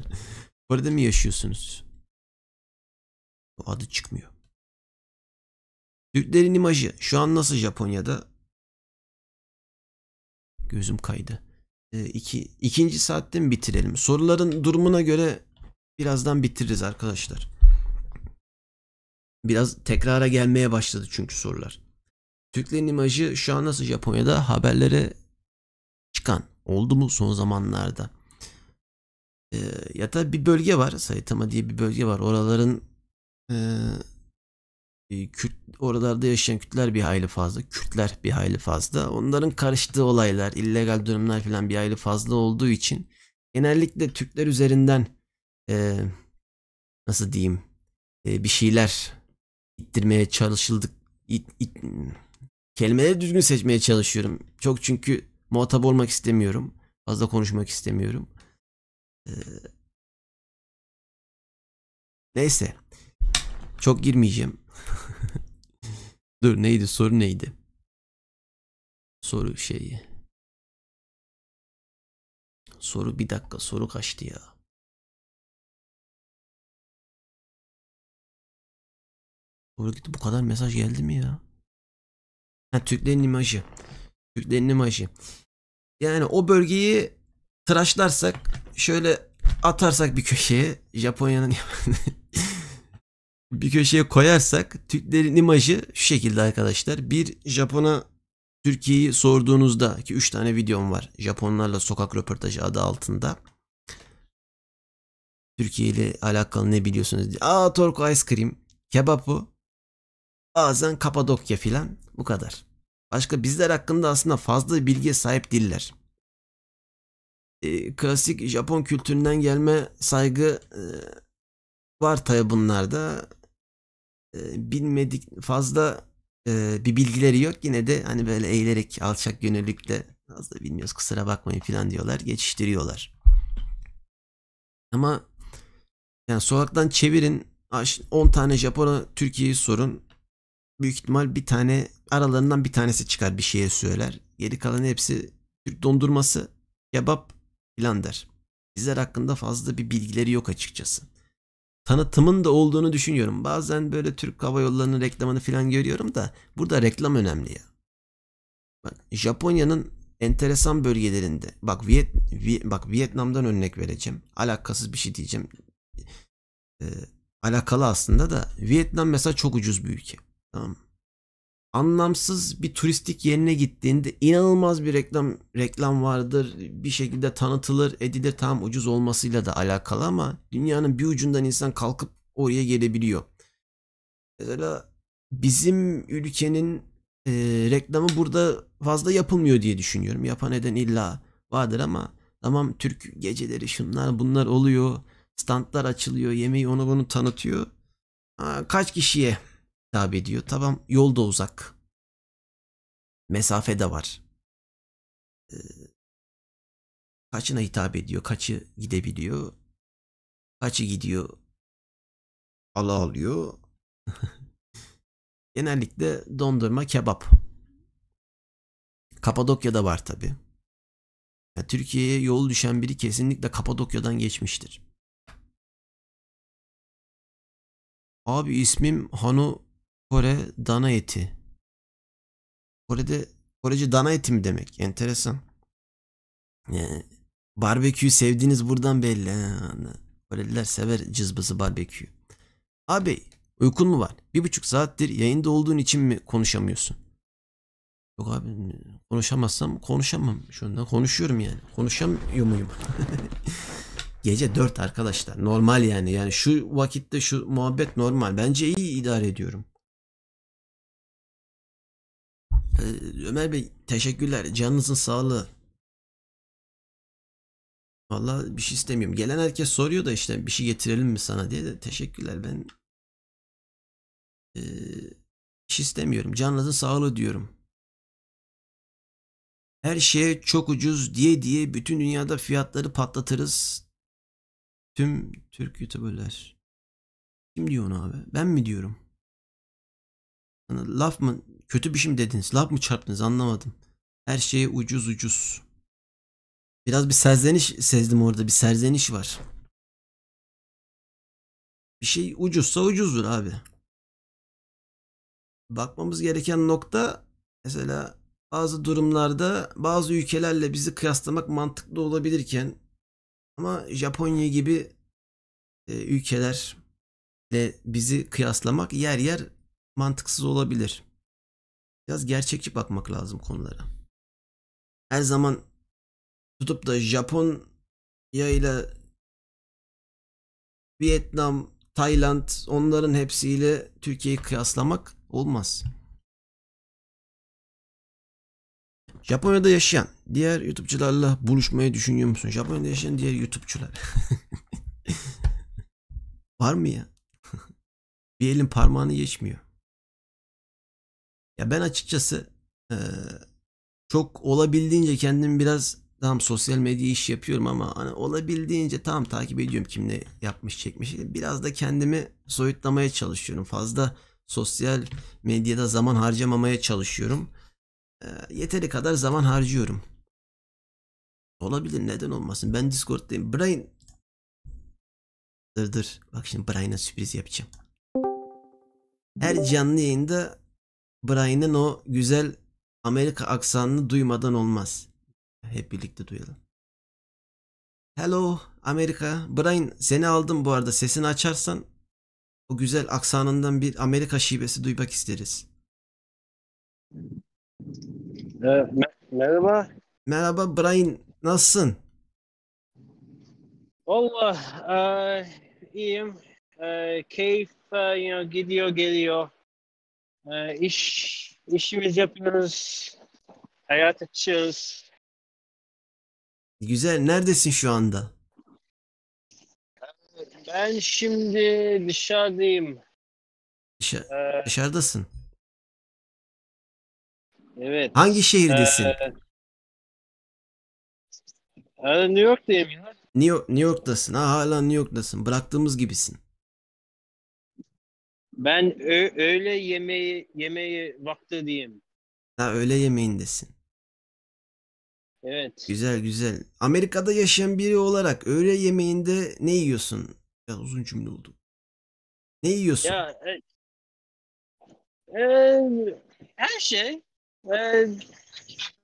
Kore'de mi yaşıyorsunuz? O adı çıkmıyor. Türklerin imajı şu an nasıl Japonya'da? Gözüm kaydı. E, iki, ikinci saatte mi bitirelim? Soruların durumuna göre birazdan bitiririz arkadaşlar. Biraz tekrara gelmeye başladı çünkü sorular. Türklerin imajı şu an nasıl Japonya'da haberlere çıkan oldu mu son zamanlarda? E, ya da bir bölge var Saitama diye bir bölge var. Oraların e, e, Kürt, oralarda yaşayan Kürtler bir hayli fazla. Kürtler bir hayli fazla. Onların karıştığı olaylar, illegal durumlar falan bir hayli fazla olduğu için genellikle Türkler üzerinden e, nasıl diyeyim e, bir şeyler ittirmeye çalışıldık. It, it, kelimeleri düzgün seçmeye çalışıyorum. Çok çünkü muhatap olmak istemiyorum. Fazla konuşmak istemiyorum. Ee, neyse. Çok girmeyeceğim. Dur neydi soru neydi? Soru şeyi. Soru bir dakika soru kaçtı ya. Orada bu kadar mesaj geldi mi ya? Ha, Türklerin imajı. Türklerin imajı. Yani o bölgeyi tıraşlarsak şöyle atarsak bir köşeye Japonya'nın bir köşeye koyarsak Türklerin imajı şu şekilde arkadaşlar. Bir Japon'a Türkiye'yi sorduğunuzda ki 3 tane videom var. Japonlarla sokak röportajı adı altında. Türkiye ile alakalı ne biliyorsunuz diye. Aa Torku Ice Cream. Kebapı. Bazen Kapadokya filan bu kadar. Başka bizler hakkında aslında fazla bilgiye sahip değiller. E, klasik Japon kültüründen gelme saygı e, var tabi bunlarda. E, ee, bilmedik fazla e, bir bilgileri yok. Yine de hani böyle eğilerek alçak gönüllükle fazla bilmiyoruz kusura bakmayın filan diyorlar. Geçiştiriyorlar. Ama yani sokaktan çevirin 10 tane Japon'a Türkiye'yi sorun büyük ihtimal bir tane aralarından bir tanesi çıkar bir şeye söyler. Geri kalan hepsi Türk dondurması, kebap filan der. Bizler hakkında fazla bir bilgileri yok açıkçası. Tanıtımın da olduğunu düşünüyorum. Bazen böyle Türk Hava Yolları'nın reklamını filan görüyorum da burada reklam önemli ya. Bak Japonya'nın enteresan bölgelerinde bak Viet bak Vietnam'dan örnek vereceğim. Alakasız bir şey diyeceğim. Ee, alakalı aslında da Vietnam mesela çok ucuz bir ülke. Tamam. Anlamsız bir turistik yerine gittiğinde inanılmaz bir reklam reklam vardır. Bir şekilde tanıtılır, edilir. Tam ucuz olmasıyla da alakalı ama dünyanın bir ucundan insan kalkıp oraya gelebiliyor. Mesela bizim ülkenin e, reklamı burada fazla yapılmıyor diye düşünüyorum. Yapan eden illa vardır ama tamam Türk geceleri şunlar bunlar oluyor. Standlar açılıyor, yemeği onu bunu tanıtıyor. Ha, kaç kişiye hitap ediyor. Tamam yol da uzak. Mesafe de var. Ee, kaçına hitap ediyor? Kaçı gidebiliyor? Kaçı gidiyor? ala alıyor. Genellikle dondurma kebap. Kapadokya'da var tabi. Türkiye'ye yol düşen biri kesinlikle Kapadokya'dan geçmiştir. Abi ismim Hanu Kore dana eti. Kore'de Korece dana eti mi demek? Enteresan. Yani, ee, barbeküyü sevdiğiniz buradan belli. Ha. Koreliler sever cızbızı barbeküyü. Abi uykun mu var? Bir buçuk saattir yayında olduğun için mi konuşamıyorsun? Yok abi konuşamazsam konuşamam. Şu anda konuşuyorum yani. Konuşamıyor muyum? Gece 4 arkadaşlar. Normal yani. Yani şu vakitte şu muhabbet normal. Bence iyi idare ediyorum. Ee, Ömer Bey teşekkürler. Canınızın sağlığı. Valla bir şey istemiyorum. Gelen herkes soruyor da işte bir şey getirelim mi sana diye de teşekkürler. Ben ee, bir şey istemiyorum. Canınızın sağlığı diyorum. Her şey çok ucuz diye diye bütün dünyada fiyatları patlatırız. Tüm Türk YouTuber'lar. Kim diyor onu abi? Ben mi diyorum? Hani laf mı? Kötü bir şey mi dediniz? Lap mı çarptınız? Anlamadım. Her şeye ucuz ucuz. Biraz bir serzeniş sezdim orada. Bir serzeniş var. Bir şey ucuzsa ucuzdur abi. Bakmamız gereken nokta mesela bazı durumlarda bazı ülkelerle bizi kıyaslamak mantıklı olabilirken ama Japonya gibi e, ülkelerle bizi kıyaslamak yer yer mantıksız olabilir. Biraz gerçekçi bakmak lazım konulara. Her zaman tutup da Japon ile Vietnam, Tayland onların hepsiyle Türkiye'yi kıyaslamak olmaz. Japonya'da yaşayan diğer YouTube'cularla buluşmayı düşünüyor musun? Japonya'da yaşayan diğer YouTube'cular. Var mı ya? Bir elin parmağını geçmiyor. Ya ben açıkçası e, çok olabildiğince kendim biraz tam sosyal medya iş yapıyorum ama hani olabildiğince tam takip ediyorum kim ne yapmış çekmiş. Biraz da kendimi soyutlamaya çalışıyorum. Fazla sosyal medyada zaman harcamamaya çalışıyorum. E, yeteri kadar zaman harcıyorum. Olabilir neden olmasın. Ben Discord'dayım. Brian dur dur. Bak şimdi Brian'a sürpriz yapacağım. Her canlı yayında Brian'ın o güzel Amerika aksanını duymadan olmaz. Hep birlikte duyalım. Hello Amerika. Brian seni aldım bu arada. Sesini açarsan o güzel aksanından bir Amerika şibesi duymak isteriz. Ee, merhaba. Merhaba Brian. Nasılsın? Valla e, iyiyim. E, keyif e, you know, gidiyor geliyor e, iş işimiz yapıyoruz. Hayat açıyoruz. Güzel. Neredesin şu anda? Ben şimdi dışarıdayım. Dışa- Ee, Dışarıdasın. evet. Hangi şehirdesin? Ee, ee New York'tayım ya. New, New York'tasın. Ha, hala New York'tasın. Bıraktığımız gibisin. Ben ö- öğle yemeği yemeği vakti diyeyim. Ha öğle yemeğindesin. Evet. Güzel güzel. Amerika'da yaşayan biri olarak öğle yemeğinde ne yiyorsun? Ya uzun cümle oldu. Ne yiyorsun? Ya e, e, her şey. E,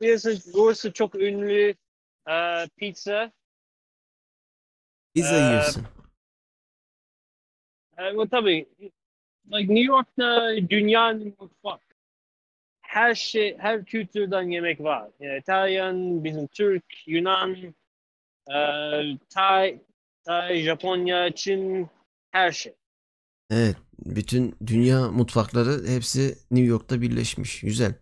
biliyorsun burası çok ünlü e, pizza. Pizza e, yiyorsun. E, bu tabii Like New York'ta dünyanın mutfak. Her şey, her kültürden yemek var. Yani İtalyan, bizim Türk, Yunan, e, Tay, Tay, Japonya, Çin, her şey. Evet, bütün dünya mutfakları hepsi New York'ta birleşmiş. Güzel.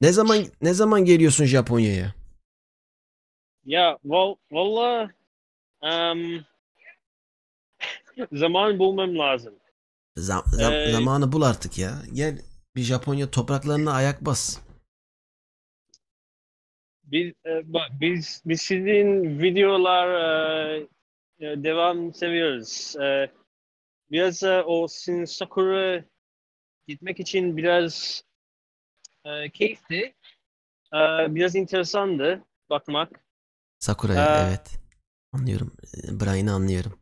Ne zaman ne zaman geliyorsun Japonya'ya? Ya val, valla um, zaman bulmam lazım. Zam, zam, ee, zamanı bul artık ya. Gel bir Japonya topraklarına ayak bas. Biz, e, biz, biz sizin videolar e, e, devam seviyoruz. biraz o sizin Sakura gitmek için biraz keyifli. biraz enteresandı bakmak. Sakura'ya e, evet. Anlıyorum. Brian'ı anlıyorum.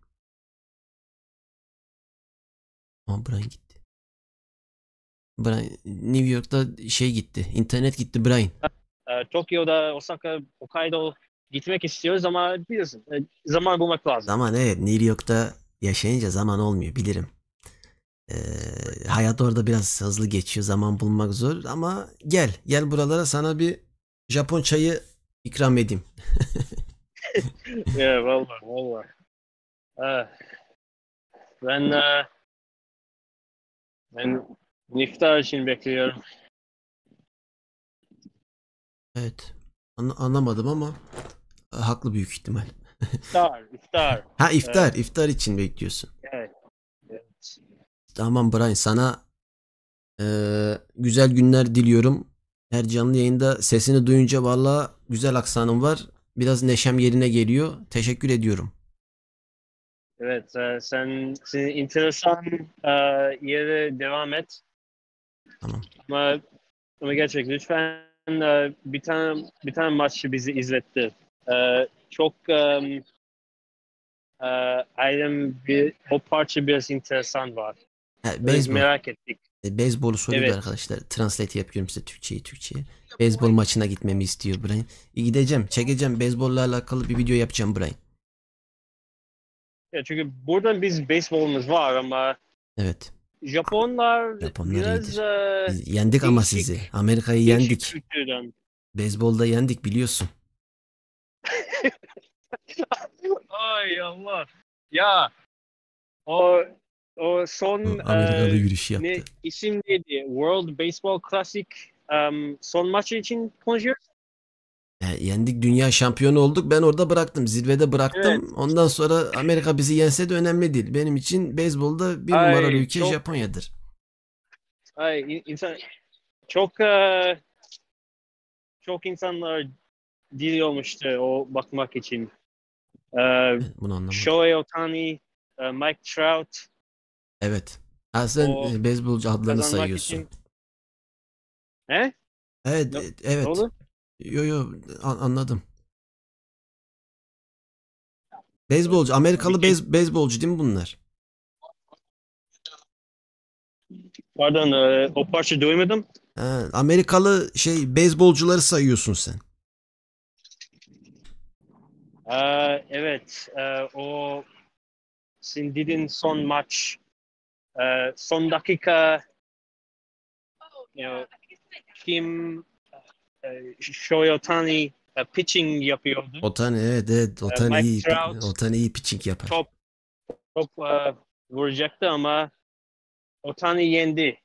Aa Brian gitti. Brian New York'ta şey gitti. İnternet gitti Brian. E, Tokyo'da, Osaka, Hokkaido gitmek istiyoruz ama biliyorsun e, zaman bulmak lazım. Zaman evet New York'ta yaşayınca zaman olmuyor bilirim. Ee, hayat orada biraz hızlı geçiyor zaman bulmak zor ama gel gel buralara sana bir Japon çayı ikram edeyim. yeah, valla valla. ben uh, ben niftar için bekliyorum. Evet. An- anlamadım ama e, haklı büyük ihtimal. İftar, iftar. Ha iftar, iftar için bekliyorsun. Evet. evet. Tamam Brian sana e, güzel günler diliyorum. Her canlı yayında sesini duyunca valla güzel aksanım var. Biraz neşem yerine geliyor. Teşekkür ediyorum. Evet, e, sen, sen enteresan e, yere devam et. Tamam. Ama, ama gerçek lütfen e, bir tane bir tane maçı bizi izletti. Çok um, ayrım bir o parça biraz enteresan var. Ha, Biz merak ettik. Beyzbolu soruyor evet. arkadaşlar. Translate yapıyorum size Türkçe'yi Türkçe'ye. Beyzbol maçına gitmemi istiyor Brian. gideceğim, çekeceğim. Beyzbolla alakalı bir video yapacağım Brian. Ya çünkü buradan biz beyzbolumuz var ama Evet. Japonlar, Japonlar biraz e, Biz yendik ama sizi. Amerika'yı yendik. kültürden. Beyzbolda yendik biliyorsun. Ay Allah. Ya o o son O Amerikalı eee, yaptı. ne isim neydi? World Baseball Classic em, um, son maçı için konuşuyoruz. E, yendik dünya şampiyonu olduk. Ben orada bıraktım. Zirvede bıraktım. Evet. Ondan sonra Amerika bizi yense de önemli değil. Benim için beyzbolda bir Ay, numaralı ülke çok... Japonya'dır. Ay insan çok e, çok insanlar dili olmuştu o bakmak için. E, bunu Shohei Otani, e, Mike Trout. Evet. Ha sen o, beyzbolcu adlarını sayıyorsun. Için... He? Evet, no, evet. Ne Yo yo an- anladım. Beyzbolcu, Amerikalı beyz, beyzbolcu değil mi bunlar? Pardon, e, o parça duymadım. Ha, Amerikalı şey beyzbolcuları sayıyorsun sen. Ee, evet, e, o o Cindy'nin son maç, e, son dakika you know, kim e, Shohei Otani e, pitching yapıyordu. Otani evet evet e, Otani Mike iyi, Trout, Otani iyi pitching yapar. Top, top vuracaktı ama Otani yendi.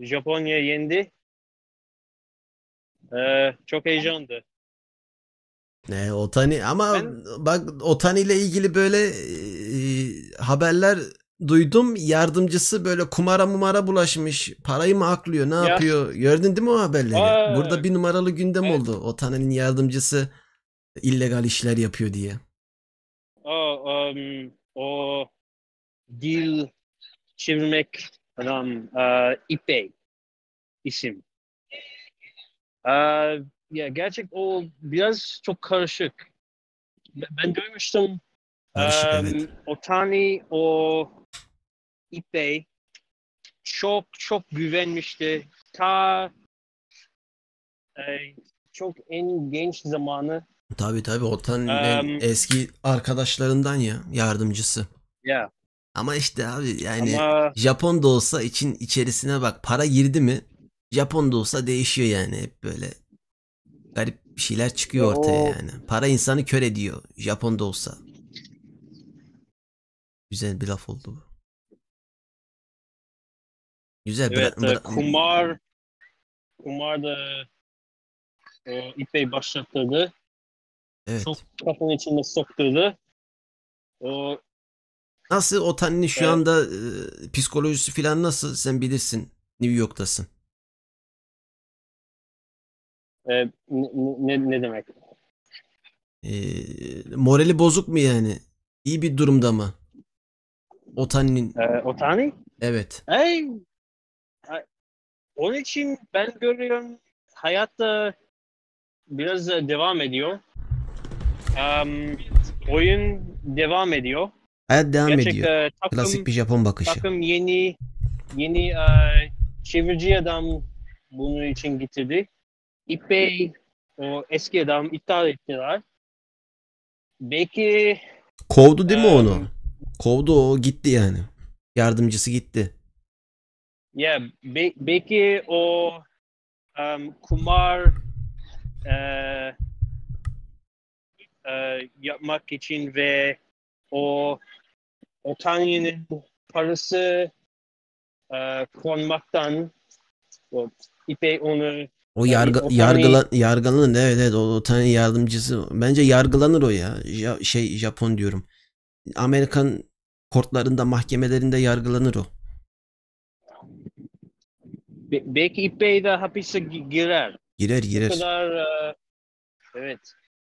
Japonya yendi. Ee, çok heyecandı. Ne Otani ama ben... bak Otani ile ilgili böyle e, haberler duydum yardımcısı böyle kumara mumara bulaşmış. Parayı mı aklıyor ne ya. yapıyor? Gördün değil mi o haberleri? Aa, Burada bir numaralı gündem evet. oldu. O tanenin yardımcısı illegal işler yapıyor diye. O, um, o dil çevirmek adam uh, e, İpek isim. Uh, ya gerçek o biraz çok karışık. Ben, ben duymuştum. Karışık, um, evet. O tani o eBay çok çok güvenmişti. Ta e, çok en genç zamanı. Tabii tabii Otan um, eski arkadaşlarından ya yardımcısı. Ya. Yeah. Ama işte abi yani Ama... Japon da olsa için içerisine bak para girdi mi Japon da olsa değişiyor yani hep böyle garip bir şeyler çıkıyor ortaya o... yani. Para insanı kör ediyor Japon da olsa. Güzel bir laf oldu bu. Güzel. Evet, bıra- bıra- kumar kumar da e, İpey başlattırdı. Evet. Çok kafanın içinde sokturdu. O, nasıl o Tanni şu evet. anda e, psikolojisi falan nasıl sen bilirsin. New York'tasın. E, ne, ne, ne demek? E, morali bozuk mu yani? İyi bir durumda mı? Otan'in. E, Otani? Evet. Hey, onun için ben görüyorum hayatta biraz devam ediyor. Um, oyun devam ediyor. Hayat devam Gerçekten, ediyor. Takım, Klasik bir Japon bakışı. Takım yeni yeni uh, e, çevirici adam bunun için getirdi. İpey o eski adam iptal ettiler. Belki Kovdu değil um, mi e, onu? Kovdu o gitti yani. Yardımcısı gitti yeah, be, belki o um, kumar e, e, yapmak için ve o o Tanrı'nın parası e, konmaktan o, ipe onu o yargı, yani, yargıla, yargılanır evet evet o, o tane yardımcısı bence yargılanır o ya ja, şey Japon diyorum Amerikan kortlarında mahkemelerinde yargılanır o Be- belki İpey de hapise girer. Girer girer. Bu kadar e, evet.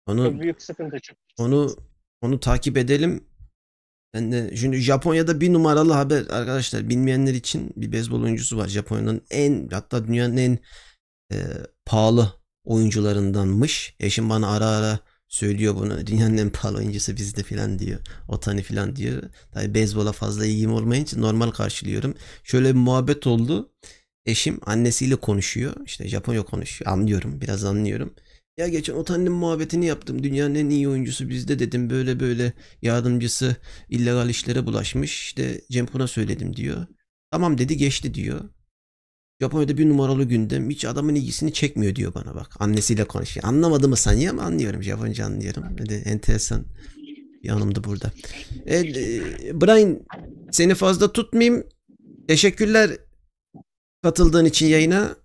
Onu, çok büyük sıkıntı çok. Onu onu takip edelim. Ben de şimdi Japonya'da bir numaralı haber arkadaşlar bilmeyenler için bir beyzbol oyuncusu var. Japonya'nın en hatta dünyanın en e, pahalı oyuncularındanmış. Eşim bana ara ara söylüyor bunu. Dünyanın en pahalı oyuncusu bizde filan diyor. Otani filan diyor. Tabii beyzbola fazla ilgim olmayınca normal karşılıyorum. Şöyle bir muhabbet oldu. Eşim annesiyle konuşuyor. İşte Japonca konuşuyor. Anlıyorum. Biraz anlıyorum. Ya geçen otannim muhabbetini yaptım. Dünyanın en iyi oyuncusu bizde dedim. Böyle böyle yardımcısı illegal işlere bulaşmış. İşte Cempun'a söyledim diyor. Tamam dedi geçti diyor. Japonya'da bir numaralı gündem. Hiç adamın ilgisini çekmiyor diyor bana bak. Annesiyle konuşuyor. mı sanıyor ama anlıyorum. Japonca anlıyorum. Öyle enteresan bir anımdı burada. e, Brian seni fazla tutmayayım. Teşekkürler katıldığın için yayına.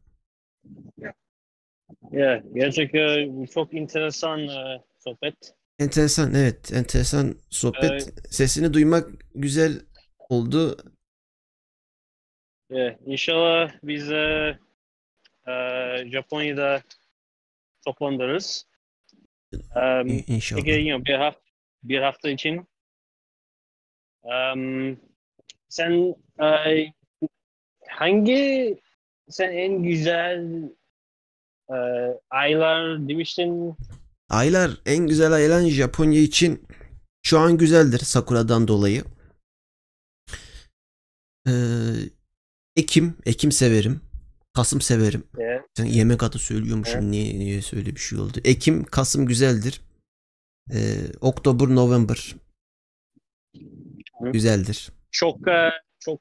Yeah, gerçekten çok enteresan uh, sohbet. Enteresan evet enteresan sohbet. Evet. Sesini duymak güzel oldu. Yeah, inşallah biz e, e Japonya'da toplanırız. Um, inşallah. Peki, you know, bir, hafta, bir hafta için. Um, sen e, hangi sen en güzel e, aylar demiştin? Aylar en güzel aylar Japonya için şu an güzeldir Sakura'dan dolayı. Ee, Ekim, Ekim severim. Kasım severim. Evet. Sen yemek adı söylüyormuşum. Evet. Niye, niye öyle bir şey oldu? Ekim, Kasım güzeldir. Ee, Oktober, November güzeldir. Çok e, çok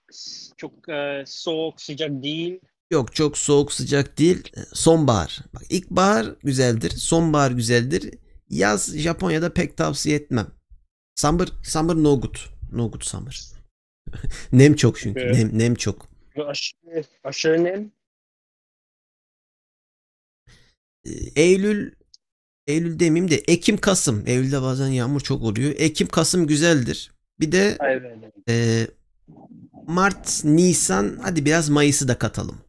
çok e, soğuk sıcak değil. Yok çok soğuk sıcak değil. Sonbahar. Bak ilkbahar güzeldir. Sonbahar güzeldir. Yaz Japonya'da pek tavsiye etmem. Summer, summer no good. No good summer. nem çok çünkü. Evet. Nem, nem çok. Aşırı, aşırı nem. Ee, Eylül Eylül demeyeyim de Ekim Kasım. Eylül'de bazen yağmur çok oluyor. Ekim Kasım güzeldir. Bir de evet. e, Mart, Nisan, hadi biraz Mayıs'ı da katalım.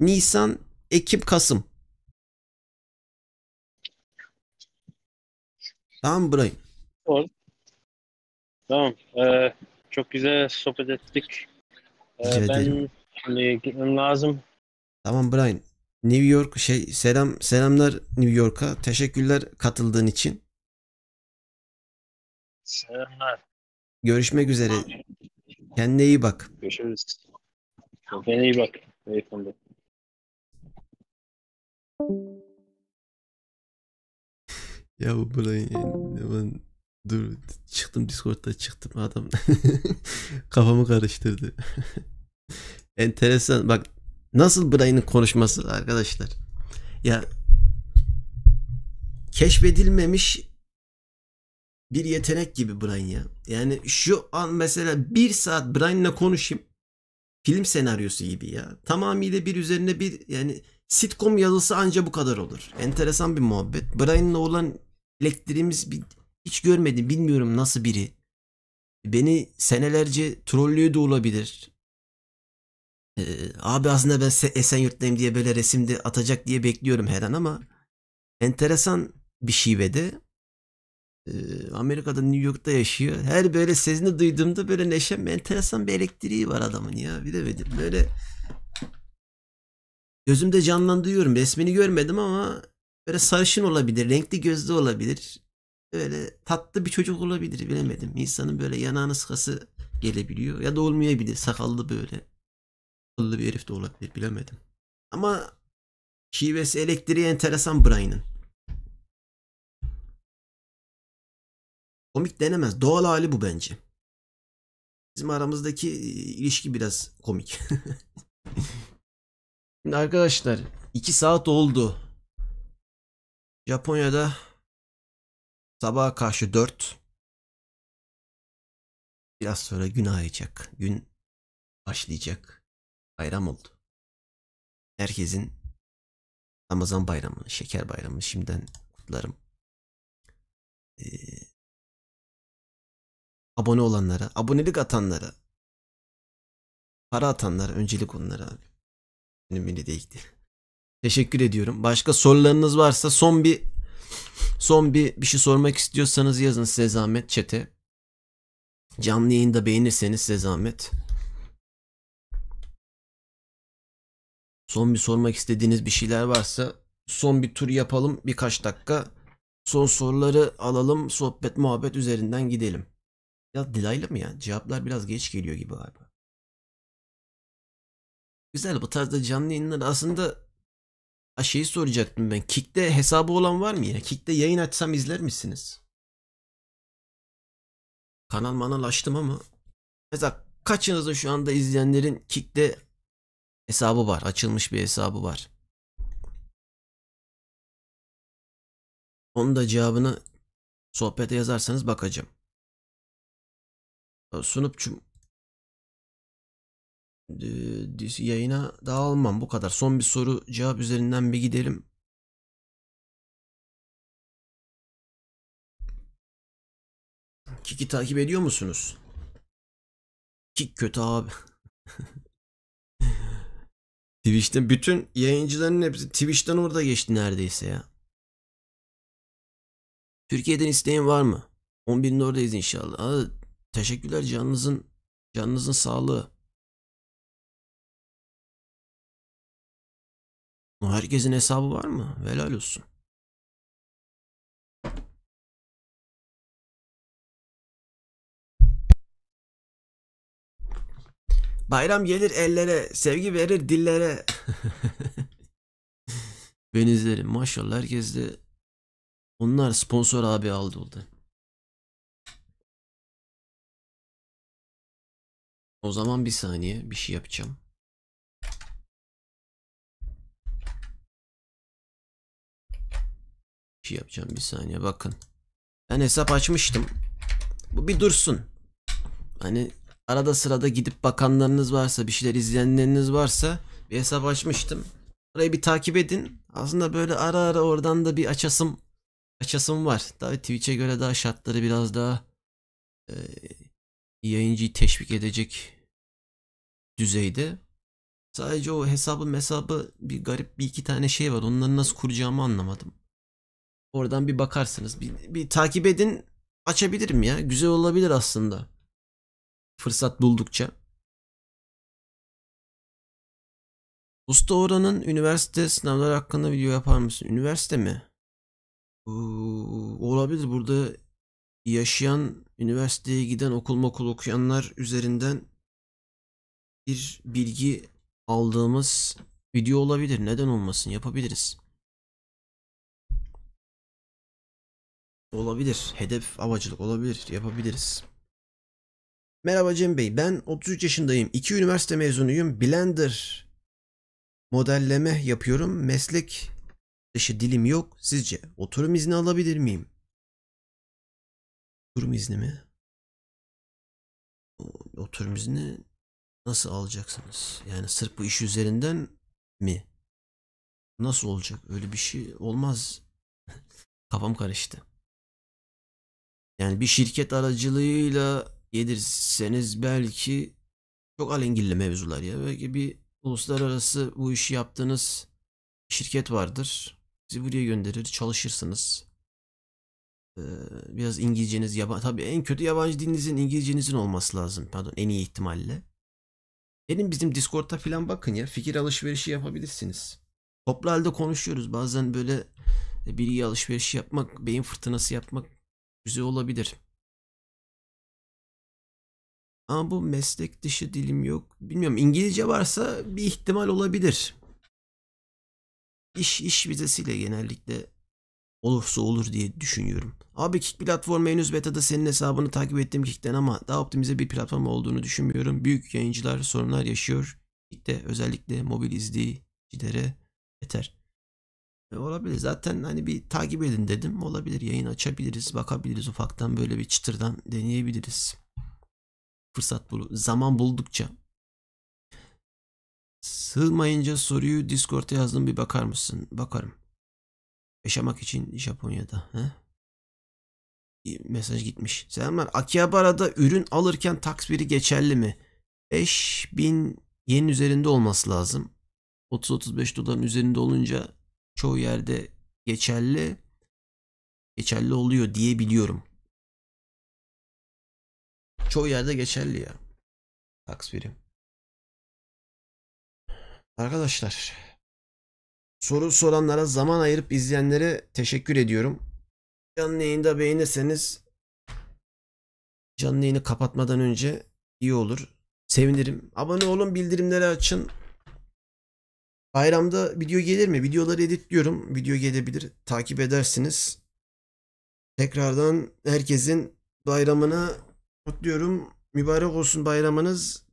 Nisan, Ekim, Kasım. Tamam burayı. Olur. Tamam. Ee, çok güzel sohbet ettik. Ee, ben şimdi gitmem lazım. Tamam Brian. New York şey selam selamlar New York'a. Teşekkürler katıldığın için. Selamlar. Görüşmek üzere. Kendine iyi bak. Görüşürüz. Kendine iyi bak. Beyefendi. Ya bu burayı ben dur çıktım Discord'da çıktım adam kafamı karıştırdı. Enteresan bak nasıl Brian'ın konuşması arkadaşlar. Ya keşfedilmemiş bir yetenek gibi Brian ya. Yani şu an mesela bir saat Brian'la konuşayım. Film senaryosu gibi ya. Tamamıyla bir üzerine bir yani sitcom yazısı anca bu kadar olur. Enteresan bir muhabbet. Brian'la olan elektriğimiz bir, hiç görmedim. Bilmiyorum nasıl biri. Beni senelerce trollüyor de olabilir. Ee, abi aslında ben Esenyurt'tayım diye böyle resimde atacak diye bekliyorum her an ama enteresan bir şivede ee, Amerika'da New York'ta yaşıyor. Her böyle sesini duyduğumda böyle neşem enteresan bir elektriği var adamın ya. Bilemedim böyle gözümde canlandırıyorum. Resmini görmedim ama böyle sarışın olabilir, renkli gözlü olabilir. Böyle tatlı bir çocuk olabilir bilemedim. İnsanın böyle yanağını sıkası gelebiliyor ya da olmayabilir. Sakallı böyle. Sakallı bir herif de olabilir bilemedim. Ama şivesi elektriği enteresan Brian'ın. Komik denemez. Doğal hali bu bence. Bizim aramızdaki e, ilişki biraz komik. Şimdi arkadaşlar 2 saat oldu. Japonya'da sabaha karşı 4. Biraz sonra gün ayacak. Gün başlayacak. Bayram oldu. Herkesin Ramazan bayramını, şeker bayramını şimdiden kutlarım. Ee, abone olanlara, abonelik atanlara, para atanlara öncelik onlara abi. Benim beni değil. Teşekkür ediyorum. Başka sorularınız varsa son bir son bir bir şey sormak istiyorsanız yazın size zahmet çete. Canlı yayında beğenirseniz size zahmet. Son bir sormak istediğiniz bir şeyler varsa son bir tur yapalım birkaç dakika. Son soruları alalım, sohbet muhabbet üzerinden gidelim. Biraz delaylı mı ya? Cevaplar biraz geç geliyor gibi galiba. Güzel bu tarzda canlı yayınlar aslında ha, şeyi soracaktım ben. Kik'te hesabı olan var mı ya? Kik'te yayın açsam izler misiniz? Kanal manal açtım ama mesela Kaçınızın şu anda izleyenlerin Kik'te hesabı var. Açılmış bir hesabı var. Onun da cevabını sohbete yazarsanız bakacağım sunupçum yayına dağılmam bu kadar. Son bir soru cevap üzerinden bir gidelim. Kiki takip ediyor musunuz? Kik kötü abi. Twitch'ten bütün yayıncıların hepsi Twitch'ten orada geçti neredeyse ya. Türkiye'den isteğin var mı? 10 11'inde oradayız inşallah. Teşekkürler canınızın canınızın sağlığı. Herkesin hesabı var mı? Helal olsun. Bayram gelir ellere, sevgi verir dillere. ben izlerim. Maşallah herkes de onlar sponsor abi aldı oldu. O zaman bir saniye bir şey yapacağım. Bir şey yapacağım bir saniye bakın. Ben hesap açmıştım. Bu bir dursun. Hani arada sırada gidip bakanlarınız varsa bir şeyler izleyenleriniz varsa bir hesap açmıştım. Orayı bir takip edin. Aslında böyle ara ara oradan da bir açasım açasım var. Tabii Twitch'e göre daha şartları biraz daha e, yayıncıyı teşvik edecek düzeyde. Sadece o hesabı, hesabı bir garip bir iki tane şey var. Onları nasıl kuracağımı anlamadım. Oradan bir bakarsınız. Bir, bir takip edin. Açabilirim ya. Güzel olabilir aslında. Fırsat buldukça. Usta Orhan'ın üniversite sınavları hakkında video yapar mısın? Üniversite mi? Ee, olabilir. Burada yaşayan, üniversiteye giden, okul okul okuyanlar üzerinden bir bilgi aldığımız video olabilir. Neden olmasın? Yapabiliriz. Olabilir. Hedef avcılık olabilir. Yapabiliriz. Merhaba Cem Bey. Ben 33 yaşındayım. İki üniversite mezunuyum. Blender modelleme yapıyorum. Meslek dışı dilim yok. Sizce oturum izni alabilir miyim? Oturum izni mi? Oturum izni Nasıl alacaksınız? Yani sırf bu iş üzerinden mi? Nasıl olacak? Öyle bir şey olmaz. Kafam karıştı. Yani bir şirket aracılığıyla yedirseniz belki çok alengilli mevzular ya. Belki bir uluslararası bu işi yaptığınız şirket vardır. Sizi buraya gönderir, çalışırsınız. Ee, biraz İngilizceniz yabancı. Tabii en kötü yabancı dilinizin İngilizcenizin olması lazım. Pardon en iyi ihtimalle. Gelin bizim Discord'da falan bakın ya. Fikir alışverişi yapabilirsiniz. Toplu halde konuşuyoruz. Bazen böyle e, bilgi alışverişi yapmak, beyin fırtınası yapmak güzel olabilir. Ama bu meslek dışı dilim yok. Bilmiyorum İngilizce varsa bir ihtimal olabilir. İş iş vizesiyle genellikle olursa olur diye düşünüyorum. Abi Kik platformu henüz betada senin hesabını takip ettiğim Kik'ten ama daha optimize bir platform olduğunu düşünmüyorum. Büyük yayıncılar sorunlar yaşıyor. Kik'te özellikle mobil izleyicilere yeter. E, olabilir. Zaten hani bir takip edin dedim. Olabilir. Yayın açabiliriz. Bakabiliriz ufaktan böyle bir çıtırdan deneyebiliriz. Fırsat bul zaman buldukça. Sığmayınca soruyu Discord'a yazdım bir bakar mısın? Bakarım. Yaşamak için Japonya'da. He? Mesaj gitmiş. Selamlar. Akihabara'da ürün alırken tax biri geçerli mi? 5000 yen üzerinde olması lazım. 30-35 doların üzerinde olunca çoğu yerde geçerli geçerli oluyor diye biliyorum. Çoğu yerde geçerli ya. Tax birim. Arkadaşlar Soru soranlara zaman ayırıp izleyenlere teşekkür ediyorum. Canlı da beğenirseniz canlı yayını kapatmadan önce iyi olur. Sevinirim. Abone olun, bildirimleri açın. Bayramda video gelir mi? Videoları editliyorum. Video gelebilir. Takip edersiniz. Tekrardan herkesin bayramını kutluyorum. Mübarek olsun bayramınız.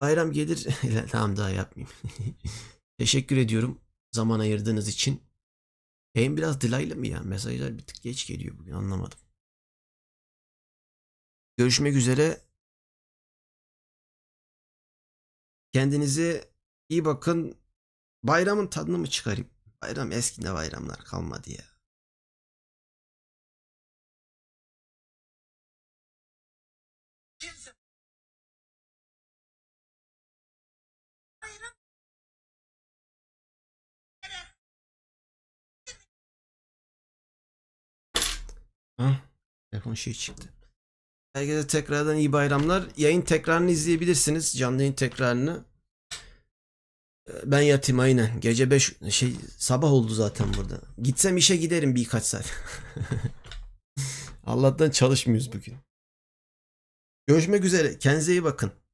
Bayram gelir. tamam daha yapmayayım. Teşekkür ediyorum zaman ayırdığınız için. Yayın biraz delaylı mı ya? Mesajlar bir tık geç geliyor bugün anlamadım. Görüşmek üzere. Kendinize iyi bakın. Bayramın tadını mı çıkarayım? Bayram eskinde bayramlar kalmadı ya. Hah, telefon şey çıktı. Herkese tekrardan iyi bayramlar. Yayın tekrarını izleyebilirsiniz. Canlı yayın tekrarını. Ben yatayım aynen. Gece 5 şey sabah oldu zaten burada. Gitsem işe giderim birkaç saat. Allah'tan çalışmıyoruz bugün. Görüşmek üzere. Kendinize iyi bakın.